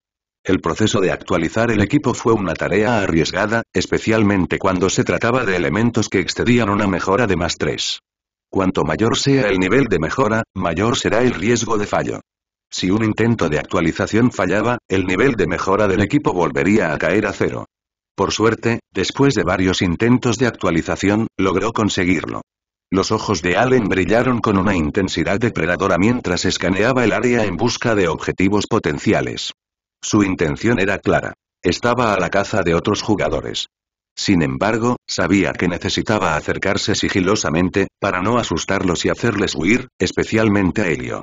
El proceso de actualizar el equipo fue una tarea arriesgada, especialmente cuando se trataba de elementos que excedían una mejora de más 3. Cuanto mayor sea el nivel de mejora, mayor será el riesgo de fallo. Si un intento de actualización fallaba, el nivel de mejora del equipo volvería a caer a cero. Por suerte, después de varios intentos de actualización, logró conseguirlo. Los ojos de Allen brillaron con una intensidad depredadora mientras escaneaba el área en busca de objetivos potenciales. Su intención era clara. Estaba a la caza de otros jugadores. Sin embargo, sabía que necesitaba acercarse sigilosamente, para no asustarlos y hacerles huir, especialmente a Helio.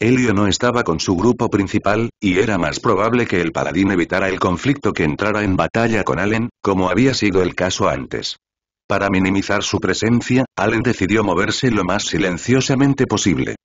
Helio no estaba con su grupo principal, y era más probable que el paladín evitara el conflicto que entrara en batalla con Allen, como había sido el caso antes. Para minimizar su presencia, Allen decidió moverse lo más silenciosamente posible.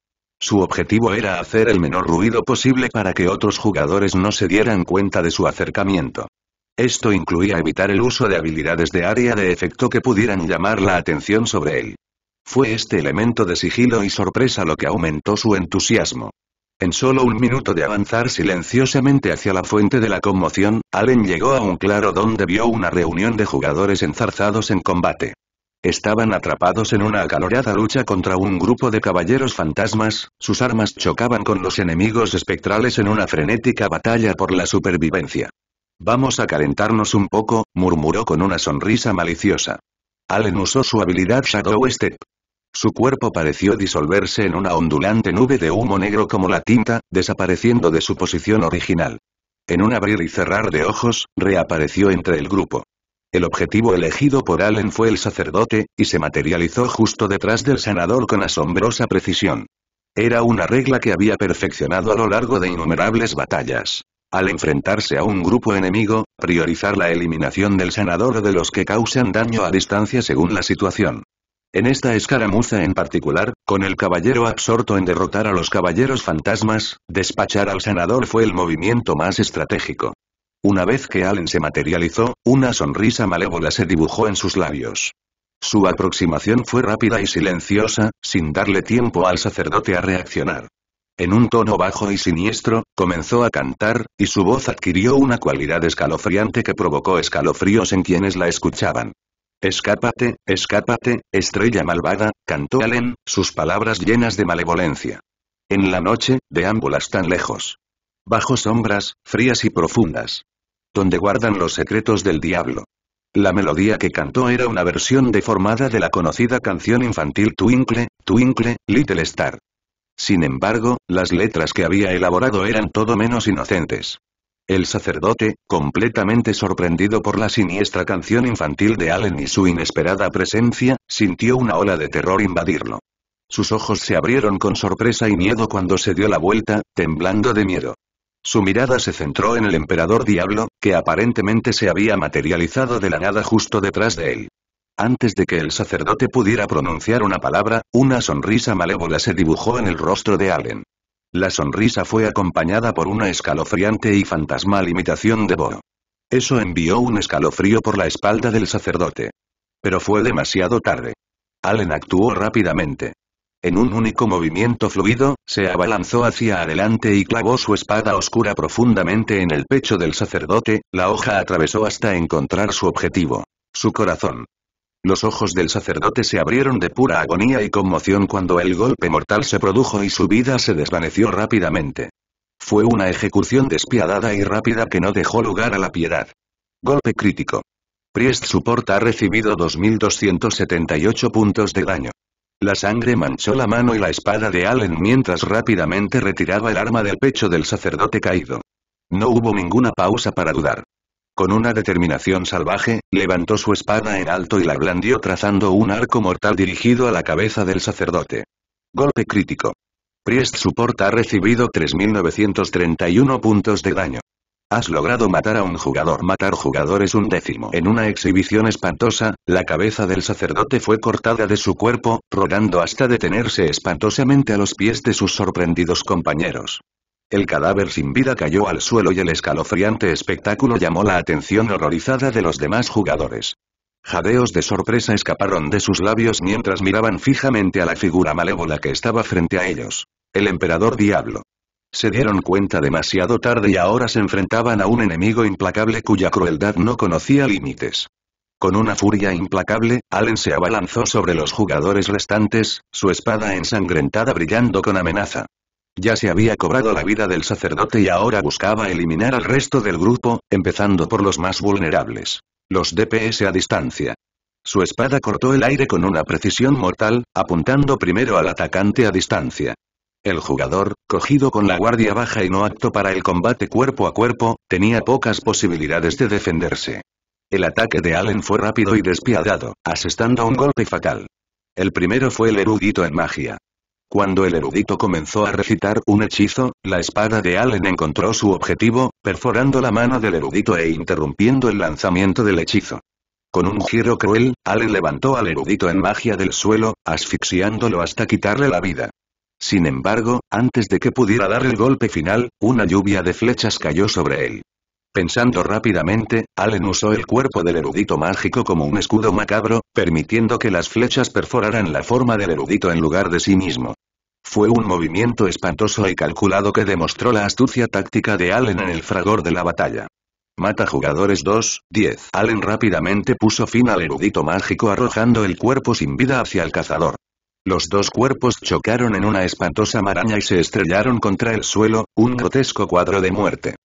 Su objetivo era hacer el menor ruido posible para que otros jugadores no se dieran cuenta de su acercamiento. Esto incluía evitar el uso de habilidades de área de efecto que pudieran llamar la atención sobre él. Fue este elemento de sigilo y sorpresa lo que aumentó su entusiasmo. En solo un minuto de avanzar silenciosamente hacia la fuente de la conmoción, Allen llegó a un claro donde vio una reunión de jugadores enzarzados en combate. Estaban atrapados en una acalorada lucha contra un grupo de caballeros fantasmas, sus armas chocaban con los enemigos espectrales en una frenética batalla por la supervivencia. Vamos a calentarnos un poco, murmuró con una sonrisa maliciosa. Allen usó su habilidad Shadow Step. Su cuerpo pareció disolverse en una ondulante nube de humo negro como la tinta, desapareciendo de su posición original. En un abrir y cerrar de ojos, reapareció entre el grupo. El objetivo elegido por Allen fue el sacerdote, y se materializó justo detrás del sanador con asombrosa precisión. Era una regla que había perfeccionado a lo largo de innumerables batallas. Al enfrentarse a un grupo enemigo, priorizar la eliminación del sanador o de los que causan daño a distancia según la situación. En esta escaramuza en particular, con el caballero absorto en derrotar a los caballeros fantasmas, despachar al sanador fue el movimiento más estratégico. Una vez que Allen se materializó, una sonrisa malévola se dibujó en sus labios. Su aproximación fue rápida y silenciosa, sin darle tiempo al sacerdote a reaccionar. En un tono bajo y siniestro, comenzó a cantar, y su voz adquirió una cualidad escalofriante que provocó escalofríos en quienes la escuchaban. Escápate, escápate, estrella malvada, cantó Allen, sus palabras llenas de malevolencia. En la noche, de ámbulas tan lejos. Bajo sombras, frías y profundas. Donde guardan los secretos del diablo. La melodía que cantó era una versión deformada de la conocida canción infantil Twinkle, Twinkle, Little Star. Sin embargo, las letras que había elaborado eran todo menos inocentes. El sacerdote, completamente sorprendido por la siniestra canción infantil de Allen y su inesperada presencia, sintió una ola de terror invadirlo. Sus ojos se abrieron con sorpresa y miedo cuando se dio la vuelta, temblando de miedo. Su mirada se centró en el emperador Diablo, que aparentemente se había materializado de la nada justo detrás de él. Antes de que el sacerdote pudiera pronunciar una palabra, una sonrisa malévola se dibujó en el rostro de Allen. La sonrisa fue acompañada por una escalofriante y fantasmal imitación de Bo. Eso envió un escalofrío por la espalda del sacerdote. Pero fue demasiado tarde. Allen actuó rápidamente. En un único movimiento fluido, se abalanzó hacia adelante y clavó su espada oscura profundamente en el pecho del sacerdote, la hoja atravesó hasta encontrar su objetivo. Su corazón. Los ojos del sacerdote se abrieron de pura agonía y conmoción cuando el golpe mortal se produjo y su vida se desvaneció rápidamente. Fue una ejecución despiadada y rápida que no dejó lugar a la piedad. Golpe crítico. Priest Support ha recibido 2.278 puntos de daño. La sangre manchó la mano y la espada de Allen mientras rápidamente retiraba el arma del pecho del sacerdote caído. No hubo ninguna pausa para dudar. Con una determinación salvaje, levantó su espada en alto y la blandió trazando un arco mortal dirigido a la cabeza del sacerdote. Golpe crítico. Priest Support ha recibido 3.931 puntos de daño. Has logrado matar a un jugador. Matar jugadores un décimo. En una exhibición espantosa, la cabeza del sacerdote fue cortada de su cuerpo, rodando hasta detenerse espantosamente a los pies de sus sorprendidos compañeros. El cadáver sin vida cayó al suelo y el escalofriante espectáculo llamó la atención horrorizada de los demás jugadores. Jadeos de sorpresa escaparon de sus labios mientras miraban fijamente a la figura malévola que estaba frente a ellos. El emperador diablo. Se dieron cuenta demasiado tarde y ahora se enfrentaban a un enemigo implacable cuya crueldad no conocía límites. Con una furia implacable, Allen se abalanzó sobre los jugadores restantes, su espada ensangrentada brillando con amenaza. Ya se había cobrado la vida del sacerdote y ahora buscaba eliminar al resto del grupo, empezando por los más vulnerables. Los DPS a distancia. Su espada cortó el aire con una precisión mortal, apuntando primero al atacante a distancia. El jugador, cogido con la guardia baja y no apto para el combate cuerpo a cuerpo, tenía pocas posibilidades de defenderse. El ataque de Allen fue rápido y despiadado, asestando un golpe fatal. El primero fue el erudito en magia. Cuando el erudito comenzó a recitar un hechizo, la espada de Allen encontró su objetivo, perforando la mano del erudito e interrumpiendo el lanzamiento del hechizo. Con un giro cruel, Allen levantó al erudito en magia del suelo, asfixiándolo hasta quitarle la vida. Sin embargo, antes de que pudiera dar el golpe final, una lluvia de flechas cayó sobre él. Pensando rápidamente, Allen usó el cuerpo del erudito mágico como un escudo macabro, permitiendo que las flechas perforaran la forma del erudito en lugar de sí mismo. Fue un movimiento espantoso y calculado que demostró la astucia táctica de Allen en el fragor de la batalla. Mata jugadores 2, 10. Allen rápidamente puso fin al erudito mágico arrojando el cuerpo sin vida hacia el cazador. Los dos cuerpos chocaron en una espantosa maraña y se estrellaron contra el suelo, un grotesco cuadro de muerte.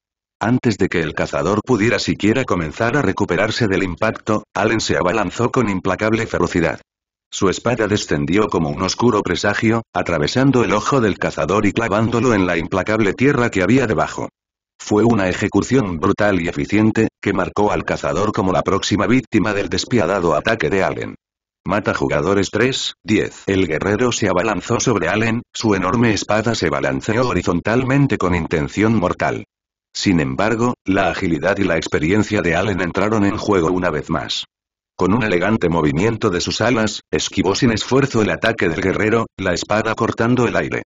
Antes de que el cazador pudiera siquiera comenzar a recuperarse del impacto, Allen se abalanzó con implacable ferocidad. Su espada descendió como un oscuro presagio, atravesando el ojo del cazador y clavándolo en la implacable tierra que había debajo. Fue una ejecución brutal y eficiente, que marcó al cazador como la próxima víctima del despiadado ataque de Allen. Mata jugadores 3, 10. El guerrero se abalanzó sobre Allen, su enorme espada se balanceó horizontalmente con intención mortal. Sin embargo, la agilidad y la experiencia de Allen entraron en juego una vez más. Con un elegante movimiento de sus alas, esquivó sin esfuerzo el ataque del guerrero, la espada cortando el aire.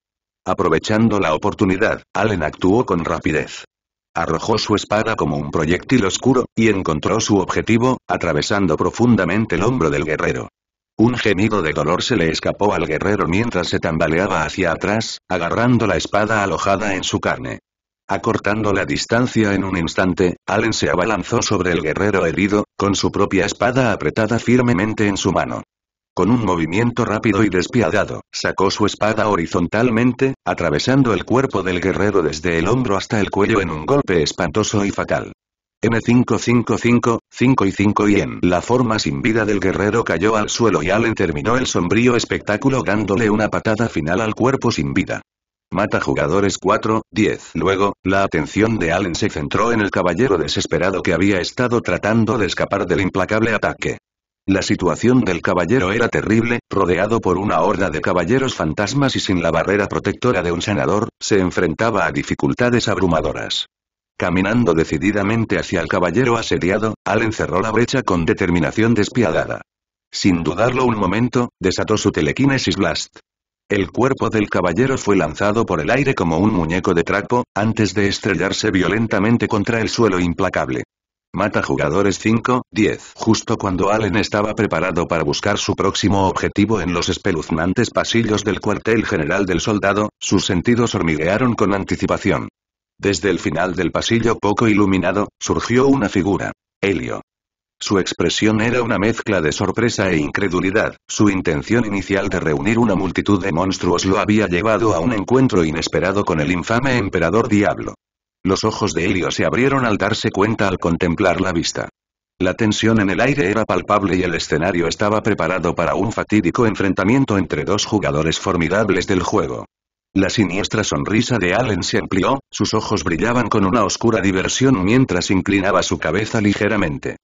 Aprovechando la oportunidad, Allen actuó con rapidez. Arrojó su espada como un proyectil oscuro, y encontró su objetivo, atravesando profundamente el hombro del guerrero. Un gemido de dolor se le escapó al guerrero mientras se tambaleaba hacia atrás, agarrando la espada alojada en su carne. Acortando la distancia en un instante, Allen se abalanzó sobre el guerrero herido, con su propia espada apretada firmemente en su mano. Con un movimiento rápido y despiadado, sacó su espada horizontalmente, atravesando el cuerpo del guerrero desde el hombro hasta el cuello en un golpe espantoso y fatal. M555, 5 y 5 y en la forma sin vida del guerrero cayó al suelo y Allen terminó el sombrío espectáculo dándole una patada final al cuerpo sin vida. Mata jugadores 4, 10. Luego, la atención de Allen se centró en el caballero desesperado que había estado tratando de escapar del implacable ataque. La situación del caballero era terrible, rodeado por una horda de caballeros fantasmas y sin la barrera protectora de un sanador, se enfrentaba a dificultades abrumadoras. Caminando decididamente hacia el caballero asediado, Allen cerró la brecha con determinación despiadada. Sin dudarlo un momento, desató su telequinesis blast. El cuerpo del caballero fue lanzado por el aire como un muñeco de trapo, antes de estrellarse violentamente contra el suelo implacable. Mata jugadores 5-10. Justo cuando Allen estaba preparado para buscar su próximo objetivo en los espeluznantes pasillos del cuartel general del soldado, sus sentidos hormiguearon con anticipación. Desde el final del pasillo poco iluminado, surgió una figura. Helio. Su expresión era una mezcla de sorpresa e incredulidad, su intención inicial de reunir una multitud de monstruos lo había llevado a un encuentro inesperado con el infame emperador Diablo. Los ojos de Helio se abrieron al darse cuenta al contemplar la vista. La tensión en el aire era palpable y el escenario estaba preparado para un fatídico enfrentamiento entre dos jugadores formidables del juego. La siniestra sonrisa de Allen se amplió, sus ojos brillaban con una oscura diversión mientras inclinaba su cabeza ligeramente.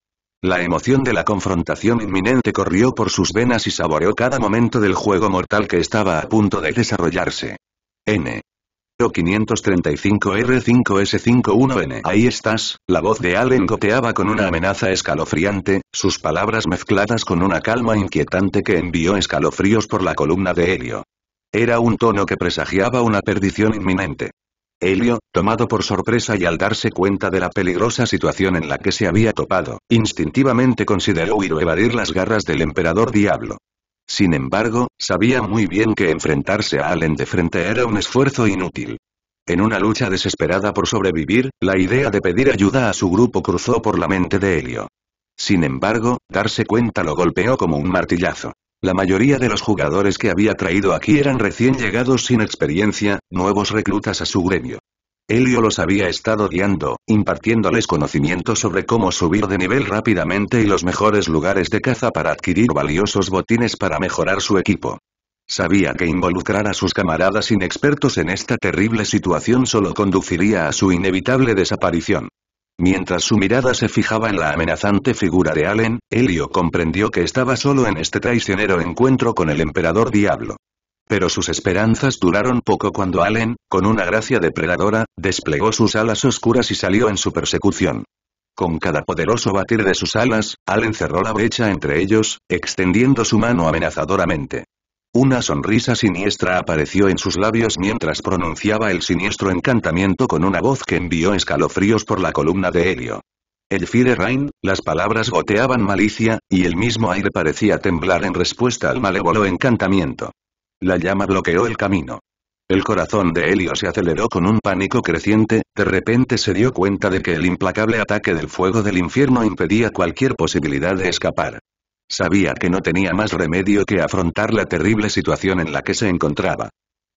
La emoción de la confrontación inminente corrió por sus venas y saboreó cada momento del juego mortal que estaba a punto de desarrollarse. N. 535R5S51N. Ahí estás, la voz de Allen goteaba con una amenaza escalofriante, sus palabras mezcladas con una calma inquietante que envió escalofríos por la columna de helio. Era un tono que presagiaba una perdición inminente. Helio, tomado por sorpresa y al darse cuenta de la peligrosa situación en la que se había topado, instintivamente consideró huir o evadir las garras del emperador diablo. Sin embargo, sabía muy bien que enfrentarse a Allen de frente era un esfuerzo inútil. En una lucha desesperada por sobrevivir, la idea de pedir ayuda a su grupo cruzó por la mente de Helio. Sin embargo, darse cuenta lo golpeó como un martillazo. La mayoría de los jugadores que había traído aquí eran recién llegados sin experiencia, nuevos reclutas a su gremio. Helio los había estado guiando, impartiéndoles conocimiento sobre cómo subir de nivel rápidamente y los mejores lugares de caza para adquirir valiosos botines para mejorar su equipo. Sabía que involucrar a sus camaradas inexpertos en esta terrible situación solo conduciría a su inevitable desaparición. Mientras su mirada se fijaba en la amenazante figura de Allen, Helio comprendió que estaba solo en este traicionero encuentro con el emperador diablo. Pero sus esperanzas duraron poco cuando Allen, con una gracia depredadora, desplegó sus alas oscuras y salió en su persecución. Con cada poderoso batir de sus alas, Allen cerró la brecha entre ellos, extendiendo su mano amenazadoramente. Una sonrisa siniestra apareció en sus labios mientras pronunciaba el siniestro encantamiento con una voz que envió escalofríos por la columna de helio. El Fire Rain, las palabras goteaban malicia, y el mismo aire parecía temblar en respuesta al malévolo encantamiento. La llama bloqueó el camino. El corazón de Helio se aceleró con un pánico creciente, de repente se dio cuenta de que el implacable ataque del fuego del infierno impedía cualquier posibilidad de escapar. Sabía que no tenía más remedio que afrontar la terrible situación en la que se encontraba.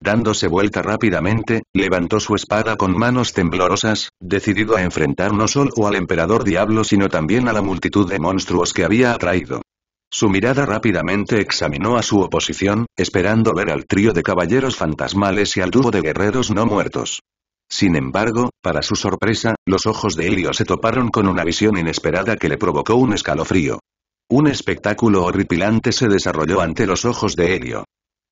Dándose vuelta rápidamente, levantó su espada con manos temblorosas, decidido a enfrentar no solo al emperador diablo sino también a la multitud de monstruos que había atraído. Su mirada rápidamente examinó a su oposición, esperando ver al trío de caballeros fantasmales y al dúo de guerreros no muertos. Sin embargo, para su sorpresa, los ojos de Helio se toparon con una visión inesperada que le provocó un escalofrío. Un espectáculo horripilante se desarrolló ante los ojos de Helio.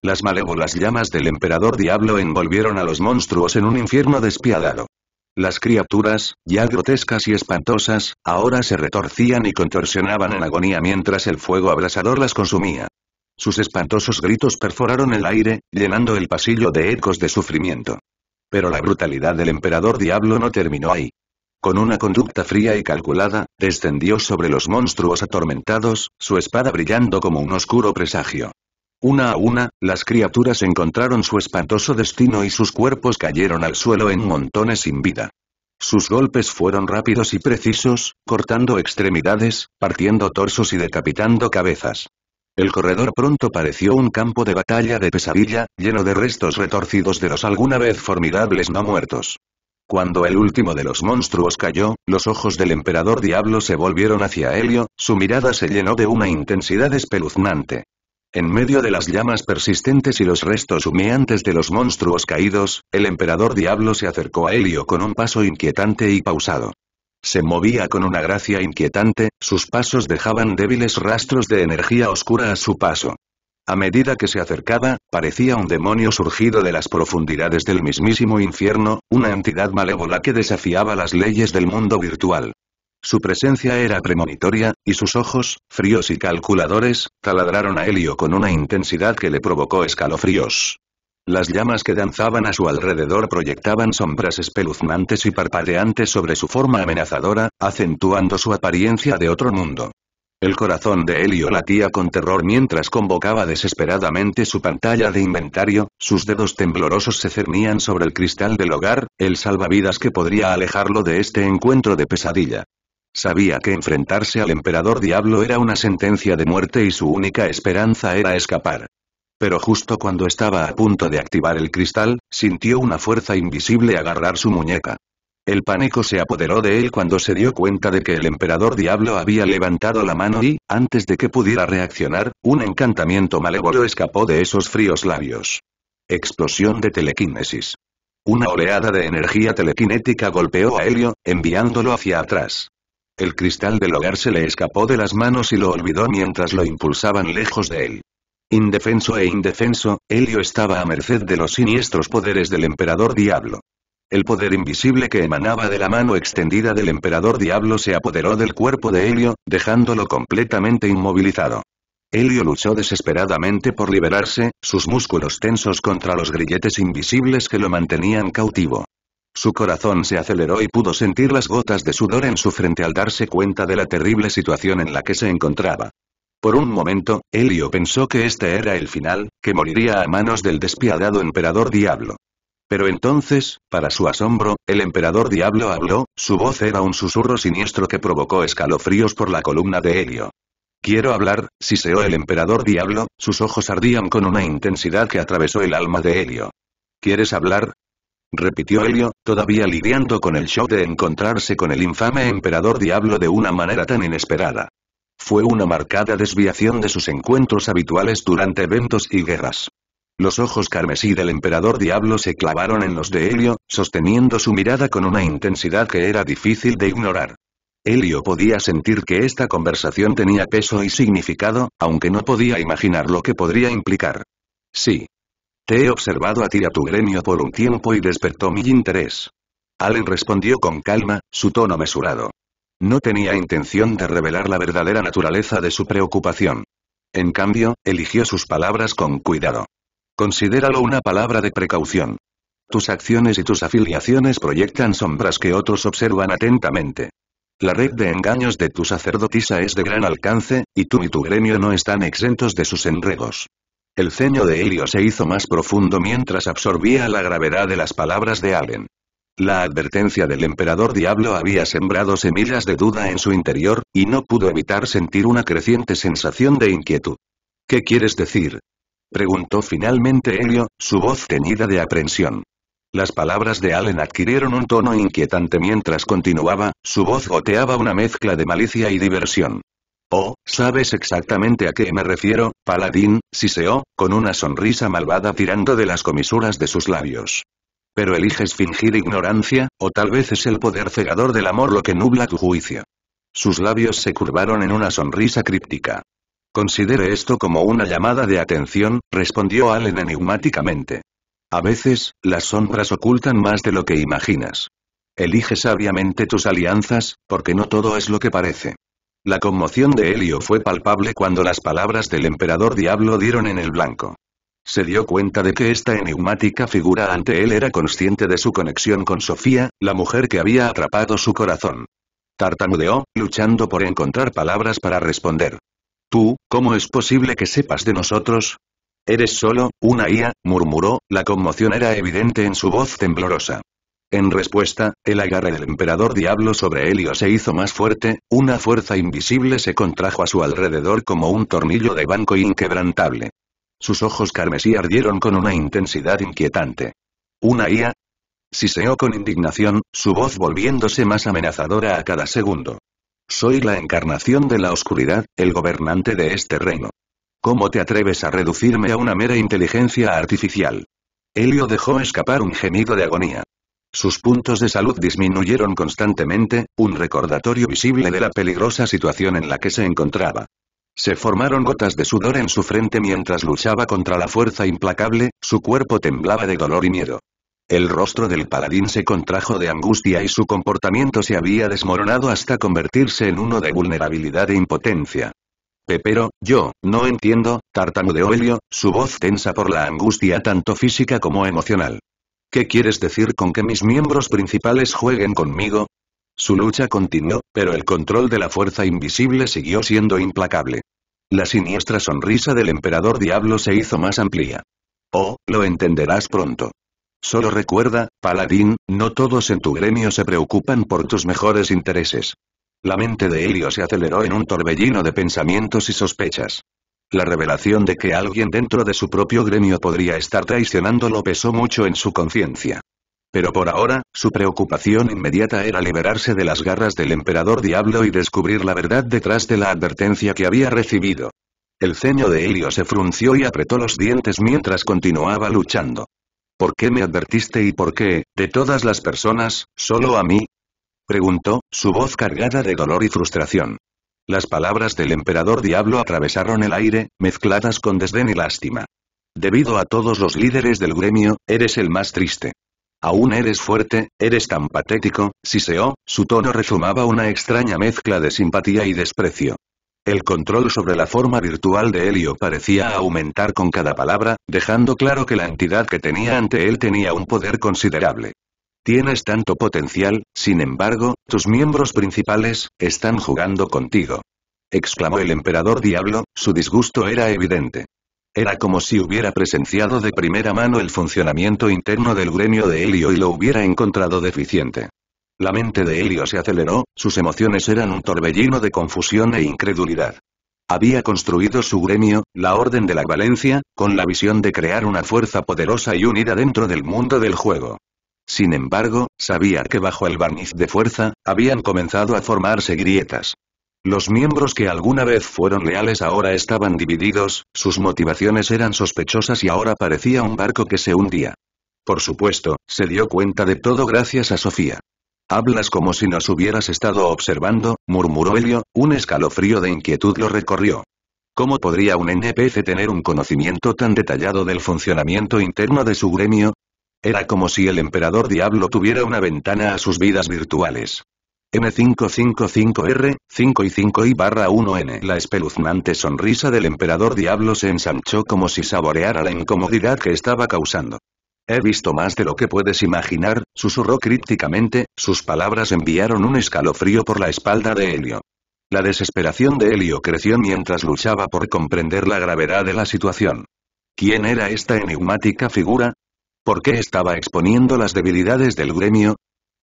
Las malévolas llamas del emperador diablo envolvieron a los monstruos en un infierno despiadado. Las criaturas, ya grotescas y espantosas, ahora se retorcían y contorsionaban en agonía mientras el fuego abrasador las consumía. Sus espantosos gritos perforaron el aire, llenando el pasillo de ecos de sufrimiento. Pero la brutalidad del emperador diablo no terminó ahí. Con una conducta fría y calculada, descendió sobre los monstruos atormentados, su espada brillando como un oscuro presagio. Una a una, las criaturas encontraron su espantoso destino y sus cuerpos cayeron al suelo en montones sin vida. Sus golpes fueron rápidos y precisos, cortando extremidades, partiendo torsos y decapitando cabezas. El corredor pronto pareció un campo de batalla de pesadilla, lleno de restos retorcidos de los alguna vez formidables no muertos. Cuando el último de los monstruos cayó, los ojos del emperador diablo se volvieron hacia Helio, su mirada se llenó de una intensidad espeluznante. En medio de las llamas persistentes y los restos humeantes de los monstruos caídos, el emperador diablo se acercó a Helio con un paso inquietante y pausado. Se movía con una gracia inquietante, sus pasos dejaban débiles rastros de energía oscura a su paso. A medida que se acercaba, parecía un demonio surgido de las profundidades del mismísimo infierno, una entidad malévola que desafiaba las leyes del mundo virtual. Su presencia era premonitoria, y sus ojos, fríos y calculadores, taladraron a Helio con una intensidad que le provocó escalofríos. Las llamas que danzaban a su alrededor proyectaban sombras espeluznantes y parpadeantes sobre su forma amenazadora, acentuando su apariencia de otro mundo. El corazón de Helio latía con terror mientras convocaba desesperadamente su pantalla de inventario, sus dedos temblorosos se cernían sobre el cristal del hogar, el salvavidas que podría alejarlo de este encuentro de pesadilla. Sabía que enfrentarse al emperador diablo era una sentencia de muerte y su única esperanza era escapar. Pero justo cuando estaba a punto de activar el cristal, sintió una fuerza invisible agarrar su muñeca. El pánico se apoderó de él cuando se dio cuenta de que el emperador diablo había levantado la mano y, antes de que pudiera reaccionar, un encantamiento malévolo escapó de esos fríos labios. Explosión de telequinesis. Una oleada de energía telequinética golpeó a Helio, enviándolo hacia atrás. El cristal del hogar se le escapó de las manos y lo olvidó mientras lo impulsaban lejos de él. Indefenso e indefenso, Helio estaba a merced de los siniestros poderes del emperador diablo. El poder invisible que emanaba de la mano extendida del emperador Diablo se apoderó del cuerpo de Helio, dejándolo completamente inmovilizado. Helio luchó desesperadamente por liberarse, sus músculos tensos contra los grilletes invisibles que lo mantenían cautivo. Su corazón se aceleró y pudo sentir las gotas de sudor en su frente al darse cuenta de la terrible situación en la que se encontraba. Por un momento, Helio pensó que este era el final, que moriría a manos del despiadado emperador Diablo. Pero entonces, para su asombro, el emperador Diablo habló, su voz era un susurro siniestro que provocó escalofríos por la columna de helio. Quiero hablar, siseó el emperador Diablo, sus ojos ardían con una intensidad que atravesó el alma de Helio. ¿Quieres hablar? repitió Helio, todavía lidiando con el shock de encontrarse con el infame emperador Diablo de una manera tan inesperada. Fue una marcada desviación de sus encuentros habituales durante eventos y guerras. Los ojos carmesí del emperador Diablo se clavaron en los de Helio, sosteniendo su mirada con una intensidad que era difícil de ignorar. Helio podía sentir que esta conversación tenía peso y significado, aunque no podía imaginar lo que podría implicar. Sí. Te he observado a ti a tu gremio por un tiempo y despertó mi interés. Allen respondió con calma, su tono mesurado. No tenía intención de revelar la verdadera naturaleza de su preocupación. En cambio, eligió sus palabras con cuidado. Considéralo una palabra de precaución. Tus acciones y tus afiliaciones proyectan sombras que otros observan atentamente. La red de engaños de tu sacerdotisa es de gran alcance, y tú y tu gremio no están exentos de sus enredos. El ceño de Helio se hizo más profundo mientras absorbía la gravedad de las palabras de Allen. La advertencia del emperador Diablo había sembrado semillas de duda en su interior, y no pudo evitar sentir una creciente sensación de inquietud. ¿Qué quieres decir, Preguntó finalmente Helio, su voz teñida de aprensión. Las palabras de Allen adquirieron un tono inquietante mientras continuaba, su voz goteaba una mezcla de malicia y diversión. Oh, ¿sabes exactamente a qué me refiero, paladín? siseó, con una sonrisa malvada tirando de las comisuras de sus labios. Pero eliges fingir ignorancia, o tal vez es el poder cegador del amor lo que nubla tu juicio. Sus labios se curvaron en una sonrisa críptica. Considere esto como una llamada de atención, respondió Allen enigmáticamente. A veces, las sombras ocultan más de lo que imaginas. Elige sabiamente tus alianzas, porque no todo es lo que parece. La conmoción de Helio fue palpable cuando las palabras del emperador Diablo dieron en el blanco. Se dio cuenta de que esta enigmática figura ante él era consciente de su conexión con Sofía, la mujer que había atrapado su corazón. Tartamudeó, luchando por encontrar palabras para responder. Tú, ¿cómo es posible que sepas de nosotros? Eres solo, una IA, murmuró, la conmoción era evidente en su voz temblorosa. En respuesta, el agarre del emperador diablo sobre Helio se hizo más fuerte, una fuerza invisible se contrajo a su alrededor como un tornillo de banco inquebrantable. Sus ojos carmesí ardieron con una intensidad inquietante. ¿Una IA? Siseó con indignación, su voz volviéndose más amenazadora a cada segundo. Soy la encarnación de la oscuridad, el gobernante de este reino. ¿Cómo te atreves a reducirme a una mera inteligencia artificial? Helio dejó escapar un gemido de agonía. Sus puntos de salud disminuyeron constantemente, un recordatorio visible de la peligrosa situación en la que se encontraba. Se formaron gotas de sudor en su frente mientras luchaba contra la fuerza implacable, su cuerpo temblaba de dolor y miedo. El rostro del paladín se contrajo de angustia y su comportamiento se había desmoronado hasta convertirse en uno de vulnerabilidad e impotencia. Pepero, yo, no entiendo, tartamudeó Helio, su voz tensa por la angustia tanto física como emocional. ¿Qué quieres decir con que mis miembros principales jueguen conmigo? Su lucha continuó, pero el control de la fuerza invisible siguió siendo implacable. La siniestra sonrisa del emperador diablo se hizo más amplia. Oh, lo entenderás pronto. Solo recuerda, paladín, no todos en tu gremio se preocupan por tus mejores intereses. La mente de Helio se aceleró en un torbellino de pensamientos y sospechas. La revelación de que alguien dentro de su propio gremio podría estar traicionándolo pesó mucho en su conciencia. Pero por ahora, su preocupación inmediata era liberarse de las garras del emperador Diablo y descubrir la verdad detrás de la advertencia que había recibido. El ceño de Helio se frunció y apretó los dientes mientras continuaba luchando. ¿Por qué me advertiste y por qué, de todas las personas, solo a mí? Preguntó, su voz cargada de dolor y frustración. Las palabras del emperador diablo atravesaron el aire, mezcladas con desdén y lástima. Debido a todos los líderes del gremio, eres el más triste. Aún eres fuerte, eres tan patético, siseó, su tono rezumaba una extraña mezcla de simpatía y desprecio. El control sobre la forma virtual de Helio parecía aumentar con cada palabra, dejando claro que la entidad que tenía ante él tenía un poder considerable. Tienes tanto potencial, sin embargo, tus miembros principales, están jugando contigo. Exclamó el emperador Diablo, su disgusto era evidente. Era como si hubiera presenciado de primera mano el funcionamiento interno del gremio de Helio y lo hubiera encontrado deficiente. La mente de Helio se aceleró, sus emociones eran un torbellino de confusión e incredulidad. Había construido su gremio, la Orden de la Valencia, con la visión de crear una fuerza poderosa y unida dentro del mundo del juego. Sin embargo, sabía que bajo el barniz de fuerza, habían comenzado a formarse grietas. Los miembros que alguna vez fueron leales ahora estaban divididos, sus motivaciones eran sospechosas y ahora parecía un barco que se hundía. Por supuesto, se dio cuenta de todo gracias a Sofía. Hablas como si nos hubieras estado observando, murmuró Helio, un escalofrío de inquietud lo recorrió. ¿Cómo podría un NPC tener un conocimiento tan detallado del funcionamiento interno de su gremio? Era como si el emperador diablo tuviera una ventana a sus vidas virtuales. M555R, 5 y 5 y 1N. La espeluznante sonrisa del emperador diablo se ensanchó como si saboreara la incomodidad que estaba causando. He visto más de lo que puedes imaginar, susurró crípticamente, sus palabras enviaron un escalofrío por la espalda de Helio. La desesperación de Helio creció mientras luchaba por comprender la gravedad de la situación. ¿Quién era esta enigmática figura? ¿Por qué estaba exponiendo las debilidades del gremio?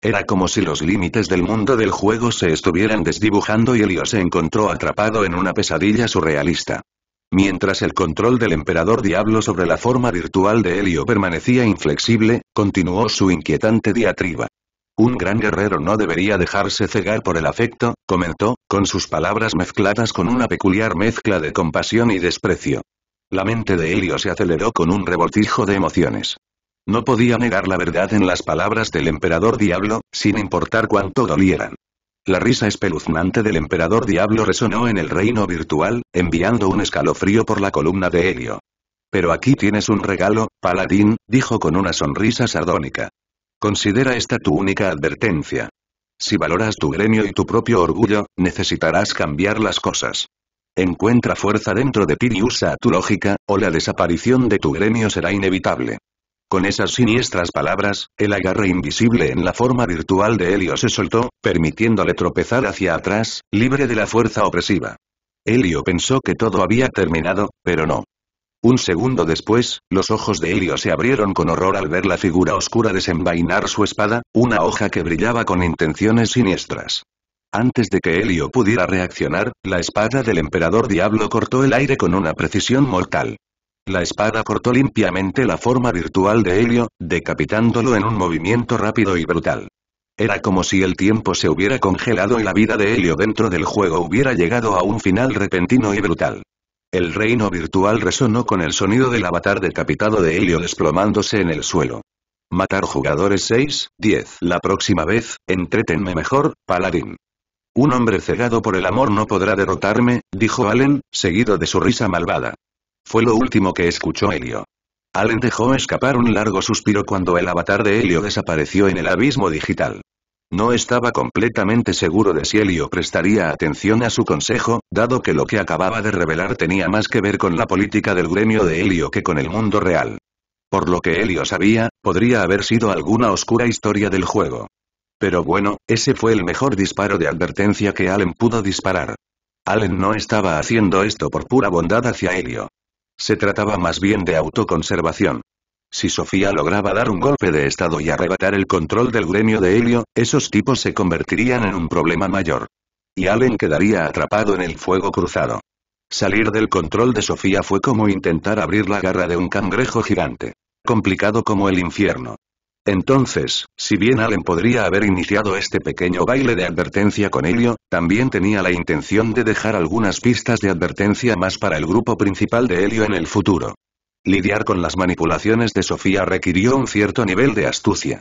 Era como si los límites del mundo del juego se estuvieran desdibujando y Helio se encontró atrapado en una pesadilla surrealista. Mientras el control del emperador Diablo sobre la forma virtual de Helio permanecía inflexible, continuó su inquietante diatriba. Un gran guerrero no debería dejarse cegar por el afecto, comentó, con sus palabras mezcladas con una peculiar mezcla de compasión y desprecio. La mente de Helio se aceleró con un revoltijo de emociones. No podía negar la verdad en las palabras del emperador Diablo, sin importar cuánto dolieran. La risa espeluznante del emperador Diablo resonó en el reino virtual, enviando un escalofrío por la columna de helio. Pero aquí tienes un regalo, paladín, dijo con una sonrisa sardónica. Considera esta tu única advertencia. Si valoras tu gremio y tu propio orgullo, necesitarás cambiar las cosas. Encuentra fuerza dentro de ti y usa tu lógica, o la desaparición de tu gremio será inevitable. Con esas siniestras palabras, el agarre invisible en la forma virtual de Helio se soltó, permitiéndole tropezar hacia atrás, libre de la fuerza opresiva. Helio pensó que todo había terminado, pero no. Un segundo después, los ojos de Helio se abrieron con horror al ver la figura oscura desenvainar su espada, una hoja que brillaba con intenciones siniestras. Antes de que Helio pudiera reaccionar, la espada del emperador Diablo cortó el aire con una precisión mortal. La espada cortó limpiamente la forma virtual de Helio, decapitándolo en un movimiento rápido y brutal. Era como si el tiempo se hubiera congelado y la vida de Helio dentro del juego hubiera llegado a un final repentino y brutal. El reino virtual resonó con el sonido del avatar decapitado de Helio desplomándose en el suelo. Matar jugadores 6, 10. La próxima vez, entretenme mejor, paladín. Un hombre cegado por el amor no podrá derrotarme, dijo Allen, seguido de su risa malvada. Fue lo último que escuchó Helio. Allen dejó escapar un largo suspiro cuando el avatar de Helio desapareció en el abismo digital. No estaba completamente seguro de si Helio prestaría atención a su consejo, dado que lo que acababa de revelar tenía más que ver con la política del gremio de Helio que con el mundo real. Por lo que Helio sabía, podría haber sido alguna oscura historia del juego. Pero bueno, ese fue el mejor disparo de advertencia que Allen pudo disparar. Allen no estaba haciendo esto por pura bondad hacia Helio. Se trataba más bien de autoconservación. Si Sofía lograba dar un golpe de estado y arrebatar el control del gremio de Helio, esos tipos se convertirían en un problema mayor. Y Allen quedaría atrapado en el fuego cruzado. Salir del control de Sofía fue como intentar abrir la garra de un cangrejo gigante. Complicado como el infierno. Entonces, si bien Allen podría haber iniciado este pequeño baile de advertencia con Helio, también tenía la intención de dejar algunas pistas de advertencia más para el grupo principal de Helio en el futuro. Lidiar con las manipulaciones de Sofía requirió un cierto nivel de astucia.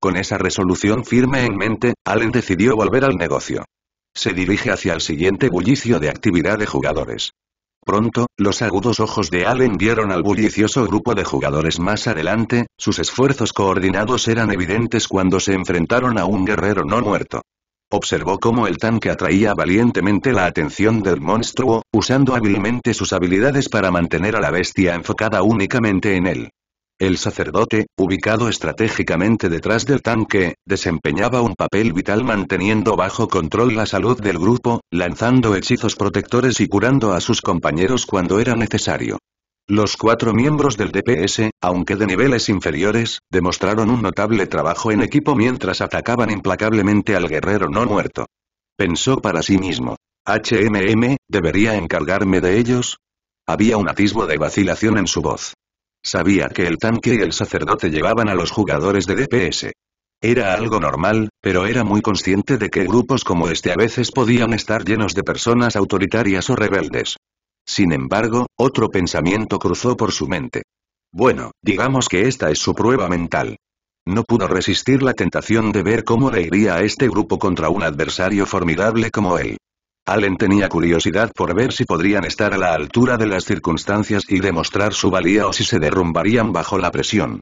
Con esa resolución firme en mente, Allen decidió volver al negocio. Se dirige hacia el siguiente bullicio de actividad de jugadores. Pronto, los agudos ojos de Allen vieron al bullicioso grupo de jugadores más adelante, sus esfuerzos coordinados eran evidentes cuando se enfrentaron a un guerrero no muerto. Observó cómo el tanque atraía valientemente la atención del monstruo, usando hábilmente sus habilidades para mantener a la bestia enfocada únicamente en él. El sacerdote, ubicado estratégicamente detrás del tanque, desempeñaba un papel vital manteniendo bajo control la salud del grupo, lanzando hechizos protectores y curando a sus compañeros cuando era necesario. Los cuatro miembros del DPS, aunque de niveles inferiores, demostraron un notable trabajo en equipo mientras atacaban implacablemente al guerrero no muerto. Pensó para sí mismo. HMM, ¿debería encargarme de ellos? Había un atisbo de vacilación en su voz. Sabía que el tanque y el sacerdote llevaban a los jugadores de DPS. Era algo normal, pero era muy consciente de que grupos como este a veces podían estar llenos de personas autoritarias o rebeldes. Sin embargo, otro pensamiento cruzó por su mente. Bueno, digamos que esta es su prueba mental. No pudo resistir la tentación de ver cómo reiría a este grupo contra un adversario formidable como él. Allen tenía curiosidad por ver si podrían estar a la altura de las circunstancias y demostrar su valía o si se derrumbarían bajo la presión.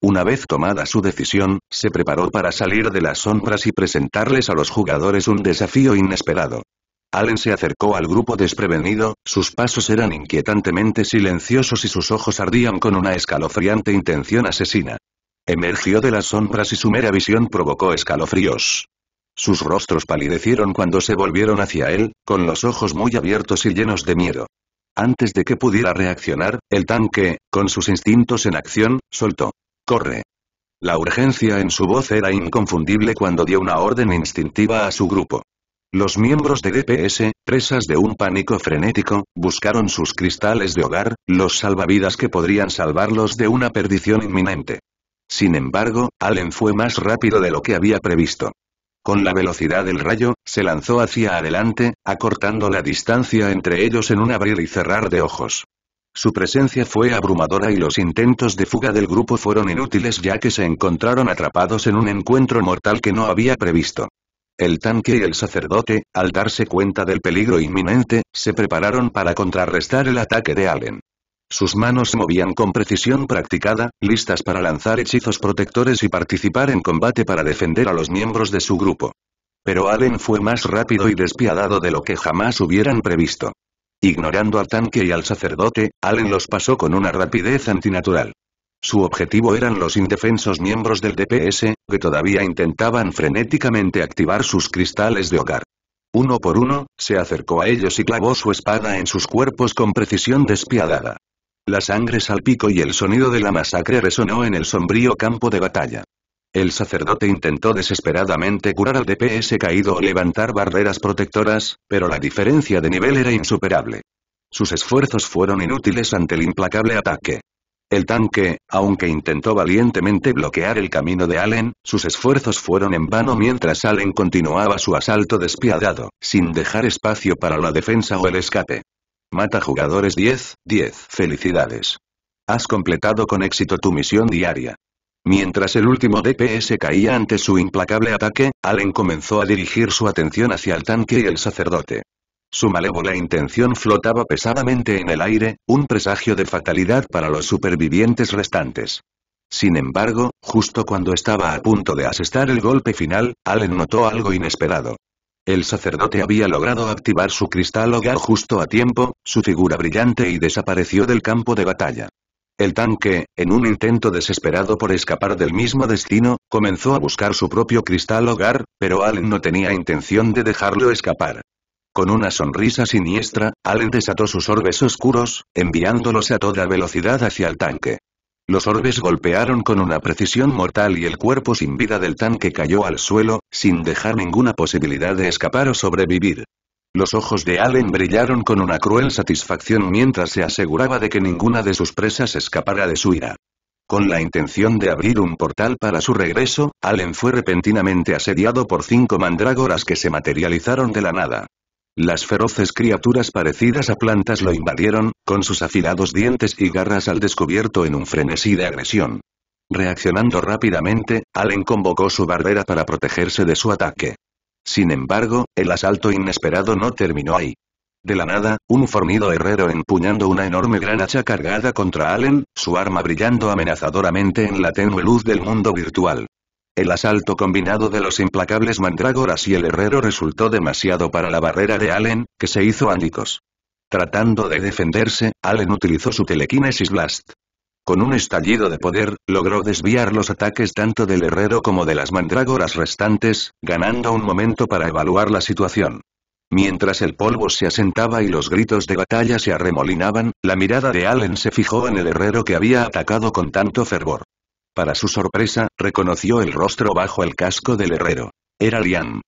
Una vez tomada su decisión, se preparó para salir de las sombras y presentarles a los jugadores un desafío inesperado. Allen se acercó al grupo desprevenido, sus pasos eran inquietantemente silenciosos y sus ojos ardían con una escalofriante intención asesina. Emergió de las sombras y su mera visión provocó escalofríos. Sus rostros palidecieron cuando se volvieron hacia él, con los ojos muy abiertos y llenos de miedo. Antes de que pudiera reaccionar, el tanque, con sus instintos en acción, soltó. ¡Corre! La urgencia en su voz era inconfundible cuando dio una orden instintiva a su grupo. Los miembros de DPS, presas de un pánico frenético, buscaron sus cristales de hogar, los salvavidas que podrían salvarlos de una perdición inminente. Sin embargo, Allen fue más rápido de lo que había previsto. Con la velocidad del rayo, se lanzó hacia adelante, acortando la distancia entre ellos en un abrir y cerrar de ojos. Su presencia fue abrumadora y los intentos de fuga del grupo fueron inútiles ya que se encontraron atrapados en un encuentro mortal que no había previsto. El tanque y el sacerdote, al darse cuenta del peligro inminente, se prepararon para contrarrestar el ataque de Allen. Sus manos se movían con precisión practicada, listas para lanzar hechizos protectores y participar en combate para defender a los miembros de su grupo. Pero Allen fue más rápido y despiadado de lo que jamás hubieran previsto. Ignorando al tanque y al sacerdote, Allen los pasó con una rapidez antinatural. Su objetivo eran los indefensos miembros del DPS, que todavía intentaban frenéticamente activar sus cristales de hogar. Uno por uno, se acercó a ellos y clavó su espada en sus cuerpos con precisión despiadada. La sangre salpicó y el sonido de la masacre resonó en el sombrío campo de batalla. El sacerdote intentó desesperadamente curar al DPS caído o levantar barreras protectoras, pero la diferencia de nivel era insuperable. Sus esfuerzos fueron inútiles ante el implacable ataque. El tanque, aunque intentó valientemente bloquear el camino de Allen, sus esfuerzos fueron en vano mientras Allen continuaba su asalto despiadado, sin dejar espacio para la defensa o el escape. Mata jugadores 10, 10. Felicidades. Has completado con éxito tu misión diaria. Mientras el último DPS caía ante su implacable ataque, Allen comenzó a dirigir su atención hacia el tanque y el sacerdote. Su malévola intención flotaba pesadamente en el aire, un presagio de fatalidad para los supervivientes restantes. Sin embargo, justo cuando estaba a punto de asestar el golpe final, Allen notó algo inesperado. El sacerdote había logrado activar su cristal hogar justo a tiempo, su figura brillante y desapareció del campo de batalla. El tanque, en un intento desesperado por escapar del mismo destino, comenzó a buscar su propio cristal hogar, pero Allen no tenía intención de dejarlo escapar. Con una sonrisa siniestra, Allen desató sus orbes oscuros, enviándolos a toda velocidad hacia el tanque. Los orbes golpearon con una precisión mortal y el cuerpo sin vida del tanque cayó al suelo, sin dejar ninguna posibilidad de escapar o sobrevivir. Los ojos de Allen brillaron con una cruel satisfacción mientras se aseguraba de que ninguna de sus presas escapara de su ira. Con la intención de abrir un portal para su regreso, Allen fue repentinamente asediado por cinco mandrágoras que se materializaron de la nada. Las feroces criaturas parecidas a plantas lo invadieron, con sus afilados dientes y garras al descubierto en un frenesí de agresión. Reaccionando rápidamente, Allen convocó su barbera para protegerse de su ataque. Sin embargo, el asalto inesperado no terminó ahí. De la nada, un formido herrero empuñando una enorme gran hacha cargada contra Allen, su arma brillando amenazadoramente en la tenue luz del mundo virtual. El asalto combinado de los implacables mandrágoras y el herrero resultó demasiado para la barrera de Allen, que se hizo ándicos. Tratando de defenderse, Allen utilizó su telequinesis blast. Con un estallido de poder, logró desviar los ataques tanto del herrero como de las mandrágoras restantes, ganando un momento para evaluar la situación. Mientras el polvo se asentaba y los gritos de batalla se arremolinaban, la mirada de Allen se fijó en el herrero que había atacado con tanto fervor. Para su sorpresa, reconoció el rostro bajo el casco del herrero. Era Liam.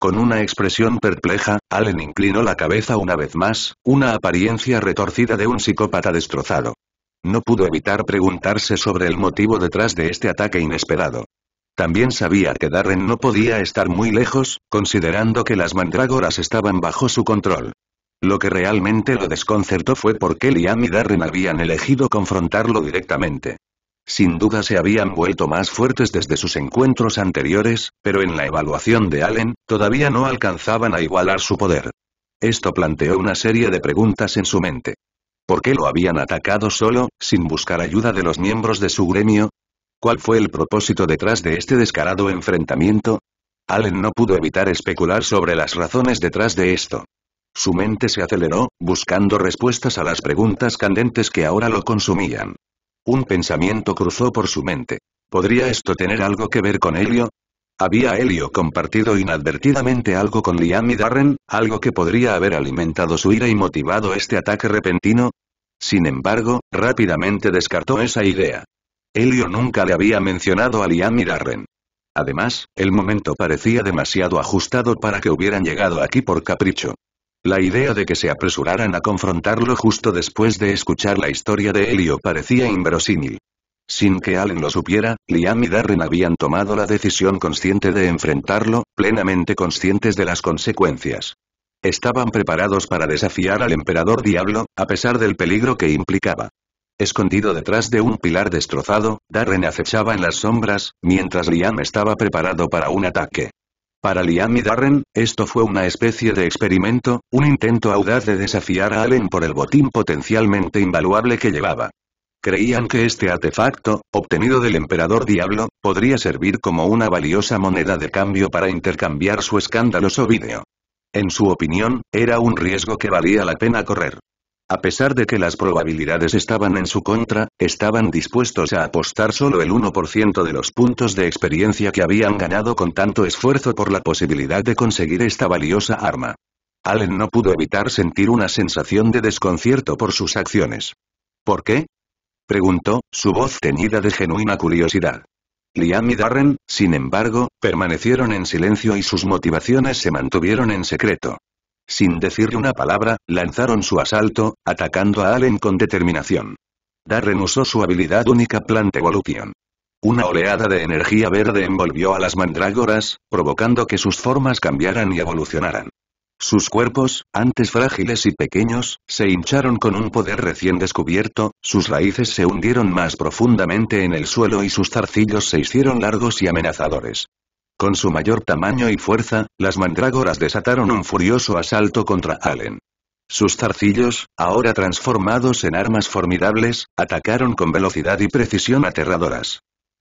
Con una expresión perpleja, Allen inclinó la cabeza una vez más, una apariencia retorcida de un psicópata destrozado. No pudo evitar preguntarse sobre el motivo detrás de este ataque inesperado. También sabía que Darren no podía estar muy lejos, considerando que las mandrágoras estaban bajo su control. Lo que realmente lo desconcertó fue por qué Liam y Darren habían elegido confrontarlo directamente. Sin duda se habían vuelto más fuertes desde sus encuentros anteriores, pero en la evaluación de Allen, todavía no alcanzaban a igualar su poder. Esto planteó una serie de preguntas en su mente. ¿Por qué lo habían atacado solo, sin buscar ayuda de los miembros de su gremio? ¿Cuál fue el propósito detrás de este descarado enfrentamiento? Allen no pudo evitar especular sobre las razones detrás de esto. Su mente se aceleró, buscando respuestas a las preguntas candentes que ahora lo consumían. Un pensamiento cruzó por su mente. ¿Podría esto tener algo que ver con Helio? ¿Había Helio compartido inadvertidamente algo con Liam y Darren, algo que podría haber alimentado su ira y motivado este ataque repentino? Sin embargo, rápidamente descartó esa idea. Helio nunca le había mencionado a Liam y Darren. Además, el momento parecía demasiado ajustado para que hubieran llegado aquí por capricho. La idea de que se apresuraran a confrontarlo justo después de escuchar la historia de Helio parecía inverosímil. Sin que Allen lo supiera, Liam y Darren habían tomado la decisión consciente de enfrentarlo, plenamente conscientes de las consecuencias. Estaban preparados para desafiar al emperador Diablo, a pesar del peligro que implicaba. Escondido detrás de un pilar destrozado, Darren acechaba en las sombras, mientras Liam estaba preparado para un ataque. Para Liam y Darren, esto fue una especie de experimento, un intento audaz de desafiar a Allen por el botín potencialmente invaluable que llevaba. Creían que este artefacto, obtenido del emperador Diablo, podría servir como una valiosa moneda de cambio para intercambiar su escandaloso vídeo. En su opinión, era un riesgo que valía la pena correr. A pesar de que las probabilidades estaban en su contra, estaban dispuestos a apostar solo el 1% de los puntos de experiencia que habían ganado con tanto esfuerzo por la posibilidad de conseguir esta valiosa arma. Allen no pudo evitar sentir una sensación de desconcierto por sus acciones. ¿Por qué? preguntó, su voz teñida de genuina curiosidad. Liam y Darren, sin embargo, permanecieron en silencio y sus motivaciones se mantuvieron en secreto. Sin decir una palabra, lanzaron su asalto, atacando a Allen con determinación. Darren usó su habilidad única Plante Evolution. Una oleada de energía verde envolvió a las mandrágoras, provocando que sus formas cambiaran y evolucionaran. Sus cuerpos, antes frágiles y pequeños, se hincharon con un poder recién descubierto, sus raíces se hundieron más profundamente en el suelo y sus zarcillos se hicieron largos y amenazadores. Con su mayor tamaño y fuerza, las mandrágoras desataron un furioso asalto contra Allen. Sus zarcillos, ahora transformados en armas formidables, atacaron con velocidad y precisión aterradoras.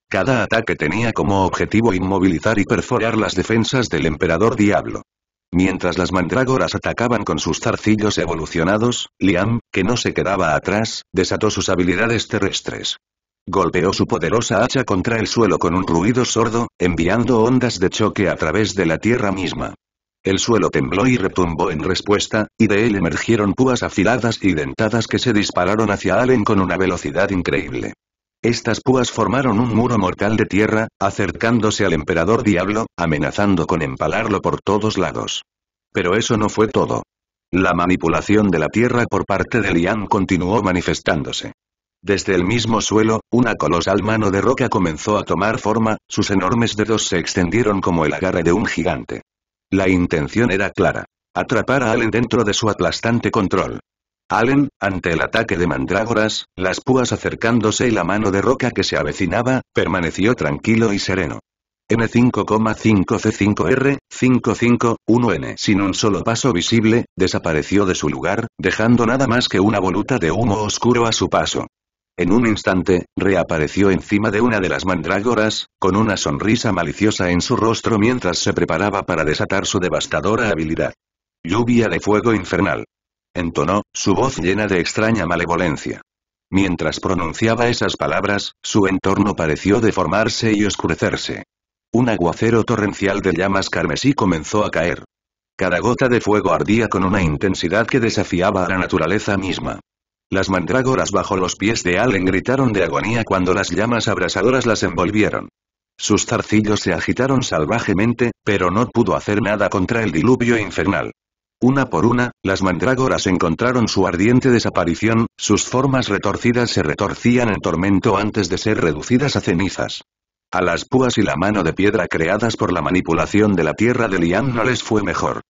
Cada ataque tenía como objetivo inmovilizar y perforar las defensas del emperador diablo. Mientras las mandrágoras atacaban con sus zarcillos evolucionados, Liam, que no se quedaba atrás, desató sus habilidades terrestres. Golpeó su poderosa hacha contra el suelo con un ruido sordo, enviando ondas de choque a través de la tierra misma. El suelo tembló y retumbó en respuesta, y de él emergieron púas afiladas y dentadas que se dispararon hacia Allen con una velocidad increíble. Estas púas formaron un muro mortal de tierra, acercándose al emperador Diablo, amenazando con empalarlo por todos lados. Pero eso no fue todo. La manipulación de la tierra por parte de Lian continuó manifestándose. Desde el mismo suelo, una colosal mano de roca comenzó a tomar forma, sus enormes dedos se extendieron como el agarre de un gigante. La intención era clara. Atrapar a Allen dentro de su aplastante control. Allen, ante el ataque de mandrágoras, las púas acercándose y la mano de roca que se avecinaba, permaneció tranquilo y sereno. N5,5C5R, 551N sin un solo paso visible, desapareció de su lugar, dejando nada más que una voluta de humo oscuro a su paso. En un instante, reapareció encima de una de las mandrágoras, con una sonrisa maliciosa en su rostro mientras se preparaba para desatar su devastadora habilidad. Lluvia de fuego infernal. Entonó, su voz llena de extraña malevolencia. Mientras pronunciaba esas palabras, su entorno pareció deformarse y oscurecerse. Un aguacero torrencial de llamas carmesí comenzó a caer. Cada gota de fuego ardía con una intensidad que desafiaba a la naturaleza misma. Las mandrágoras bajo los pies de Allen gritaron de agonía cuando las llamas abrasadoras las envolvieron. Sus zarcillos se agitaron salvajemente, pero no pudo hacer nada contra el diluvio infernal. Una por una, las mandrágoras encontraron su ardiente desaparición, sus formas retorcidas se retorcían en tormento antes de ser reducidas a cenizas. A las púas y la mano de piedra creadas por la manipulación de la tierra de Lian no les fue mejor.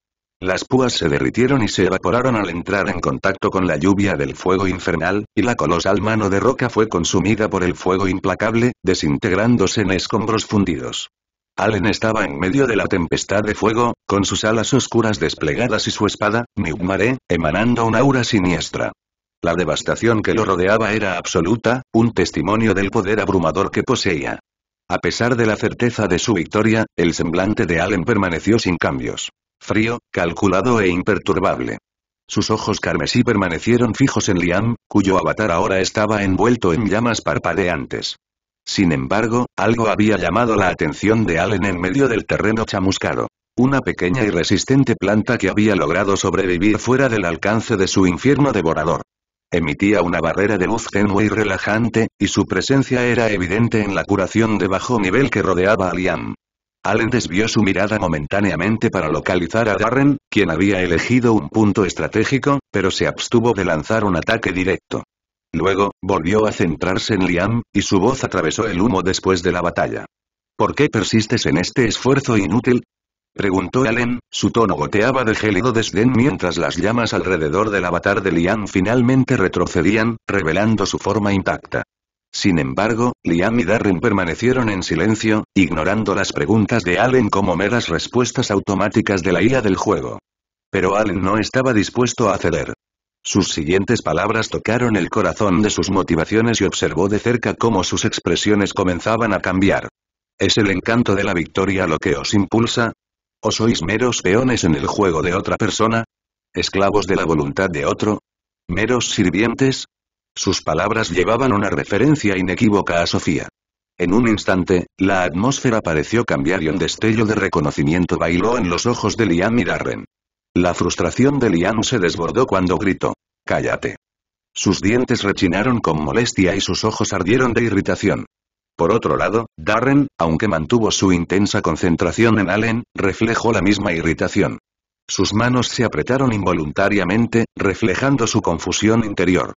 Las púas se derritieron y se evaporaron al entrar en contacto con la lluvia del fuego infernal, y la colosal mano de roca fue consumida por el fuego implacable, desintegrándose en escombros fundidos. Allen estaba en medio de la tempestad de fuego, con sus alas oscuras desplegadas y su espada, Niugmare, emanando un aura siniestra. La devastación que lo rodeaba era absoluta, un testimonio del poder abrumador que poseía. A pesar de la certeza de su victoria, el semblante de Allen permaneció sin cambios frío, calculado e imperturbable. Sus ojos carmesí permanecieron fijos en Liam, cuyo avatar ahora estaba envuelto en llamas parpadeantes. Sin embargo, algo había llamado la atención de Allen en medio del terreno chamuscado. Una pequeña y resistente planta que había logrado sobrevivir fuera del alcance de su infierno devorador. Emitía una barrera de luz tenue y relajante, y su presencia era evidente en la curación de bajo nivel que rodeaba a Liam. Allen desvió su mirada momentáneamente para localizar a Darren, quien había elegido un punto estratégico, pero se abstuvo de lanzar un ataque directo. Luego, volvió a centrarse en Liam, y su voz atravesó el humo después de la batalla. ¿Por qué persistes en este esfuerzo inútil? Preguntó Allen, su tono goteaba de gélido desdén mientras las llamas alrededor del avatar de Liam finalmente retrocedían, revelando su forma intacta. Sin embargo, Liam y Darren permanecieron en silencio, ignorando las preguntas de Allen como meras respuestas automáticas de la IA del juego. Pero Allen no estaba dispuesto a ceder. Sus siguientes palabras tocaron el corazón de sus motivaciones y observó de cerca cómo sus expresiones comenzaban a cambiar. ¿Es el encanto de la victoria lo que os impulsa? ¿O sois meros peones en el juego de otra persona? ¿Esclavos de la voluntad de otro? ¿Meros sirvientes? Sus palabras llevaban una referencia inequívoca a Sofía. En un instante, la atmósfera pareció cambiar y un destello de reconocimiento bailó en los ojos de Liam y Darren. La frustración de Liam se desbordó cuando gritó. Cállate. Sus dientes rechinaron con molestia y sus ojos ardieron de irritación. Por otro lado, Darren, aunque mantuvo su intensa concentración en Allen, reflejó la misma irritación. Sus manos se apretaron involuntariamente, reflejando su confusión interior.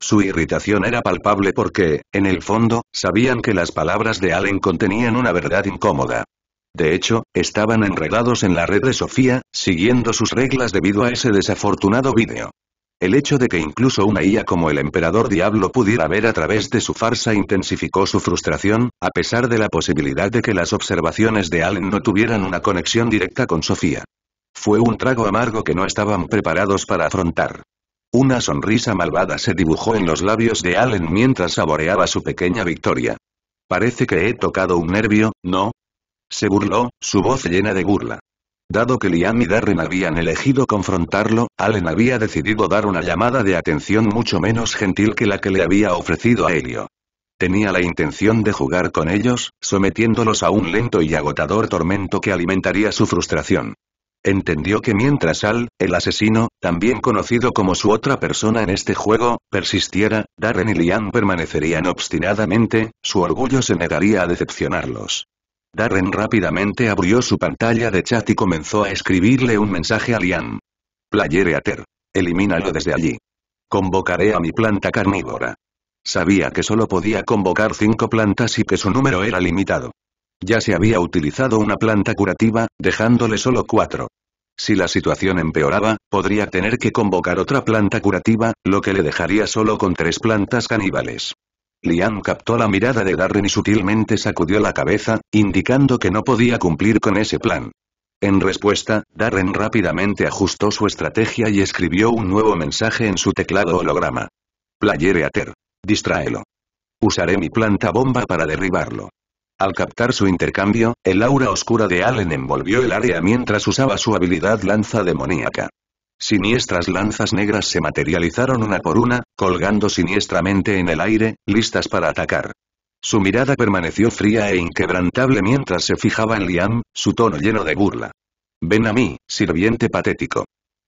Su irritación era palpable porque, en el fondo, sabían que las palabras de Allen contenían una verdad incómoda. De hecho, estaban enredados en la red de Sofía, siguiendo sus reglas debido a ese desafortunado vídeo. El hecho de que incluso una IA como el emperador Diablo pudiera ver a través de su farsa intensificó su frustración, a pesar de la posibilidad de que las observaciones de Allen no tuvieran una conexión directa con Sofía. Fue un trago amargo que no estaban preparados para afrontar. Una sonrisa malvada se dibujó en los labios de Allen mientras saboreaba su pequeña victoria. Parece que he tocado un nervio, ¿no? Se burló, su voz llena de burla. Dado que Liam y Darren habían elegido confrontarlo, Allen había decidido dar una llamada de atención mucho menos gentil que la que le había ofrecido a Helio. Tenía la intención de jugar con ellos, sometiéndolos a un lento y agotador tormento que alimentaría su frustración entendió que mientras Al, el asesino, también conocido como su otra persona en este juego, persistiera, Darren y Lian permanecerían obstinadamente, su orgullo se negaría a decepcionarlos. Darren rápidamente abrió su pantalla de chat y comenzó a escribirle un mensaje a Liam. Playereater. Elimínalo desde allí. Convocaré a mi planta carnívora. Sabía que solo podía convocar cinco plantas y que su número era limitado. Ya se había utilizado una planta curativa, dejándole solo cuatro. Si la situación empeoraba, podría tener que convocar otra planta curativa, lo que le dejaría solo con tres plantas caníbales. Liam captó la mirada de Darren y sutilmente sacudió la cabeza, indicando que no podía cumplir con ese plan. En respuesta, Darren rápidamente ajustó su estrategia y escribió un nuevo mensaje en su teclado holograma. Playere Ater. Distráelo. Usaré mi planta bomba para derribarlo. Al captar su intercambio, el aura oscura de Allen envolvió el área mientras usaba su habilidad lanza demoníaca. Siniestras lanzas negras se materializaron una por una, colgando siniestramente en el aire, listas para atacar. Su mirada permaneció fría e inquebrantable mientras se fijaba en Liam, su tono lleno de burla. Ven a mí, sirviente patético.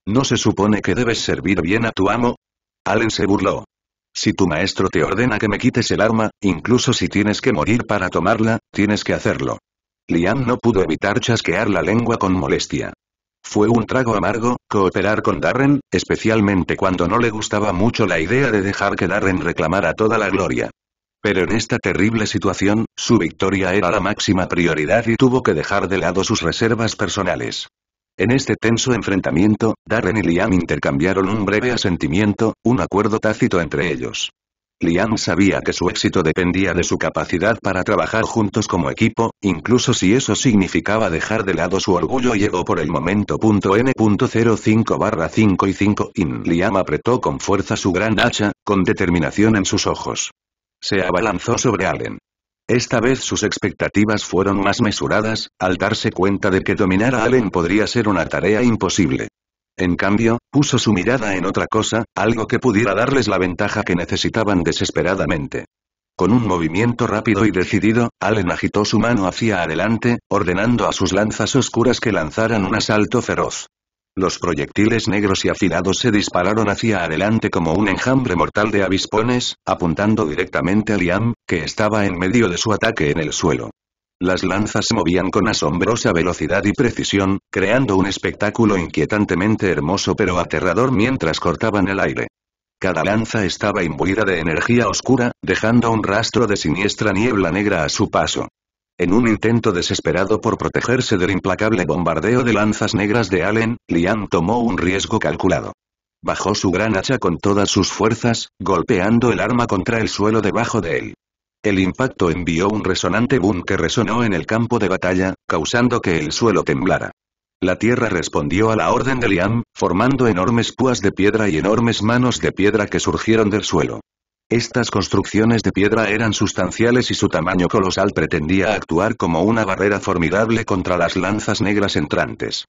¿No se supone que debes servir bien a tu amo? Allen se burló. Si tu maestro te ordena que me quites el arma, incluso si tienes que morir para tomarla, tienes que hacerlo. Liam no pudo evitar chasquear la lengua con molestia. Fue un trago amargo, cooperar con Darren, especialmente cuando no le gustaba mucho la idea de dejar que Darren reclamara toda la gloria. Pero en esta terrible situación, su victoria era la máxima prioridad y tuvo que dejar de lado sus reservas personales. En este tenso enfrentamiento, Darren y Liam intercambiaron un breve asentimiento, un acuerdo tácito entre ellos. Liam sabía que su éxito dependía de su capacidad para trabajar juntos como equipo, incluso si eso significaba dejar de lado su orgullo y por el momento. N.05 barra 5 y 5 in. Liam apretó con fuerza su gran hacha, con determinación en sus ojos. Se abalanzó sobre Allen. Esta vez sus expectativas fueron más mesuradas, al darse cuenta de que dominar a Allen podría ser una tarea imposible. En cambio, puso su mirada en otra cosa, algo que pudiera darles la ventaja que necesitaban desesperadamente. Con un movimiento rápido y decidido, Allen agitó su mano hacia adelante, ordenando a sus lanzas oscuras que lanzaran un asalto feroz. Los proyectiles negros y afilados se dispararon hacia adelante como un enjambre mortal de avispones, apuntando directamente a Liam, que estaba en medio de su ataque en el suelo. Las lanzas se movían con asombrosa velocidad y precisión, creando un espectáculo inquietantemente hermoso pero aterrador mientras cortaban el aire. Cada lanza estaba imbuida de energía oscura, dejando un rastro de siniestra niebla negra a su paso. En un intento desesperado por protegerse del implacable bombardeo de lanzas negras de Allen, Liam tomó un riesgo calculado. Bajó su gran hacha con todas sus fuerzas, golpeando el arma contra el suelo debajo de él. El impacto envió un resonante boom que resonó en el campo de batalla, causando que el suelo temblara. La tierra respondió a la orden de Liam, formando enormes púas de piedra y enormes manos de piedra que surgieron del suelo. Estas construcciones de piedra eran sustanciales y su tamaño colosal pretendía actuar como una barrera formidable contra las lanzas negras entrantes.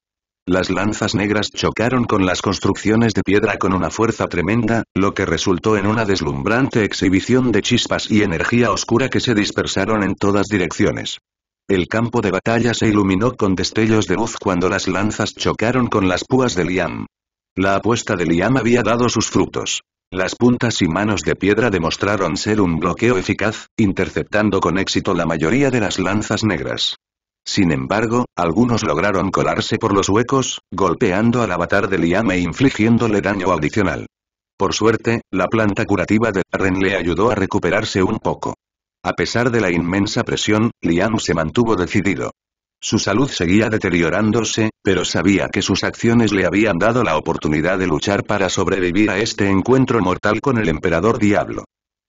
Las lanzas negras chocaron con las construcciones de piedra con una fuerza tremenda, lo que resultó en una deslumbrante exhibición de chispas y energía oscura que se dispersaron en todas direcciones. El campo de batalla se iluminó con destellos de luz cuando las lanzas chocaron con las púas de Liam. La apuesta de Liam había dado sus frutos. Las puntas y manos de piedra demostraron ser un bloqueo eficaz, interceptando con éxito la mayoría de las lanzas negras. Sin embargo, algunos lograron colarse por los huecos, golpeando al avatar de Liam e infligiéndole daño adicional. Por suerte, la planta curativa de Ren le ayudó a recuperarse un poco. A pesar de la inmensa presión, Liam se mantuvo decidido. Su salud seguía deteriorándose, pero sabía que sus acciones le habían dado la oportunidad de luchar para sobrevivir a este encuentro mortal con el emperador diablo.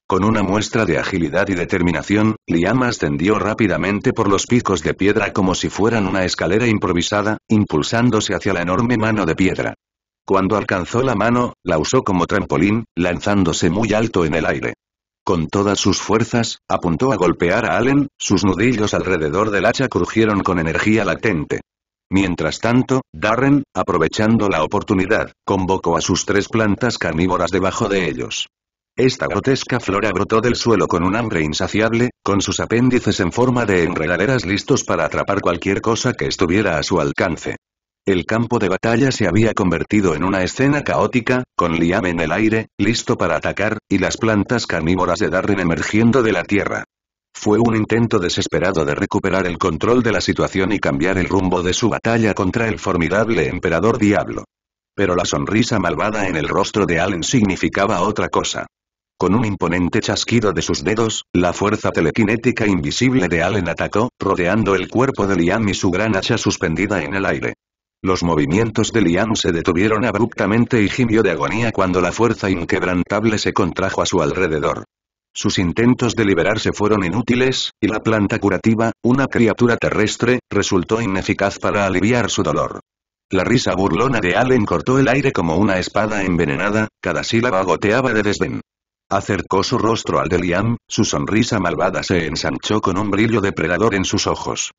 Con una muestra de agilidad y determinación, Liam ascendió rápidamente por los picos de piedra como si fueran una escalera improvisada, impulsándose hacia la enorme mano de piedra. Cuando alcanzó la mano, la usó como trampolín, lanzándose muy alto en el aire. Con todas sus fuerzas, apuntó a golpear a Allen, sus nudillos alrededor del hacha crujieron con energía latente. Mientras tanto, Darren, aprovechando la oportunidad, convocó a sus tres plantas carnívoras debajo de ellos. Esta grotesca flora brotó del suelo con un hambre insaciable, con sus apéndices en forma de enredaderas listos para atrapar cualquier cosa que estuviera a su alcance. El campo de batalla se había convertido en una escena caótica, con Liam en el aire, listo para atacar, y las plantas carnívoras de Darren emergiendo de la tierra. Fue un intento desesperado de recuperar el control de la situación y cambiar el rumbo de su batalla contra el formidable emperador Diablo. Pero la sonrisa malvada en el rostro de Allen significaba otra cosa. Con un imponente chasquido de sus dedos, la fuerza telequinética invisible de Allen atacó, rodeando el cuerpo de Liam y su gran hacha suspendida en el aire. Los movimientos de Liam se detuvieron abruptamente y gimió de agonía cuando la fuerza inquebrantable se contrajo a su alrededor. Sus intentos de liberarse fueron inútiles, y la planta curativa, una criatura terrestre, resultó ineficaz para aliviar su dolor. La risa burlona de Allen cortó el aire como una espada envenenada, cada sílaba goteaba de desdén. Acercó su rostro al de Liam, su sonrisa malvada se ensanchó con un brillo depredador en sus ojos.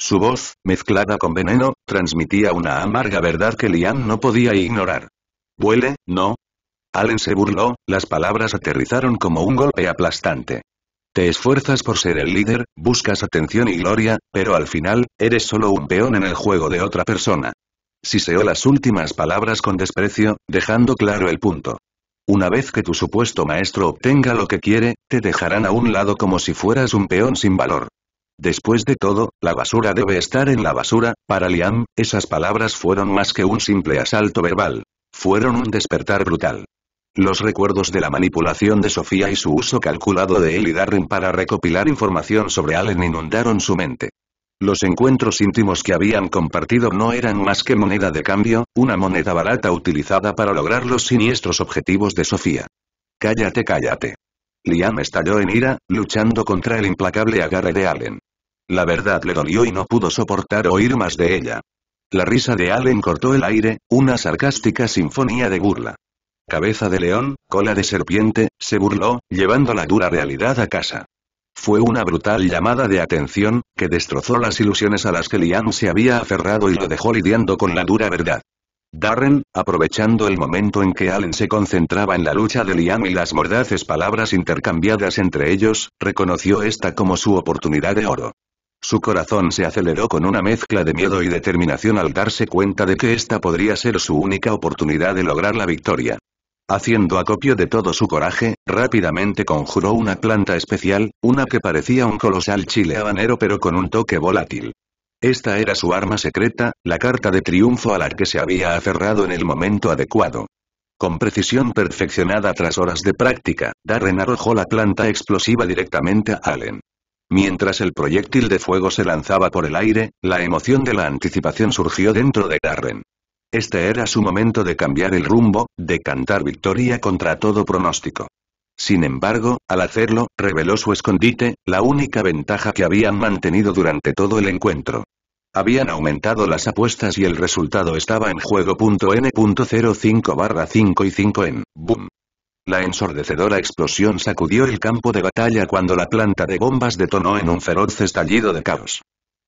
Su voz, mezclada con veneno, transmitía una amarga verdad que Liam no podía ignorar. «Vuele, ¿no?» Allen se burló, las palabras aterrizaron como un golpe aplastante. Te esfuerzas por ser el líder, buscas atención y gloria, pero al final, eres solo un peón en el juego de otra persona. Siseó las últimas palabras con desprecio, dejando claro el punto. Una vez que tu supuesto maestro obtenga lo que quiere, te dejarán a un lado como si fueras un peón sin valor. Después de todo, la basura debe estar en la basura, para Liam, esas palabras fueron más que un simple asalto verbal. Fueron un despertar brutal. Los recuerdos de la manipulación de Sofía y su uso calculado de él y Darren para recopilar información sobre Allen inundaron su mente. Los encuentros íntimos que habían compartido no eran más que moneda de cambio, una moneda barata utilizada para lograr los siniestros objetivos de Sofía. Cállate, cállate. Liam estalló en ira, luchando contra el implacable agarre de Allen. La verdad le dolió y no pudo soportar oír más de ella. La risa de Allen cortó el aire, una sarcástica sinfonía de burla. Cabeza de león, cola de serpiente, se burló, llevando la dura realidad a casa. Fue una brutal llamada de atención, que destrozó las ilusiones a las que Liam se había aferrado y lo dejó lidiando con la dura verdad. Darren, aprovechando el momento en que Allen se concentraba en la lucha de Liam y las mordaces palabras intercambiadas entre ellos, reconoció esta como su oportunidad de oro. Su corazón se aceleró con una mezcla de miedo y determinación al darse cuenta de que esta podría ser su única oportunidad de lograr la victoria. Haciendo acopio de todo su coraje, rápidamente conjuró una planta especial, una que parecía un colosal chile habanero pero con un toque volátil. Esta era su arma secreta, la carta de triunfo a la que se había aferrado en el momento adecuado. Con precisión perfeccionada tras horas de práctica, Darren arrojó la planta explosiva directamente a Allen. Mientras el proyectil de fuego se lanzaba por el aire, la emoción de la anticipación surgió dentro de Darren. Este era su momento de cambiar el rumbo, de cantar victoria contra todo pronóstico. Sin embargo, al hacerlo, reveló su escondite, la única ventaja que habían mantenido durante todo el encuentro. Habían aumentado las apuestas y el resultado estaba en juego. N.05 barra 5 y 5 en, boom. La ensordecedora explosión sacudió el campo de batalla cuando la planta de bombas detonó en un feroz estallido de caos.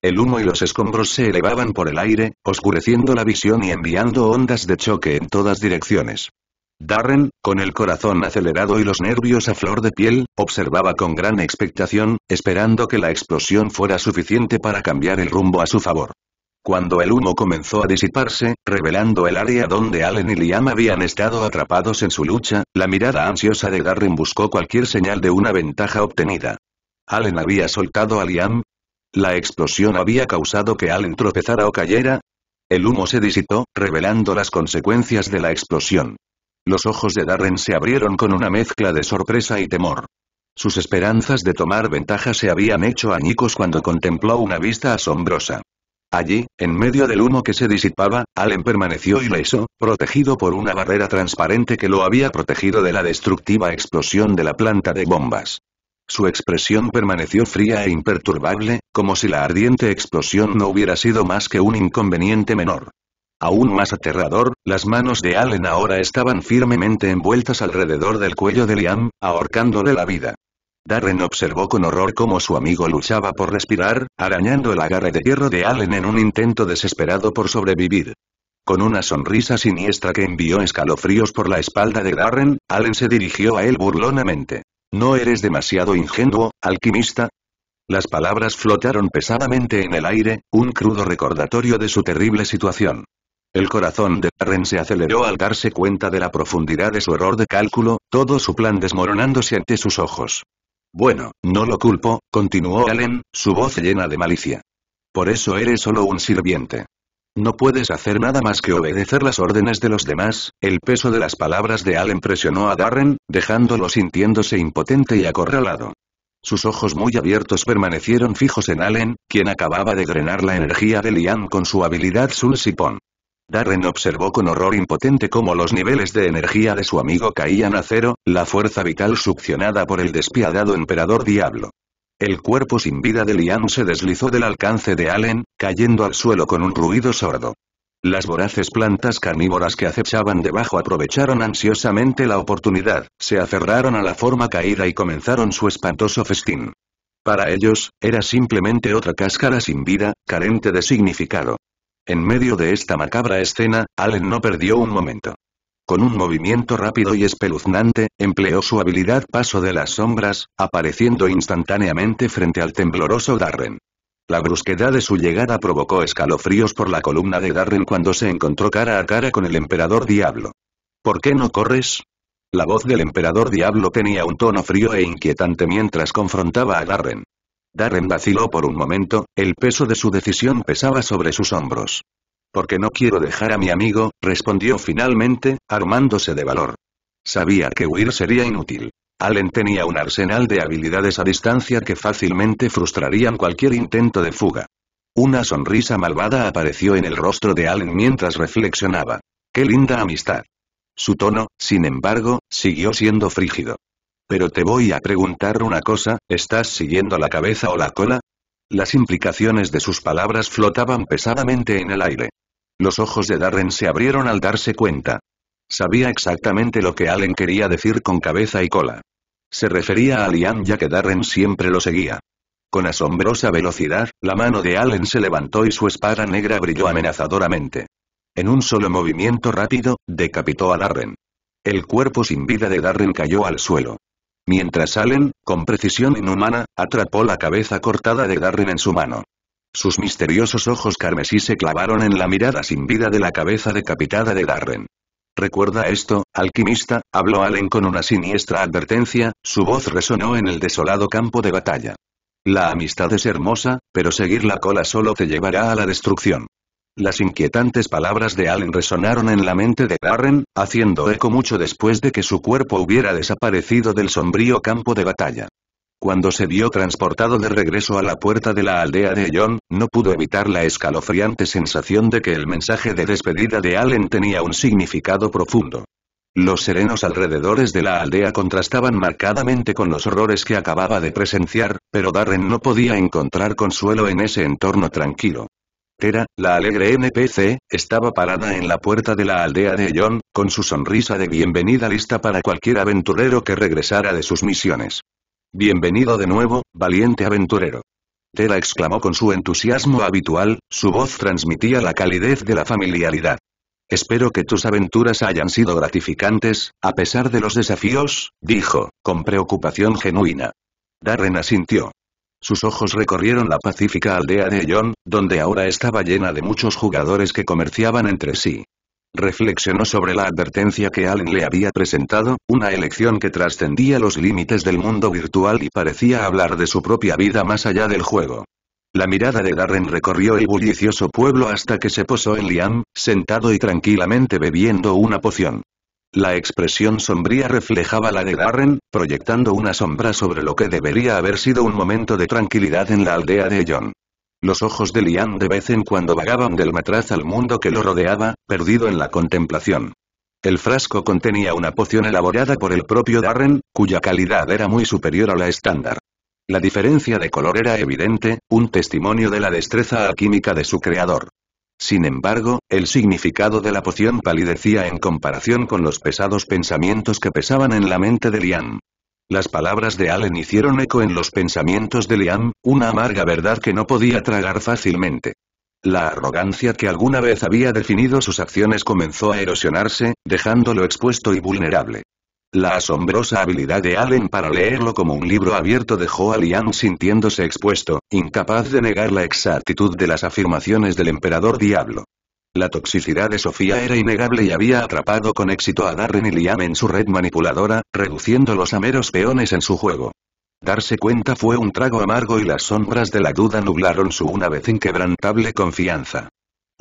El humo y los escombros se elevaban por el aire, oscureciendo la visión y enviando ondas de choque en todas direcciones. Darren, con el corazón acelerado y los nervios a flor de piel, observaba con gran expectación, esperando que la explosión fuera suficiente para cambiar el rumbo a su favor. Cuando el humo comenzó a disiparse, revelando el área donde Allen y Liam habían estado atrapados en su lucha, la mirada ansiosa de Darren buscó cualquier señal de una ventaja obtenida. ¿Allen había soltado a Liam? ¿La explosión había causado que Allen tropezara o cayera? El humo se disipó, revelando las consecuencias de la explosión. Los ojos de Darren se abrieron con una mezcla de sorpresa y temor. Sus esperanzas de tomar ventaja se habían hecho añicos cuando contempló una vista asombrosa. Allí, en medio del humo que se disipaba, Allen permaneció ileso, protegido por una barrera transparente que lo había protegido de la destructiva explosión de la planta de bombas. Su expresión permaneció fría e imperturbable, como si la ardiente explosión no hubiera sido más que un inconveniente menor. Aún más aterrador, las manos de Allen ahora estaban firmemente envueltas alrededor del cuello de Liam, ahorcándole la vida. Darren observó con horror cómo su amigo luchaba por respirar, arañando el agarre de hierro de Allen en un intento desesperado por sobrevivir. Con una sonrisa siniestra que envió escalofríos por la espalda de Darren, Allen se dirigió a él burlonamente. ¿No eres demasiado ingenuo, alquimista? Las palabras flotaron pesadamente en el aire, un crudo recordatorio de su terrible situación. El corazón de Darren se aceleró al darse cuenta de la profundidad de su error de cálculo, todo su plan desmoronándose ante sus ojos. Bueno, no lo culpo, continuó Allen, su voz llena de malicia. Por eso eres solo un sirviente. No puedes hacer nada más que obedecer las órdenes de los demás, el peso de las palabras de Allen presionó a Darren, dejándolo sintiéndose impotente y acorralado. Sus ojos muy abiertos permanecieron fijos en Allen, quien acababa de drenar la energía de Lian con su habilidad Sipon. Darren observó con horror impotente cómo los niveles de energía de su amigo caían a cero, la fuerza vital succionada por el despiadado emperador diablo. El cuerpo sin vida de Liam se deslizó del alcance de Allen, cayendo al suelo con un ruido sordo. Las voraces plantas carnívoras que acechaban debajo aprovecharon ansiosamente la oportunidad, se aferraron a la forma caída y comenzaron su espantoso festín. Para ellos, era simplemente otra cáscara sin vida, carente de significado. En medio de esta macabra escena, Allen no perdió un momento. Con un movimiento rápido y espeluznante, empleó su habilidad Paso de las Sombras, apareciendo instantáneamente frente al tembloroso Darren. La brusquedad de su llegada provocó escalofríos por la columna de Darren cuando se encontró cara a cara con el emperador Diablo. ¿Por qué no corres? La voz del emperador Diablo tenía un tono frío e inquietante mientras confrontaba a Darren. Darren vaciló por un momento, el peso de su decisión pesaba sobre sus hombros. Porque no quiero dejar a mi amigo, respondió finalmente, armándose de valor. Sabía que huir sería inútil. Allen tenía un arsenal de habilidades a distancia que fácilmente frustrarían cualquier intento de fuga. Una sonrisa malvada apareció en el rostro de Allen mientras reflexionaba. ¡Qué linda amistad! Su tono, sin embargo, siguió siendo frígido. Pero te voy a preguntar una cosa, ¿estás siguiendo la cabeza o la cola? Las implicaciones de sus palabras flotaban pesadamente en el aire. Los ojos de Darren se abrieron al darse cuenta. Sabía exactamente lo que Allen quería decir con cabeza y cola. Se refería a Liam ya que Darren siempre lo seguía. Con asombrosa velocidad, la mano de Allen se levantó y su espada negra brilló amenazadoramente. En un solo movimiento rápido, decapitó a Darren. El cuerpo sin vida de Darren cayó al suelo. Mientras Allen, con precisión inhumana, atrapó la cabeza cortada de Darren en su mano. Sus misteriosos ojos carmesí se clavaron en la mirada sin vida de la cabeza decapitada de Darren. Recuerda esto, alquimista, habló Allen con una siniestra advertencia, su voz resonó en el desolado campo de batalla. La amistad es hermosa, pero seguir la cola solo te llevará a la destrucción. Las inquietantes palabras de Allen resonaron en la mente de Darren, haciendo eco mucho después de que su cuerpo hubiera desaparecido del sombrío campo de batalla. Cuando se vio transportado de regreso a la puerta de la aldea de John, no pudo evitar la escalofriante sensación de que el mensaje de despedida de Allen tenía un significado profundo. Los serenos alrededores de la aldea contrastaban marcadamente con los horrores que acababa de presenciar, pero Darren no podía encontrar consuelo en ese entorno tranquilo. Tera, la alegre NPC, estaba parada en la puerta de la aldea de john con su sonrisa de bienvenida lista para cualquier aventurero que regresara de sus misiones. Bienvenido de nuevo, valiente aventurero. Tera exclamó con su entusiasmo habitual, su voz transmitía la calidez de la familiaridad. Espero que tus aventuras hayan sido gratificantes, a pesar de los desafíos, dijo, con preocupación genuina. Darren asintió. Sus ojos recorrieron la pacífica aldea de Eion, donde ahora estaba llena de muchos jugadores que comerciaban entre sí. Reflexionó sobre la advertencia que Allen le había presentado, una elección que trascendía los límites del mundo virtual y parecía hablar de su propia vida más allá del juego. La mirada de Darren recorrió el bullicioso pueblo hasta que se posó en Liam, sentado y tranquilamente bebiendo una poción. La expresión sombría reflejaba la de Darren, proyectando una sombra sobre lo que debería haber sido un momento de tranquilidad en la aldea de John. Los ojos de Lian de vez en cuando vagaban del matraz al mundo que lo rodeaba, perdido en la contemplación. El frasco contenía una poción elaborada por el propio Darren, cuya calidad era muy superior a la estándar. La diferencia de color era evidente, un testimonio de la destreza alquímica de su creador. Sin embargo, el significado de la poción palidecía en comparación con los pesados pensamientos que pesaban en la mente de Liam. Las palabras de Allen hicieron eco en los pensamientos de Liam, una amarga verdad que no podía tragar fácilmente. La arrogancia que alguna vez había definido sus acciones comenzó a erosionarse, dejándolo expuesto y vulnerable. La asombrosa habilidad de Allen para leerlo como un libro abierto dejó a Liam sintiéndose expuesto, incapaz de negar la exactitud de las afirmaciones del emperador diablo. La toxicidad de Sofía era innegable y había atrapado con éxito a Darren y Liam en su red manipuladora, reduciéndolos a meros peones en su juego. Darse cuenta fue un trago amargo y las sombras de la duda nublaron su una vez inquebrantable confianza.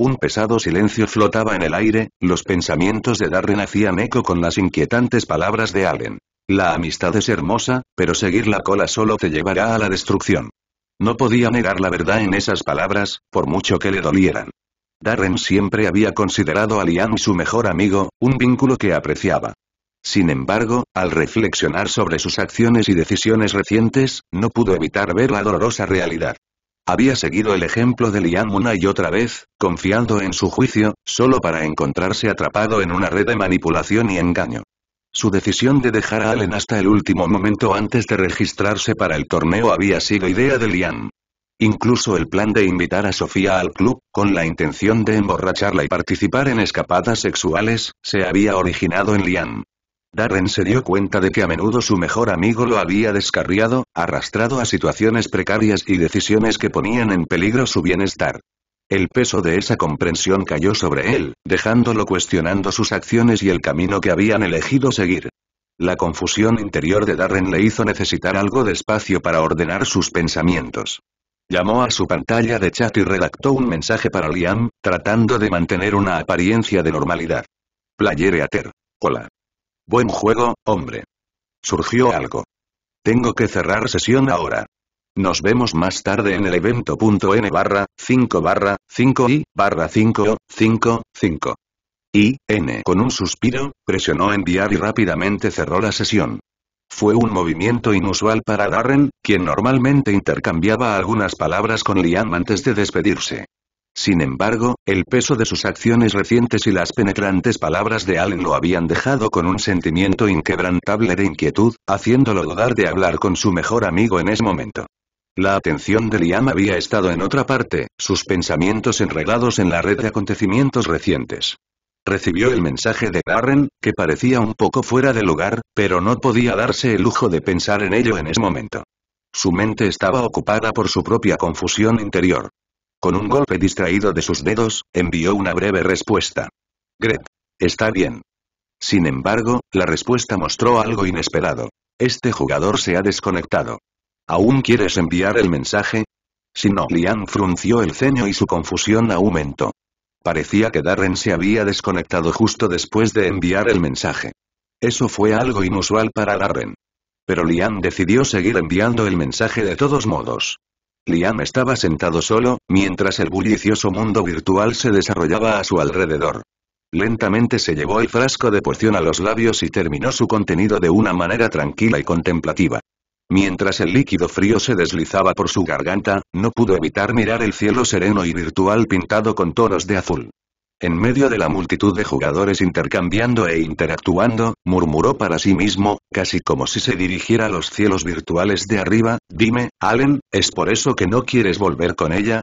Un pesado silencio flotaba en el aire, los pensamientos de Darren hacían eco con las inquietantes palabras de Allen. La amistad es hermosa, pero seguir la cola solo te llevará a la destrucción. No podía negar la verdad en esas palabras, por mucho que le dolieran. Darren siempre había considerado a Liam su mejor amigo, un vínculo que apreciaba. Sin embargo, al reflexionar sobre sus acciones y decisiones recientes, no pudo evitar ver la dolorosa realidad. Había seguido el ejemplo de Liam una y otra vez, confiando en su juicio, solo para encontrarse atrapado en una red de manipulación y engaño. Su decisión de dejar a Allen hasta el último momento antes de registrarse para el torneo había sido idea de Liam. Incluso el plan de invitar a Sofía al club, con la intención de emborracharla y participar en escapadas sexuales, se había originado en Liam. Darren se dio cuenta de que a menudo su mejor amigo lo había descarriado, arrastrado a situaciones precarias y decisiones que ponían en peligro su bienestar. El peso de esa comprensión cayó sobre él, dejándolo cuestionando sus acciones y el camino que habían elegido seguir. La confusión interior de Darren le hizo necesitar algo de espacio para ordenar sus pensamientos. Llamó a su pantalla de chat y redactó un mensaje para Liam, tratando de mantener una apariencia de normalidad. Playereater. Hola. Buen juego, hombre. Surgió algo. Tengo que cerrar sesión ahora. Nos vemos más tarde en el evento.n barra, 5 barra, 5 y, barra 5, Y, N. Con un suspiro, presionó enviar y rápidamente cerró la sesión. Fue un movimiento inusual para Darren, quien normalmente intercambiaba algunas palabras con Liam antes de despedirse. Sin embargo, el peso de sus acciones recientes y las penetrantes palabras de Allen lo habían dejado con un sentimiento inquebrantable de inquietud, haciéndolo dudar de hablar con su mejor amigo en ese momento. La atención de Liam había estado en otra parte, sus pensamientos enredados en la red de acontecimientos recientes. Recibió el mensaje de Darren, que parecía un poco fuera de lugar, pero no podía darse el lujo de pensar en ello en ese momento. Su mente estaba ocupada por su propia confusión interior. Con un golpe distraído de sus dedos, envió una breve respuesta. Gret. Está bien. Sin embargo, la respuesta mostró algo inesperado. Este jugador se ha desconectado. ¿Aún quieres enviar el mensaje? Si no, Lian frunció el ceño y su confusión aumentó. Parecía que Darren se había desconectado justo después de enviar el mensaje. Eso fue algo inusual para Darren. Pero Lian decidió seguir enviando el mensaje de todos modos. Liam estaba sentado solo, mientras el bullicioso mundo virtual se desarrollaba a su alrededor. Lentamente se llevó el frasco de porción a los labios y terminó su contenido de una manera tranquila y contemplativa. Mientras el líquido frío se deslizaba por su garganta, no pudo evitar mirar el cielo sereno y virtual pintado con toros de azul. En medio de la multitud de jugadores intercambiando e interactuando, murmuró para sí mismo, casi como si se dirigiera a los cielos virtuales de arriba, dime, Allen, ¿es por eso que no quieres volver con ella?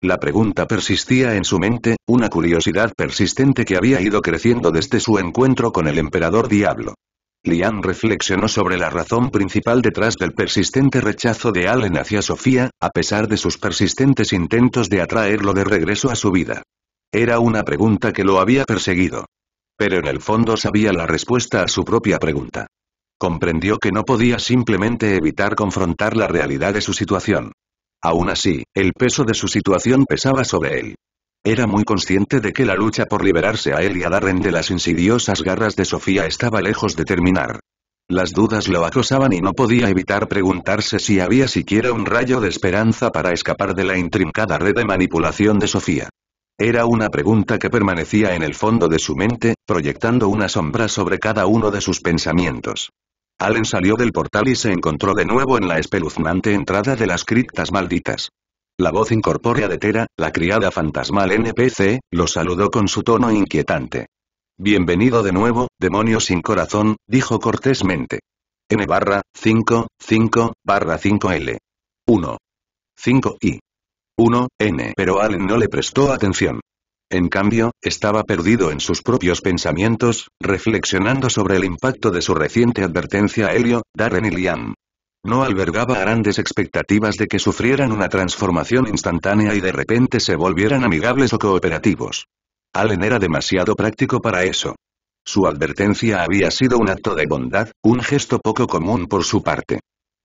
La pregunta persistía en su mente, una curiosidad persistente que había ido creciendo desde su encuentro con el emperador Diablo. Lian reflexionó sobre la razón principal detrás del persistente rechazo de Allen hacia Sofía, a pesar de sus persistentes intentos de atraerlo de regreso a su vida. Era una pregunta que lo había perseguido. Pero en el fondo sabía la respuesta a su propia pregunta. Comprendió que no podía simplemente evitar confrontar la realidad de su situación. Aún así, el peso de su situación pesaba sobre él. Era muy consciente de que la lucha por liberarse a él y a Darren de las insidiosas garras de Sofía estaba lejos de terminar. Las dudas lo acosaban y no podía evitar preguntarse si había siquiera un rayo de esperanza para escapar de la intrincada red de manipulación de Sofía. Era una pregunta que permanecía en el fondo de su mente, proyectando una sombra sobre cada uno de sus pensamientos. Allen salió del portal y se encontró de nuevo en la espeluznante entrada de las criptas malditas. La voz incorpórea de Tera, la criada fantasmal NPC, lo saludó con su tono inquietante. Bienvenido de nuevo, demonio sin corazón, dijo cortésmente. N barra, 5, 5, barra 5L. 1. 5 I.» 1, n. Pero Allen no le prestó atención. En cambio, estaba perdido en sus propios pensamientos, reflexionando sobre el impacto de su reciente advertencia a Helio, Darren y Liam. No albergaba grandes expectativas de que sufrieran una transformación instantánea y de repente se volvieran amigables o cooperativos. Allen era demasiado práctico para eso. Su advertencia había sido un acto de bondad, un gesto poco común por su parte.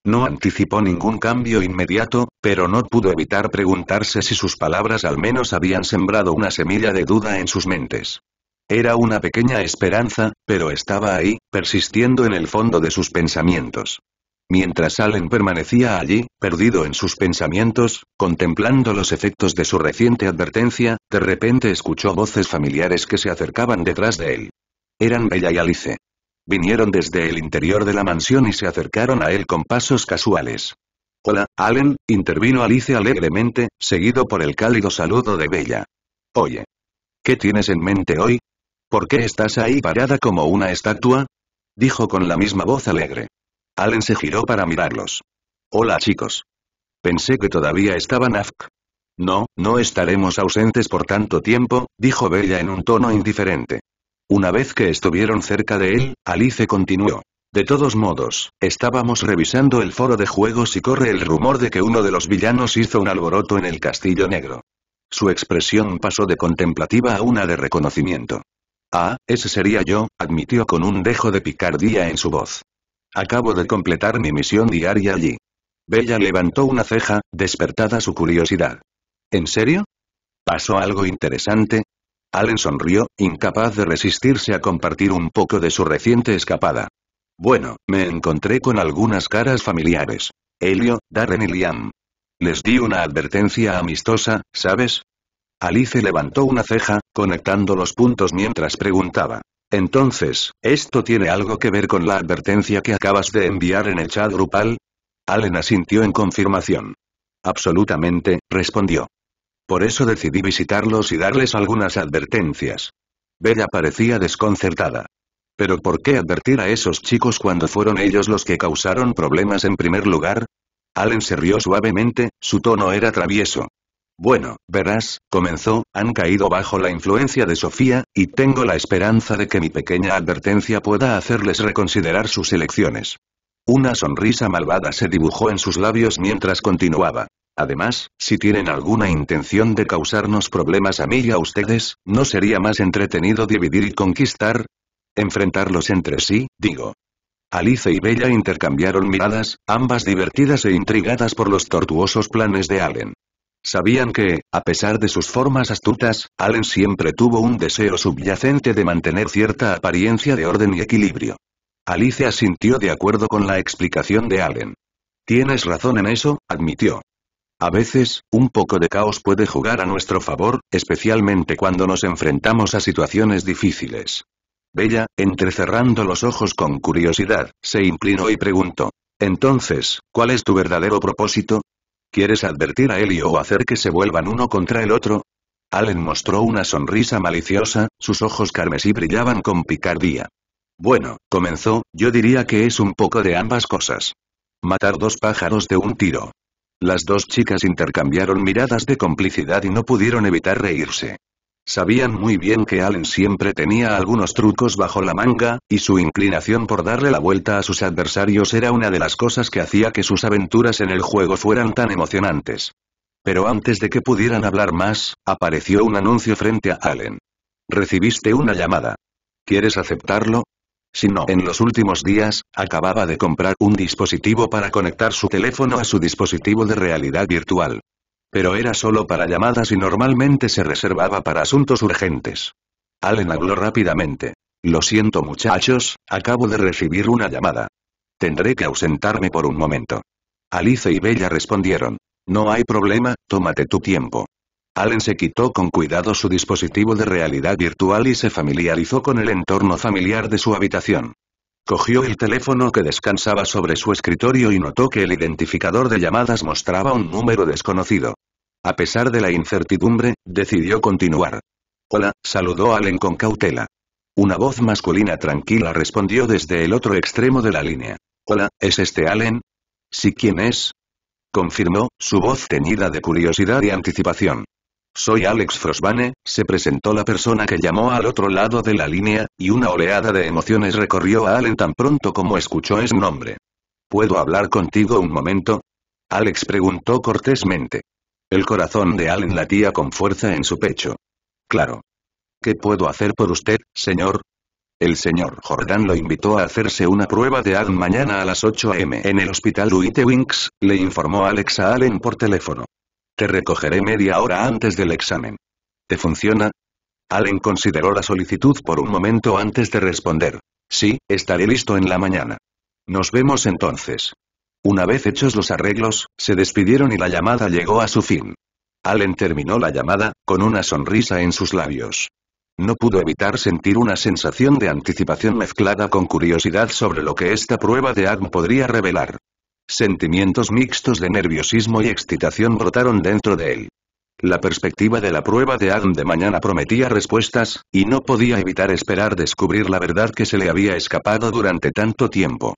No anticipó ningún cambio inmediato, pero no pudo evitar preguntarse si sus palabras al menos habían sembrado una semilla de duda en sus mentes. Era una pequeña esperanza, pero estaba ahí, persistiendo en el fondo de sus pensamientos. Mientras Allen permanecía allí, perdido en sus pensamientos, contemplando los efectos de su reciente advertencia, de repente escuchó voces familiares que se acercaban detrás de él. Eran Bella y Alice. Vinieron desde el interior de la mansión y se acercaron a él con pasos casuales. Hola, Allen, intervino Alice alegremente, seguido por el cálido saludo de Bella. Oye. ¿Qué tienes en mente hoy? ¿Por qué estás ahí parada como una estatua? Dijo con la misma voz alegre. Allen se giró para mirarlos. Hola chicos. Pensé que todavía estaba AFK. No, no estaremos ausentes por tanto tiempo, dijo Bella en un tono indiferente. Una vez que estuvieron cerca de él, Alice continuó. De todos modos, estábamos revisando el foro de juegos y corre el rumor de que uno de los villanos hizo un alboroto en el Castillo Negro. Su expresión pasó de contemplativa a una de reconocimiento. Ah, ese sería yo, admitió con un dejo de picardía en su voz. Acabo de completar mi misión diaria allí. Bella levantó una ceja, despertada su curiosidad. ¿En serio? ¿Pasó algo interesante? Allen sonrió, incapaz de resistirse a compartir un poco de su reciente escapada. Bueno, me encontré con algunas caras familiares. Helio, Darren y Liam. Les di una advertencia amistosa, ¿sabes? Alice levantó una ceja, conectando los puntos mientras preguntaba. Entonces, ¿esto tiene algo que ver con la advertencia que acabas de enviar en el chat grupal? Allen asintió en confirmación. Absolutamente, respondió. Por eso decidí visitarlos y darles algunas advertencias. Bella parecía desconcertada. Pero ¿por qué advertir a esos chicos cuando fueron ellos los que causaron problemas en primer lugar? Allen se rió suavemente, su tono era travieso. Bueno, verás, comenzó, han caído bajo la influencia de Sofía, y tengo la esperanza de que mi pequeña advertencia pueda hacerles reconsiderar sus elecciones. Una sonrisa malvada se dibujó en sus labios mientras continuaba. Además, si tienen alguna intención de causarnos problemas a mí y a ustedes, ¿no sería más entretenido dividir y conquistar? Enfrentarlos entre sí, digo. Alice y Bella intercambiaron miradas, ambas divertidas e intrigadas por los tortuosos planes de Allen. Sabían que, a pesar de sus formas astutas, Allen siempre tuvo un deseo subyacente de mantener cierta apariencia de orden y equilibrio. Alice asintió de acuerdo con la explicación de Allen. Tienes razón en eso, admitió. A veces, un poco de caos puede jugar a nuestro favor, especialmente cuando nos enfrentamos a situaciones difíciles. Bella, entrecerrando los ojos con curiosidad, se inclinó y preguntó. Entonces, ¿cuál es tu verdadero propósito? ¿Quieres advertir a Helio o hacer que se vuelvan uno contra el otro? Allen mostró una sonrisa maliciosa, sus ojos carmesí brillaban con picardía. Bueno, comenzó, yo diría que es un poco de ambas cosas. Matar dos pájaros de un tiro. Las dos chicas intercambiaron miradas de complicidad y no pudieron evitar reírse. Sabían muy bien que Allen siempre tenía algunos trucos bajo la manga, y su inclinación por darle la vuelta a sus adversarios era una de las cosas que hacía que sus aventuras en el juego fueran tan emocionantes. Pero antes de que pudieran hablar más, apareció un anuncio frente a Allen. Recibiste una llamada. ¿Quieres aceptarlo? sino en los últimos días, acababa de comprar un dispositivo para conectar su teléfono a su dispositivo de realidad virtual. Pero era solo para llamadas y normalmente se reservaba para asuntos urgentes. Allen habló rápidamente. Lo siento muchachos, acabo de recibir una llamada. Tendré que ausentarme por un momento. Alice y Bella respondieron. No hay problema, tómate tu tiempo. Allen se quitó con cuidado su dispositivo de realidad virtual y se familiarizó con el entorno familiar de su habitación. Cogió el teléfono que descansaba sobre su escritorio y notó que el identificador de llamadas mostraba un número desconocido. A pesar de la incertidumbre, decidió continuar. Hola, saludó Allen con cautela. Una voz masculina tranquila respondió desde el otro extremo de la línea. Hola, ¿es este Allen? Sí, ¿quién es? Confirmó, su voz teñida de curiosidad y anticipación. Soy Alex Frosbane, se presentó la persona que llamó al otro lado de la línea, y una oleada de emociones recorrió a Allen tan pronto como escuchó ese nombre. ¿Puedo hablar contigo un momento? Alex preguntó cortésmente. El corazón de Allen latía con fuerza en su pecho. Claro. ¿Qué puedo hacer por usted, señor? El señor Jordan lo invitó a hacerse una prueba de ADN mañana a las 8 am en el hospital Uitewinks, le informó Alex a Allen por teléfono. Te recogeré media hora antes del examen. ¿Te funciona? Allen consideró la solicitud por un momento antes de responder. Sí, estaré listo en la mañana. Nos vemos entonces. Una vez hechos los arreglos, se despidieron y la llamada llegó a su fin. Allen terminó la llamada, con una sonrisa en sus labios. No pudo evitar sentir una sensación de anticipación mezclada con curiosidad sobre lo que esta prueba de ADM podría revelar. Sentimientos mixtos de nerviosismo y excitación brotaron dentro de él. La perspectiva de la prueba de Adam de mañana prometía respuestas, y no podía evitar esperar descubrir la verdad que se le había escapado durante tanto tiempo.